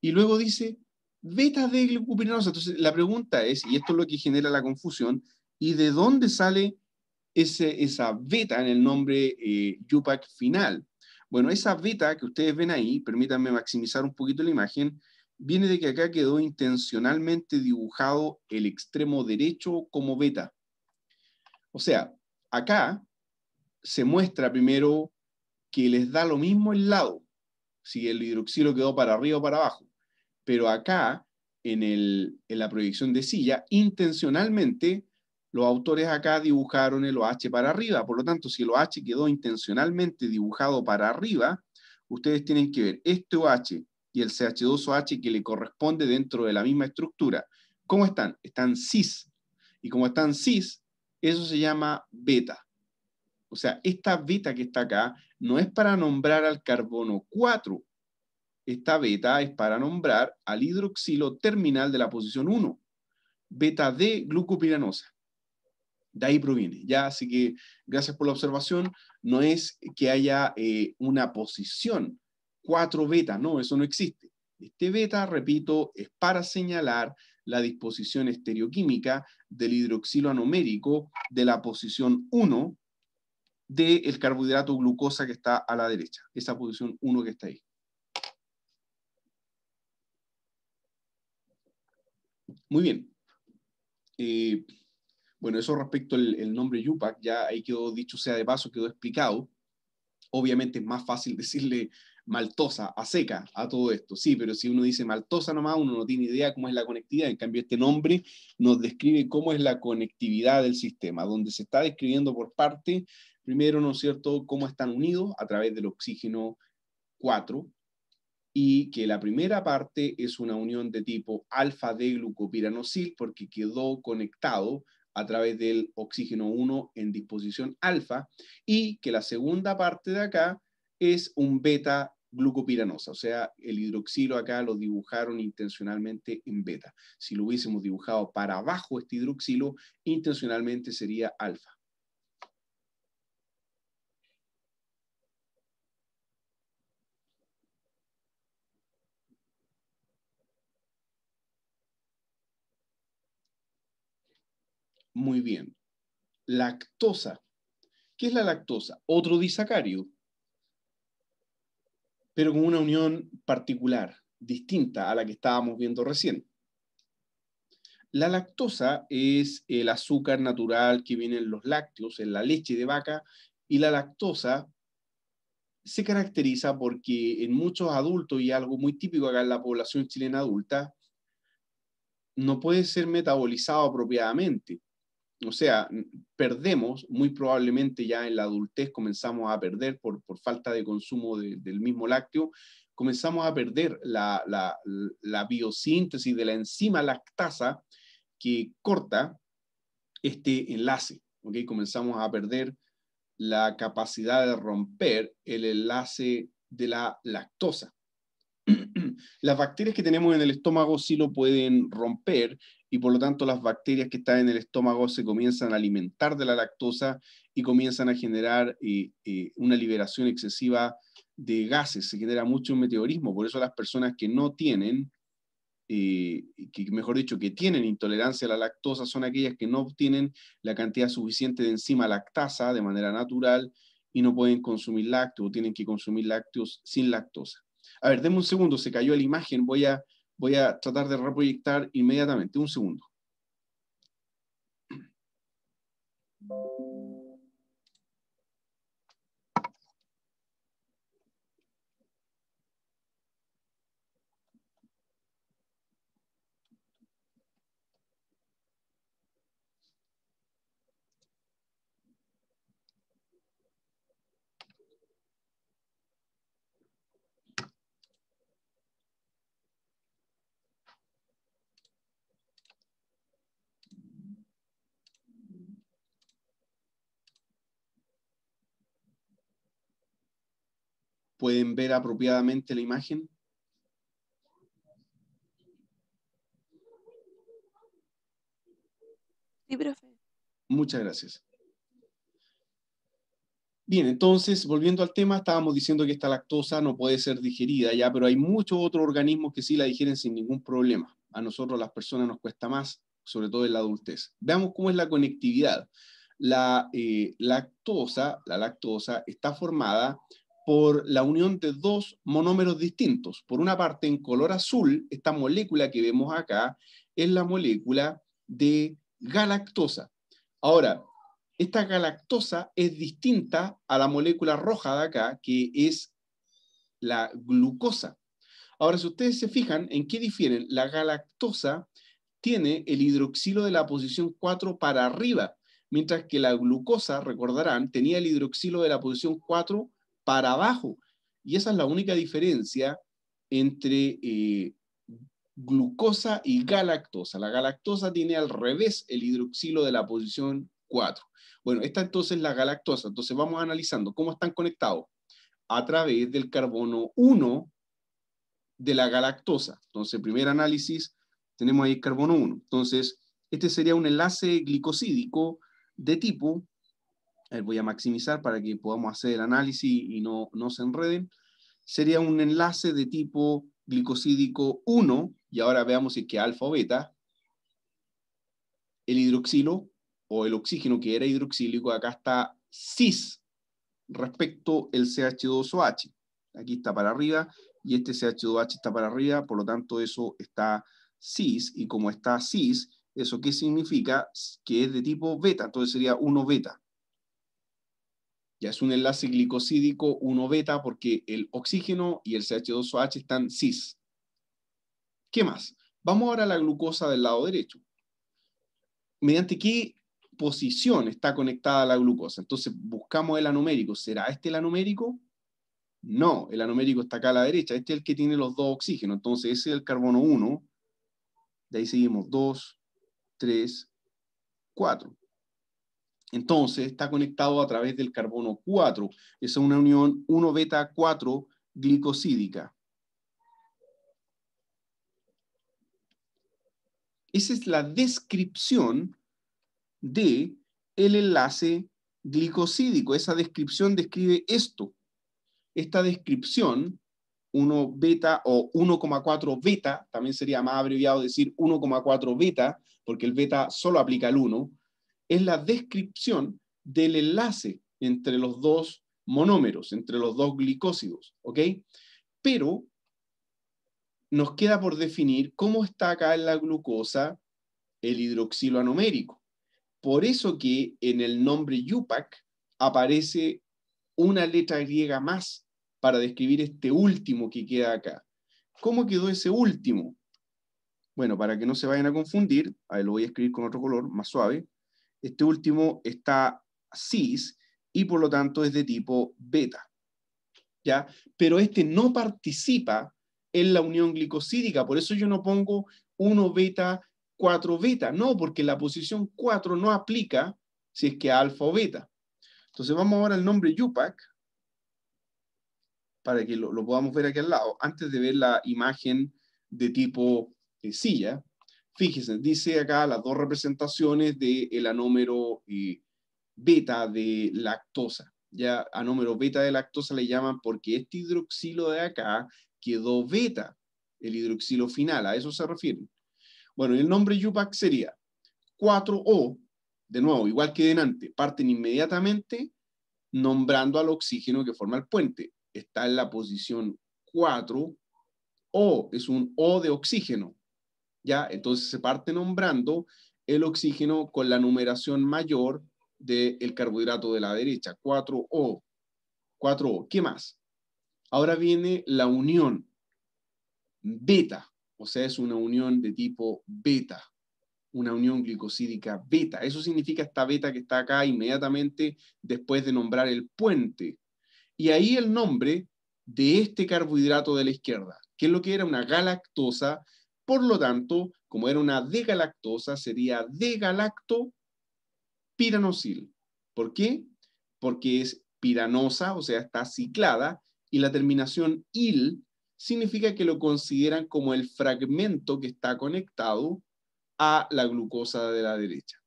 Y luego dice beta D glucopiranosa. Entonces la pregunta es, y esto es lo que genera la confusión, ¿y de dónde sale esa beta en el nombre eh, final. Bueno, esa beta que ustedes ven ahí, permítanme maximizar un poquito la imagen, viene de que acá quedó intencionalmente dibujado el extremo derecho como beta. O sea, acá se muestra primero que les da lo mismo el lado, si el hidroxilo quedó para arriba o para abajo. Pero acá, en, el, en la proyección de silla, intencionalmente los autores acá dibujaron el OH para arriba. Por lo tanto, si el OH quedó intencionalmente dibujado para arriba, ustedes tienen que ver este OH y el CH2OH que le corresponde dentro de la misma estructura. ¿Cómo están? Están cis. Y como están cis, eso se llama beta. O sea, esta beta que está acá no es para nombrar al carbono 4. Esta beta es para nombrar al hidroxilo terminal de la posición 1, beta D glucopiranosa de ahí proviene, ¿ya? Así que gracias por la observación. No es que haya eh, una posición 4 beta, no, eso no existe. Este beta, repito, es para señalar la disposición estereoquímica del hidroxilo anomérico de la posición 1 del carbohidrato glucosa que está a la derecha, esa posición 1 que está ahí. Muy bien. Eh, bueno, eso respecto al el nombre Yupac, ya ahí quedó dicho sea de paso, quedó explicado. Obviamente es más fácil decirle maltosa, a seca, a todo esto. Sí, pero si uno dice maltosa nomás, uno no tiene idea cómo es la conectividad. En cambio, este nombre nos describe cómo es la conectividad del sistema, donde se está describiendo por parte, primero, ¿no es cierto?, cómo están unidos a través del oxígeno 4 y que la primera parte es una unión de tipo alfa de glucopiranosil porque quedó conectado a través del oxígeno 1 en disposición alfa y que la segunda parte de acá es un beta glucopiranosa, o sea, el hidroxilo acá lo dibujaron intencionalmente en beta. Si lo hubiésemos dibujado para abajo este hidroxilo, intencionalmente sería alfa. Muy bien. Lactosa. ¿Qué es la lactosa? Otro disacario, pero con una unión particular, distinta a la que estábamos viendo recién. La lactosa es el azúcar natural que viene en los lácteos, en la leche de vaca, y la lactosa se caracteriza porque en muchos adultos, y algo muy típico acá en la población chilena adulta, no puede ser metabolizado apropiadamente. O sea, perdemos, muy probablemente ya en la adultez comenzamos a perder por, falta de consumo del mismo lácteo, comenzamos a perder la, biosíntesis de la enzima lactasa que corta este enlace. Comenzamos a perder la capacidad de romper el enlace de la lactosa. Las bacterias que tenemos en el estómago sí lo pueden romper, y por lo tanto las bacterias que están en el estómago se comienzan a alimentar de la lactosa y comienzan a generar eh, eh, una liberación excesiva de gases, se genera mucho meteorismo, por eso las personas que no tienen, eh, mejor dicho, que tienen intolerancia a la lactosa son aquellas que no obtienen la cantidad suficiente de enzima lactasa de manera natural y no pueden consumir lácteos, o tienen que consumir lácteos sin lactosa. A ver, denme un segundo, se cayó la imagen, voy a voy a tratar de reproyectar inmediatamente. Un segundo. pueden ver apropiadamente la imagen. Sí, profe. Muchas gracias. Bien, entonces, volviendo al tema, estábamos diciendo que esta lactosa no puede ser digerida ya, pero hay muchos otros organismos que sí la digieren sin ningún problema. A nosotros las personas nos cuesta más, sobre todo en la adultez. Veamos cómo es la conectividad. La eh, lactosa, la lactosa está formada por la unión de dos monómeros distintos. Por una parte, en color azul, esta molécula que vemos acá es la molécula de galactosa. Ahora, esta galactosa es distinta a la molécula roja de acá, que es la glucosa. Ahora, si ustedes se fijan en qué difieren, la galactosa tiene el hidroxilo de la posición 4 para arriba, mientras que la glucosa, recordarán, tenía el hidroxilo de la posición 4 para abajo. Y esa es la única diferencia entre eh, glucosa y galactosa. La galactosa tiene al revés el hidroxilo de la posición 4. Bueno, esta entonces es la galactosa. Entonces vamos analizando cómo están conectados a través del carbono 1 de la galactosa. Entonces, primer análisis, tenemos ahí el carbono 1. Entonces, este sería un enlace glicosídico de tipo voy a maximizar para que podamos hacer el análisis y no, no se enreden, sería un enlace de tipo glicosídico 1, y ahora veamos si es que alfa o beta, el hidroxilo o el oxígeno que era hidroxílico, acá está cis respecto el CH2OH. Aquí está para arriba y este CH2OH está para arriba, por lo tanto eso está cis, y como está cis, ¿eso qué significa? Que es de tipo beta, entonces sería 1 beta es un enlace glicosídico 1 beta porque el oxígeno y el CH2OH están cis. ¿Qué más? Vamos ahora a la glucosa del lado derecho. ¿Mediante qué posición está conectada la glucosa? Entonces buscamos el anomérico. ¿Será este el anomérico? No, el anomérico está acá a la derecha. Este es el que tiene los dos oxígenos. Entonces ese es el carbono 1. De ahí seguimos 2, 3, 4. Entonces, está conectado a través del carbono 4. Es una unión 1-beta-4 glicosídica. Esa es la descripción de el enlace glicosídico. Esa descripción describe esto. Esta descripción, 1 beta o 1,4 beta, también sería más abreviado decir 1,4 beta, porque el beta solo aplica al 1 es la descripción del enlace entre los dos monómeros, entre los dos glicósidos, ¿ok? Pero nos queda por definir cómo está acá en la glucosa el hidroxilo anomérico. Por eso que en el nombre UPAC aparece una letra griega más para describir este último que queda acá. ¿Cómo quedó ese último? Bueno, para que no se vayan a confundir, ahí lo voy a escribir con otro color más suave. Este último está cis y por lo tanto es de tipo beta. ¿ya? Pero este no participa en la unión glicosídica, por eso yo no pongo 1 beta, 4 beta, no, porque la posición 4 no aplica si es que alfa o beta. Entonces vamos ahora al nombre UPAC, para que lo, podamos ver aquí al lado, antes de ver la imagen de tipo eh, silla, Fíjense, dice acá las dos representaciones del anómero eh, beta de lactosa. Ya anómero beta de lactosa le llaman porque este hidroxilo de acá quedó beta, el hidroxilo final, a eso se refieren. Bueno, el nombre UPAC sería 4O, de nuevo, igual que delante, parten inmediatamente nombrando al oxígeno que forma el puente. Está en la posición 4, O, es un O de oxígeno, ¿ya? Entonces se parte nombrando el oxígeno con la numeración mayor del carbohidrato de la derecha, 4O. 4O. ¿Qué más? Ahora viene la unión beta, o sea, es una unión de tipo beta, una unión glicosídica beta. Eso significa esta beta que está acá inmediatamente después de nombrar el puente. Y ahí el nombre de este carbohidrato de la izquierda, que es lo que era una galactosa por lo tanto, como era una D-galactosa, sería piranosil ¿Por qué? Porque es piranosa, o sea, está ciclada, y la terminación il significa que lo consideran como el fragmento que está conectado a la glucosa de la derecha.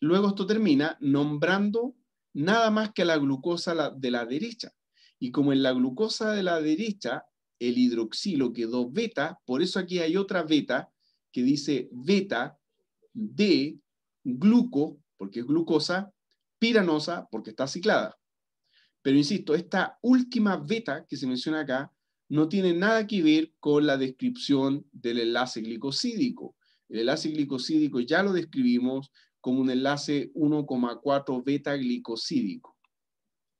Luego esto termina nombrando nada más que a la glucosa de la derecha. Y como en la glucosa de la derecha el hidroxilo quedó beta, por eso aquí hay otra beta que dice beta de gluco, porque es glucosa, piranosa, porque está ciclada. Pero insisto, esta última beta que se menciona acá no tiene nada que ver con la descripción del enlace glicosídico. El enlace glicosídico ya lo describimos como un enlace 1,4 beta glicosídico.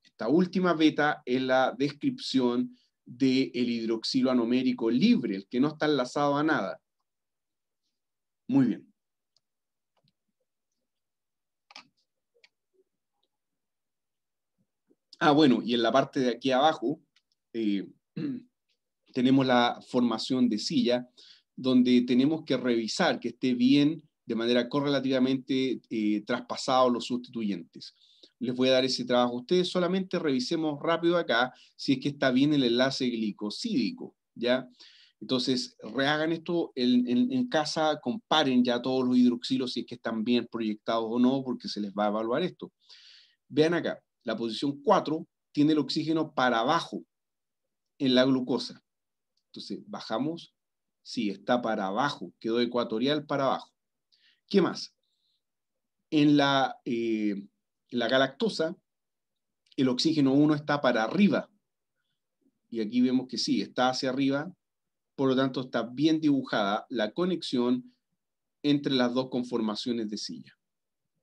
Esta última beta es la descripción del el hidroxilo anomérico libre, el que no está enlazado a nada. Muy bien. Ah, bueno, y en la parte de aquí abajo eh, tenemos la formación de silla, donde tenemos que revisar que esté bien de manera correlativamente eh, traspasado los sustituyentes les voy a dar ese trabajo a ustedes. Solamente revisemos rápido acá si es que está bien el enlace glicosídico, ¿ya? Entonces, rehagan esto en, casa, comparen ya todos los hidroxilos si es que están bien proyectados o no, porque se les va a evaluar esto. Vean acá, la posición 4 tiene el oxígeno para abajo en la glucosa. Entonces, bajamos, sí, está para abajo, quedó ecuatorial para abajo. ¿Qué más? En la eh, en la galactosa, el oxígeno 1 está para arriba. Y aquí vemos que sí, está hacia arriba, por lo tanto está bien dibujada la conexión entre las dos conformaciones de silla.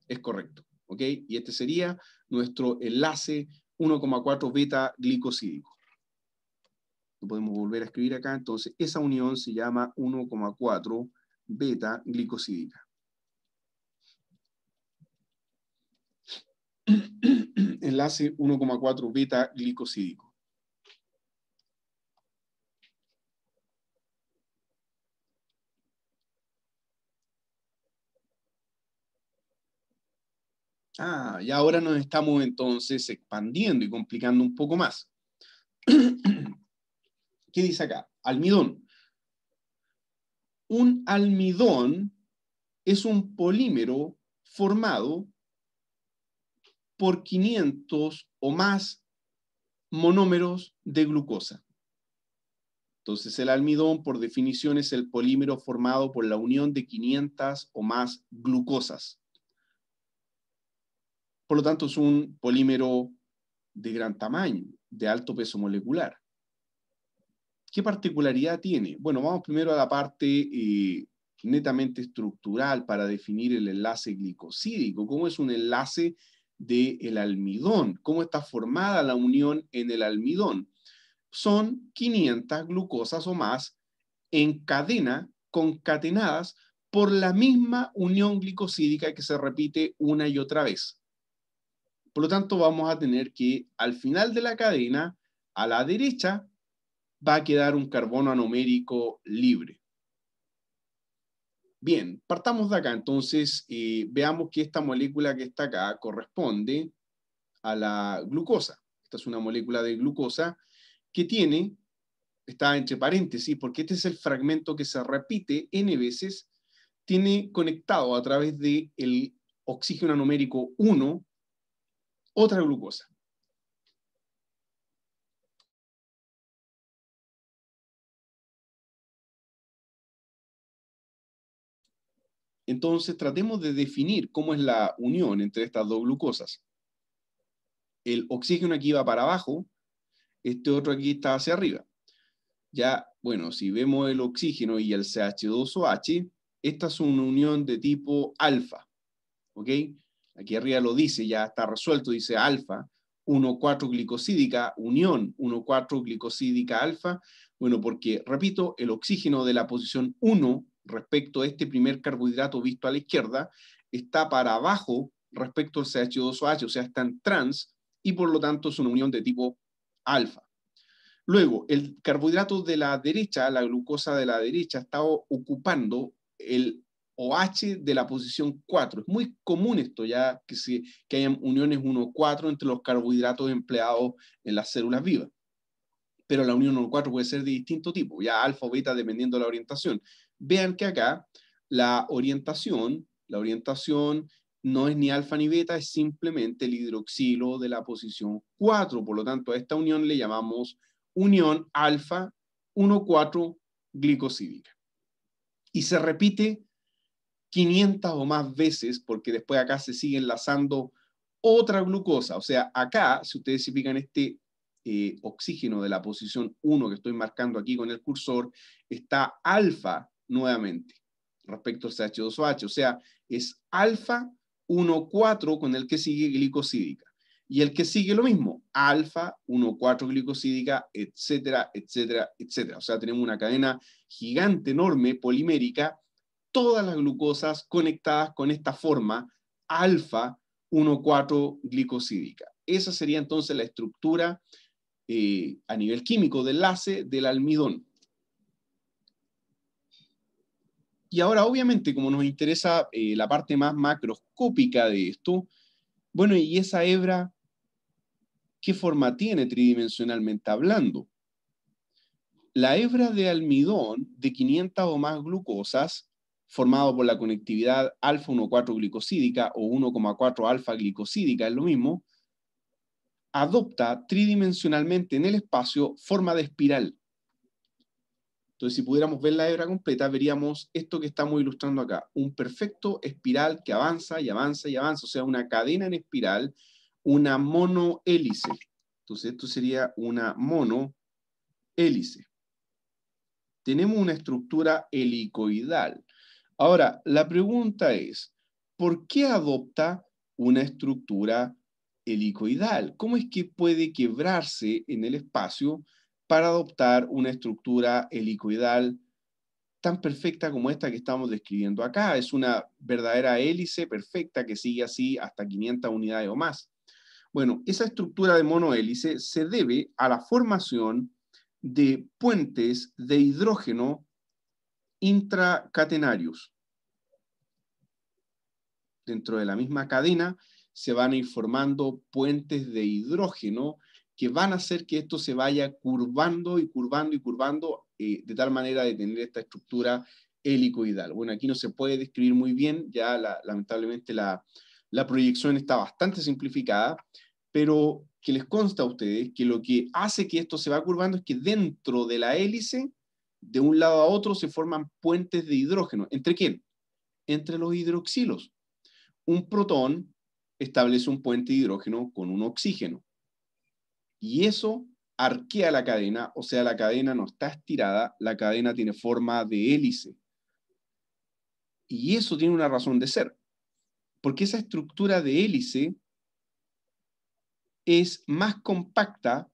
Es correcto, ¿ok? Y este sería nuestro enlace 1,4 beta glicosídico. Lo podemos volver a escribir acá, entonces esa unión se llama 1,4 beta glicosídica. enlace 1,4 beta glicosídico. Ah, y ahora nos estamos entonces expandiendo y complicando un poco más. ¿Qué dice acá? Almidón. Un almidón es un polímero formado por 500 o más monómeros de glucosa. Entonces el almidón, por definición, es el polímero formado por la unión de 500 o más glucosas. Por lo tanto, es un polímero de gran tamaño, de alto peso molecular. ¿Qué particularidad tiene? Bueno, vamos primero a la parte eh, netamente estructural para definir el enlace glicosídico. ¿Cómo es un enlace del almidón, cómo está formada la unión en el almidón. Son 500 glucosas o más en cadena, concatenadas por la misma unión glicosídica que se repite una y otra vez. Por lo tanto, vamos a tener que al final de la cadena, a la derecha, va a quedar un carbono anomérico libre. Bien, partamos de acá. Entonces, y veamos que esta molécula que está acá corresponde a la glucosa. Esta es una molécula de glucosa que tiene, está entre paréntesis, porque este es el fragmento que se repite n veces, tiene conectado a través del oxígeno numérico 1 otra glucosa. Entonces, tratemos de definir cómo es la unión entre estas dos glucosas. El oxígeno aquí va para abajo, este otro aquí está hacia arriba. Ya, bueno, si vemos el oxígeno y el CH2OH, esta es una unión de tipo alfa, ¿ok? Aquí arriba lo dice, ya está resuelto, dice alfa, 1,4-glicosídica, unión 1,4-glicosídica alfa. Bueno, porque, repito, el oxígeno de la posición 1 respecto a este primer carbohidrato visto a la izquierda, está para abajo respecto al CH2OH, o sea, está en trans y por lo tanto es una unión de tipo alfa. Luego, el carbohidrato de la derecha, la glucosa de la derecha, está ocupando el OH de la posición 4. Es muy común esto ya, que, hay que hayan uniones 1-4 entre los carbohidratos empleados en las células vivas. Pero la unión 1-4 puede ser de distinto tipo, ya alfa o beta dependiendo de la orientación vean que acá la orientación, la orientación no es ni alfa ni beta, es simplemente el hidroxilo de la posición 4. Por lo tanto, a esta unión le llamamos unión alfa 1,4 glicosídica. Y se repite 500 o más veces, porque después acá se sigue enlazando otra glucosa. O sea, acá, si ustedes se fijan, este eh, oxígeno de la posición 1 que estoy marcando aquí con el cursor, está alfa nuevamente respecto al CH2OH. Este o sea, es alfa 1,4 con el que sigue glicosídica. Y el que sigue lo mismo, alfa 1,4 glicosídica, etcétera, etcétera, etcétera. O sea, tenemos una cadena gigante, enorme, polimérica, todas las glucosas conectadas con esta forma alfa 1,4 glicosídica. Esa sería entonces la estructura eh, a nivel químico del enlace del almidón. Y ahora, obviamente, como nos interesa eh, la parte más macroscópica de esto, bueno, ¿y esa hebra qué forma tiene tridimensionalmente hablando? La hebra de almidón de 500 o más glucosas, formado por la conectividad alfa 1,4 glicosídica o 1,4 alfa glicosídica, es lo mismo, adopta tridimensionalmente en el espacio forma de espiral. Entonces, si pudiéramos ver la hebra completa, veríamos esto que estamos ilustrando acá, un perfecto espiral que avanza y avanza y avanza, o sea, una cadena en espiral, una mono monohélice. Entonces, esto sería una mono hélice. Tenemos una estructura helicoidal. Ahora, la pregunta es, ¿por qué adopta una estructura helicoidal? ¿Cómo es que puede quebrarse en el espacio? para adoptar una estructura helicoidal tan perfecta como esta que estamos describiendo acá. Es una verdadera hélice perfecta que sigue así hasta 500 unidades o más. Bueno, esa estructura de monohélice se debe a la formación de puentes de hidrógeno intracatenarios. Dentro de la misma cadena se van a ir formando puentes de hidrógeno que van a hacer que esto se vaya curvando y curvando y curvando eh, de tal manera de tener esta estructura helicoidal. Bueno, aquí no se puede describir muy bien, ya lamentablemente la, la proyección está bastante simplificada, pero que les consta a ustedes que lo que hace que esto se va curvando es que dentro de la hélice, de un lado a otro, se forman puentes de hidrógeno. ¿Entre quién? Entre los hidroxilos. Un protón establece un puente de hidrógeno con un oxígeno. Y eso arquea la cadena, o sea, la cadena no está estirada, la cadena tiene forma de hélice. Y eso tiene una razón de ser, porque esa estructura de hélice es más compacta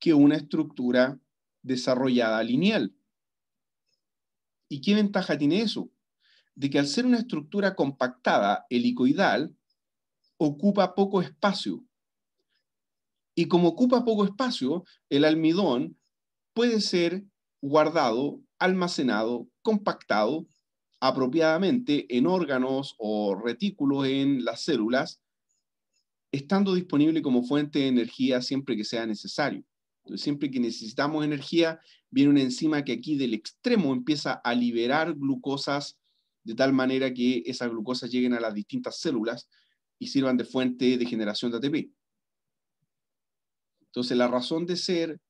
que una estructura desarrollada lineal. ¿Y qué ventaja tiene eso? De que al ser una estructura compactada, helicoidal, ocupa poco espacio y como ocupa poco espacio, el almidón puede ser guardado, almacenado, compactado apropiadamente en órganos o retículos en las células, estando disponible como fuente de energía siempre que sea necesario. siempre que necesitamos energía, viene una enzima que aquí del extremo empieza a liberar glucosas de tal manera que esas glucosas lleguen a las distintas células y sirvan de fuente de generación de ATP. Entonces, la razón de ser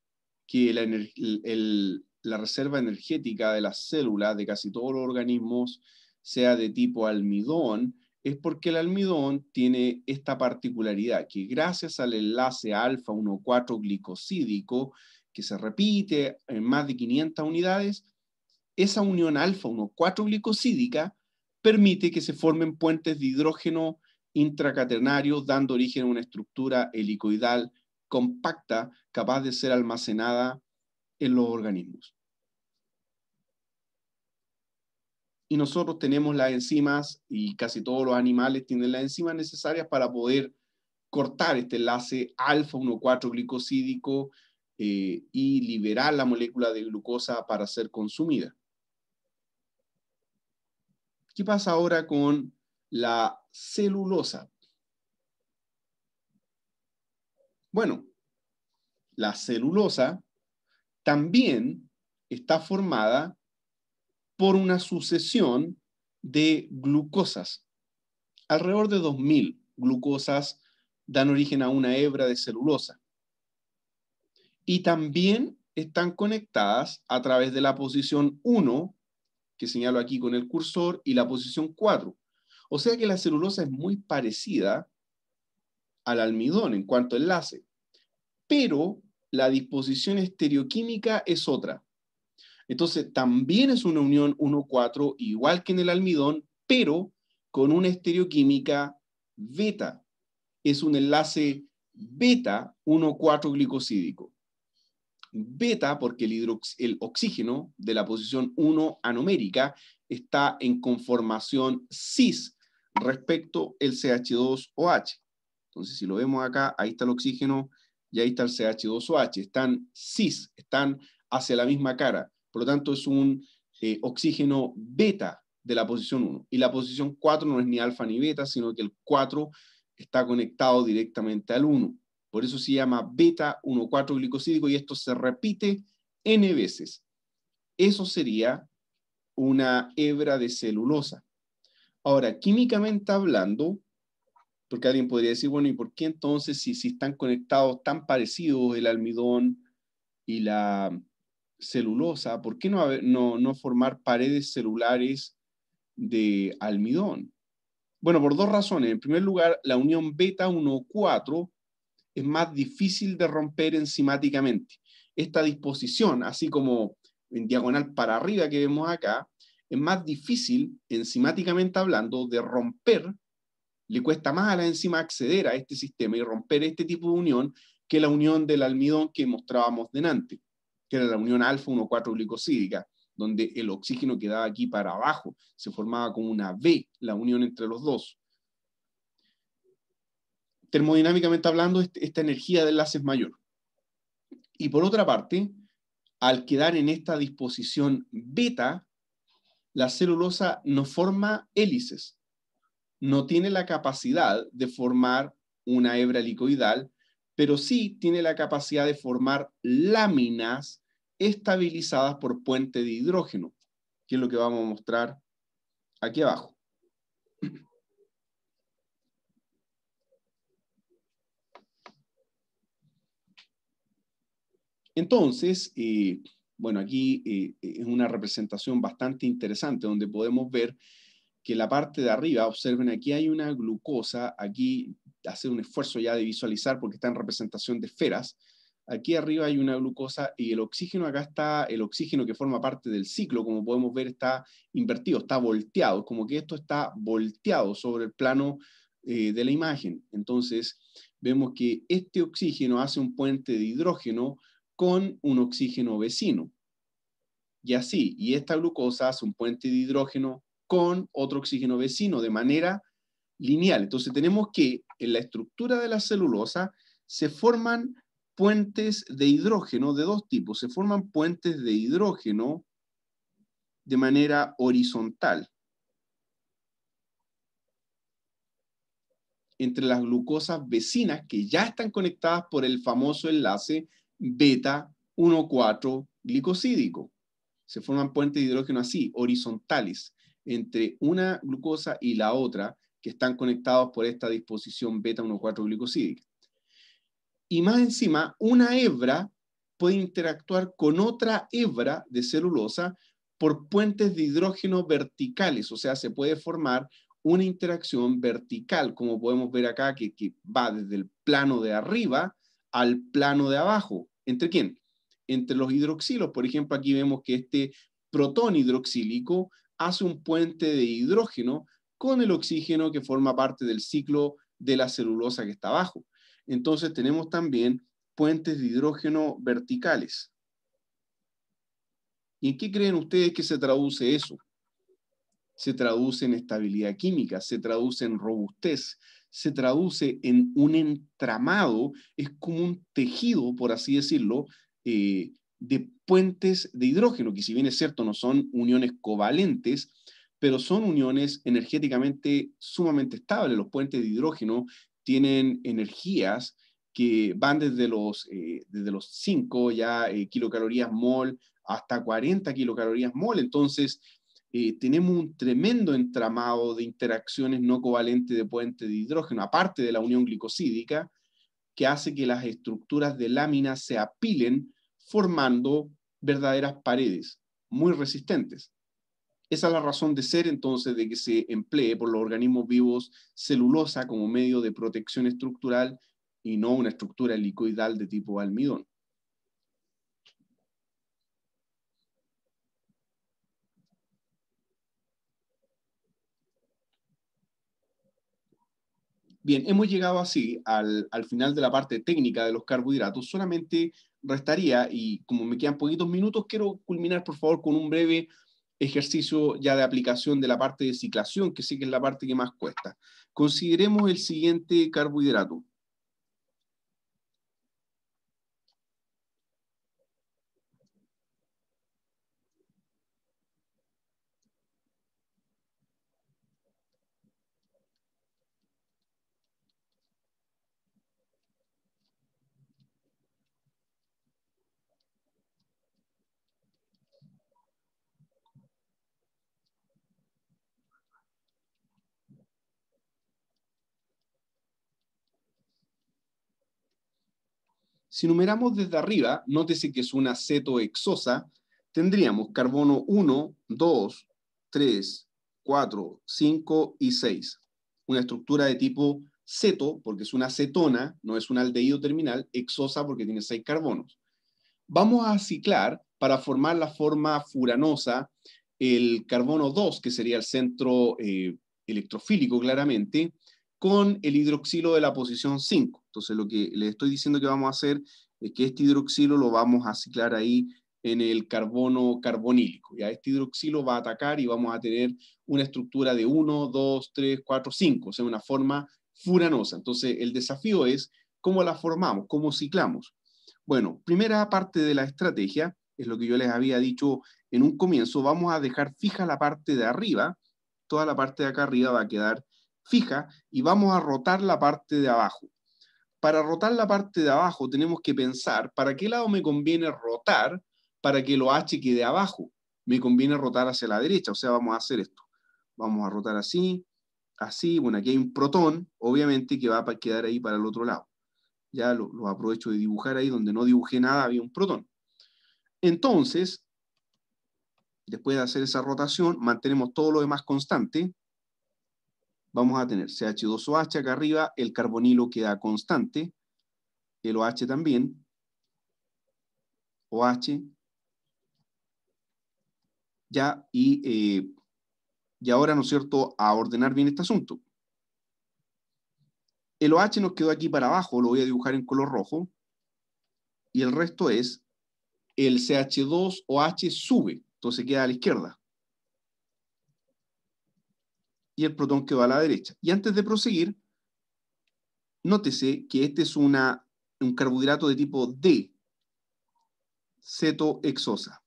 que la, reserva energética de las células, de casi todos los organismos, sea de tipo almidón, es porque el almidón tiene esta particularidad, que gracias al enlace alfa 1,4 glicosídico, que se repite en más de 500 unidades, esa unión alfa 1,4 glicosídica permite que se formen puentes de hidrógeno intracaternario, dando origen a una estructura helicoidal compacta capaz de ser almacenada en los organismos. Y nosotros tenemos las enzimas, y casi todos los animales tienen las enzimas necesarias para poder cortar este enlace alfa-1,4-glicosídico eh, y liberar la molécula de glucosa para ser consumida. ¿Qué pasa ahora con la celulosa? Bueno, la celulosa también está formada por una sucesión de glucosas, alrededor de 2.000 glucosas dan origen a una hebra de celulosa. Y también están conectadas a través de la posición 1, que señalo aquí con el cursor, y la posición 4. O sea que la celulosa es muy parecida al almidón en cuanto a enlace, pero la disposición estereoquímica es otra. Entonces, también es una unión 1,4, igual que en el almidón, pero con una estereoquímica beta. Es un enlace beta 1,4 glicosídico. Beta porque el, el, oxígeno de la posición 1 anomérica está en conformación cis respecto el CH2OH. Entonces, si lo vemos acá, ahí está el oxígeno y ahí está el CH2OH. Están cis, están hacia la misma cara. Por lo tanto, es un eh, oxígeno beta de la posición 1. Y la posición 4 no es ni alfa ni beta, sino que el 4 está conectado directamente al 1. Por eso se llama beta 1,4 glicosídico y esto se repite n veces. Eso sería una hebra de celulosa. Ahora, químicamente hablando, porque alguien podría decir, bueno, ¿y por qué entonces si, si están conectados tan parecidos el almidón y la celulosa, por qué no, no, no formar paredes celulares de almidón? Bueno, por dos razones. En primer lugar, la unión beta 1-4 es más difícil de romper enzimáticamente. Esta disposición, así como en diagonal para arriba que vemos acá, es más difícil, enzimáticamente hablando, de romper le cuesta más a la enzima acceder a este sistema y romper este tipo de unión que la unión del almidón que mostrábamos delante, que era la unión alfa 1,4-glicosídica, donde el oxígeno quedaba aquí para abajo, se formaba como una V la unión entre los dos. Termodinámicamente hablando, este, esta energía de enlace es mayor. Y por otra parte, al quedar en esta disposición beta, la celulosa no forma hélices, no tiene la capacidad de formar una hebra helicoidal, pero sí tiene la capacidad de formar láminas estabilizadas por puente de hidrógeno, que es lo que vamos a mostrar aquí abajo. Entonces, eh, bueno, aquí eh, es una representación bastante interesante donde podemos ver que la parte de arriba, observen, aquí hay una glucosa, aquí hace un esfuerzo ya de visualizar porque está en representación de esferas. Aquí arriba hay una glucosa y el oxígeno, acá está el oxígeno que forma parte del ciclo, como podemos ver está invertido, está volteado, como que esto está volteado sobre el plano eh, de la imagen. Entonces vemos que este oxígeno hace un puente de hidrógeno con un oxígeno vecino. Y así, y esta glucosa hace un puente de hidrógeno con otro oxígeno vecino de manera lineal. Entonces tenemos que en la estructura de la celulosa se forman puentes de hidrógeno de dos tipos. Se forman puentes de hidrógeno de manera horizontal entre las glucosas vecinas que ya están conectadas por el famoso enlace beta 1,4 glicosídico. Se forman puentes de hidrógeno así, horizontales entre una glucosa y la otra que están conectados por esta disposición beta 1,4 glucosídica. Y más encima, una hebra puede interactuar con otra hebra de celulosa por puentes de hidrógeno verticales, o sea, se puede formar una interacción vertical, como podemos ver acá, que, que va desde el plano de arriba al plano de abajo. ¿Entre quién? Entre los hidroxilos. Por ejemplo, aquí vemos que este protón hidroxílico hace un puente de hidrógeno con el oxígeno que forma parte del ciclo de la celulosa que está abajo. Entonces tenemos también puentes de hidrógeno verticales. ¿Y en qué creen ustedes que se traduce eso? Se traduce en estabilidad química, se traduce en robustez, se traduce en un entramado, es como un tejido, por así decirlo, eh, de puentes de hidrógeno, que si bien es cierto no son uniones covalentes, pero son uniones energéticamente sumamente estables. Los puentes de hidrógeno tienen energías que van desde los, eh, los 5 ya eh, kilocalorías mol hasta 40 kilocalorías mol. Entonces, eh, tenemos un tremendo entramado de interacciones no covalentes de puentes de hidrógeno, aparte de la unión glicosídica, que hace que las estructuras de láminas se apilen formando verdaderas paredes muy resistentes. Esa es la razón de ser entonces de que se emplee por los organismos vivos celulosa como medio de protección estructural y no una estructura helicoidal de tipo almidón. Bien, hemos llegado así al, al final de la parte técnica de los carbohidratos. Solamente restaría, y como me quedan poquitos minutos, quiero culminar, por favor, con un breve ejercicio ya de aplicación de la parte de ciclación, que sí que es la parte que más cuesta. Consideremos el siguiente carbohidrato, Si numeramos desde arriba, nótese que es una cetohexosa, tendríamos carbono 1, 2, 3, 4, 5 y 6. Una estructura de tipo ceto, porque es una cetona, no es un aldehído terminal, exosa porque tiene 6 carbonos. Vamos a ciclar para formar la forma furanosa el carbono 2, que sería el centro eh, electrofílico claramente, con el hidroxilo de la posición 5. Entonces lo que les estoy diciendo que vamos a hacer es que este hidroxilo lo vamos a ciclar ahí en el carbono carbonílico. Ya este hidroxilo va a atacar y vamos a tener una estructura de 1, 2, 3, 4, 5, o sea, una forma furanosa. Entonces el desafío es cómo la formamos, cómo ciclamos. Bueno, primera parte de la estrategia, es lo que yo les había dicho en un comienzo, vamos a dejar fija la parte de arriba, toda la parte de acá arriba va a quedar fija y vamos a rotar la parte de abajo. Para rotar la parte de abajo tenemos que pensar para qué lado me conviene rotar para que lo H quede abajo. Me conviene rotar hacia la derecha, o sea, vamos a hacer esto. Vamos a rotar así, así. Bueno, aquí hay un protón, obviamente, que va a quedar ahí para el otro lado. Ya lo, aprovecho de dibujar ahí, donde no dibujé nada, había un protón. Entonces, después de hacer esa rotación, mantenemos todo lo demás constante vamos a tener CH2OH acá arriba, el carbonilo queda constante, el OH también, OH, ya, eh, y, ahora, ¿no es cierto?, a ordenar bien este asunto. El OH nos quedó aquí para abajo, lo voy a dibujar en color rojo, y el resto es el CH2OH sube, entonces queda a la izquierda y el protón que va a la derecha. Y antes de proseguir, nótese que este es un carbohidrato de tipo D, cetohexosa.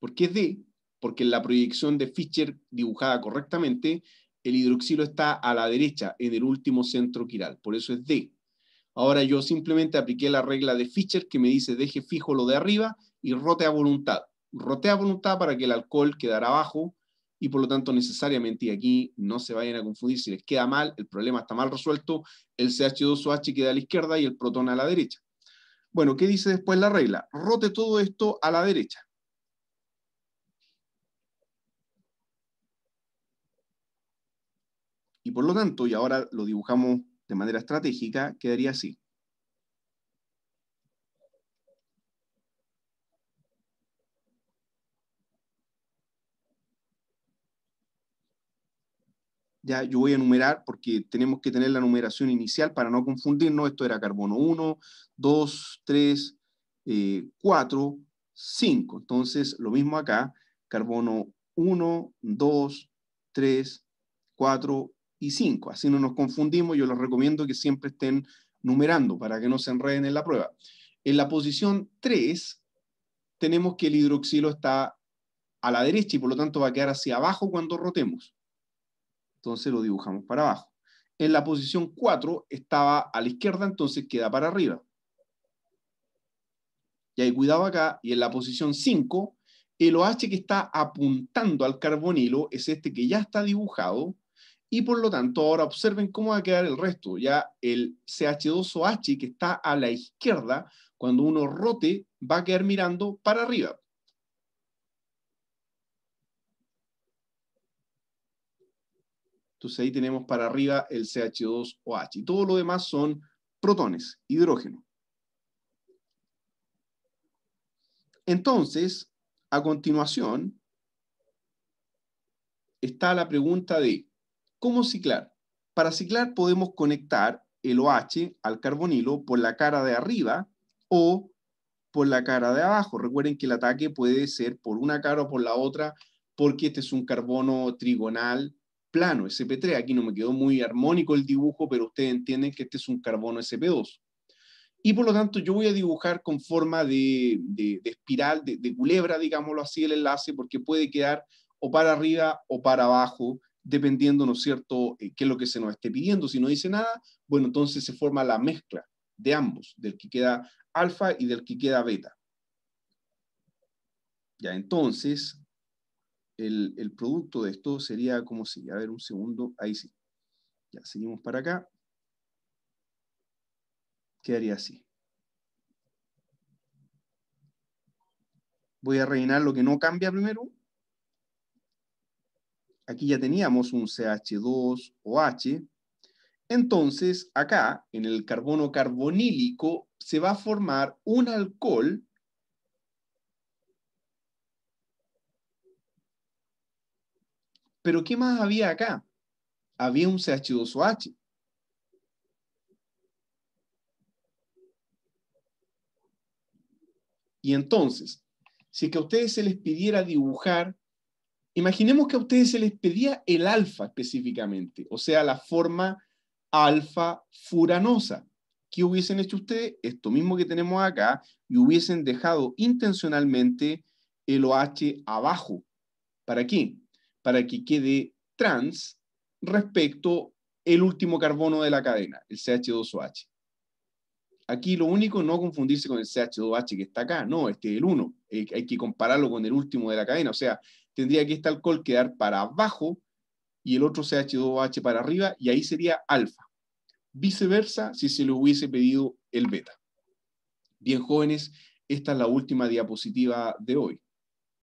¿Por qué es D? Porque en la proyección de Fischer dibujada correctamente, el hidroxilo está a la derecha, en el último centro quiral. Por eso es D. Ahora yo simplemente apliqué la regla de Fischer que me dice deje fijo lo de arriba y rote a voluntad rotea a voluntad para que el alcohol quedara abajo y por lo tanto necesariamente, y aquí no se vayan a confundir, si les queda mal, el problema está mal resuelto, el CH2OH queda a la izquierda y el protón a la derecha. Bueno, ¿qué dice después la regla? Rote todo esto a la derecha. Y por lo tanto, y ahora lo dibujamos de manera estratégica, quedaría así. Ya yo voy a enumerar porque tenemos que tener la numeración inicial para no confundirnos. Esto era carbono 1, 2, 3, 4, 5. Entonces, lo mismo acá, carbono 1, 2, 3, 4 y 5. Así no nos confundimos. Yo les recomiendo que siempre estén numerando para que no se enreden en la prueba. En la posición 3, tenemos que el hidroxilo está a la derecha y por lo tanto va a quedar hacia abajo cuando rotemos. Entonces lo dibujamos para abajo. En la posición 4 estaba a la izquierda, entonces queda para arriba. Y hay cuidado acá. Y en la posición 5, el OH que está apuntando al carbonilo es este que ya está dibujado. Y por lo tanto, ahora observen cómo va a quedar el resto. Ya el CH2OH que está a la izquierda, cuando uno rote, va a quedar mirando para arriba. Entonces ahí tenemos para arriba el CH2OH y todo lo demás son protones, hidrógeno. Entonces, a continuación, está la pregunta de ¿cómo ciclar? Para ciclar podemos conectar el OH al carbonilo por la cara de arriba o por la cara de abajo. Recuerden que el ataque puede ser por una cara o por la otra porque este es un carbono trigonal plano, SP3. Aquí no me quedó muy armónico el dibujo, pero ustedes entienden que este es un carbono SP2. Y por lo tanto yo voy a dibujar con forma de, espiral, de, culebra, digámoslo así, el enlace, porque puede quedar o para arriba o para abajo, dependiendo, ¿no es cierto?, eh, qué es lo que se nos esté pidiendo. Si no dice nada, bueno, entonces se forma la mezcla de ambos, del que queda alfa y del que queda beta. Ya, entonces, el, producto de esto sería como si... A ver, un segundo, ahí sí. Ya, seguimos para acá. Quedaría así. Voy a rellenar lo que no cambia primero. Aquí ya teníamos un CH2 o H. Entonces, acá, en el carbono carbonílico, se va a formar un alcohol Pero ¿qué más había acá? Había un CH2OH. Y entonces, si que a ustedes se les pidiera dibujar, imaginemos que a ustedes se les pedía el alfa específicamente, o sea, la forma alfa furanosa. ¿Qué hubiesen hecho ustedes? Esto mismo que tenemos acá, y hubiesen dejado intencionalmente el OH abajo. ¿Para qué? para que quede trans respecto el último carbono de la cadena, el CH2OH. Aquí lo único, no confundirse con el CH2OH que está acá, no, este es el 1, eh, hay que compararlo con el último de la cadena, o sea, tendría que este alcohol quedar para abajo y el otro CH2OH para arriba, y ahí sería alfa. Viceversa, si se le hubiese pedido el beta. Bien, jóvenes, esta es la última diapositiva de hoy.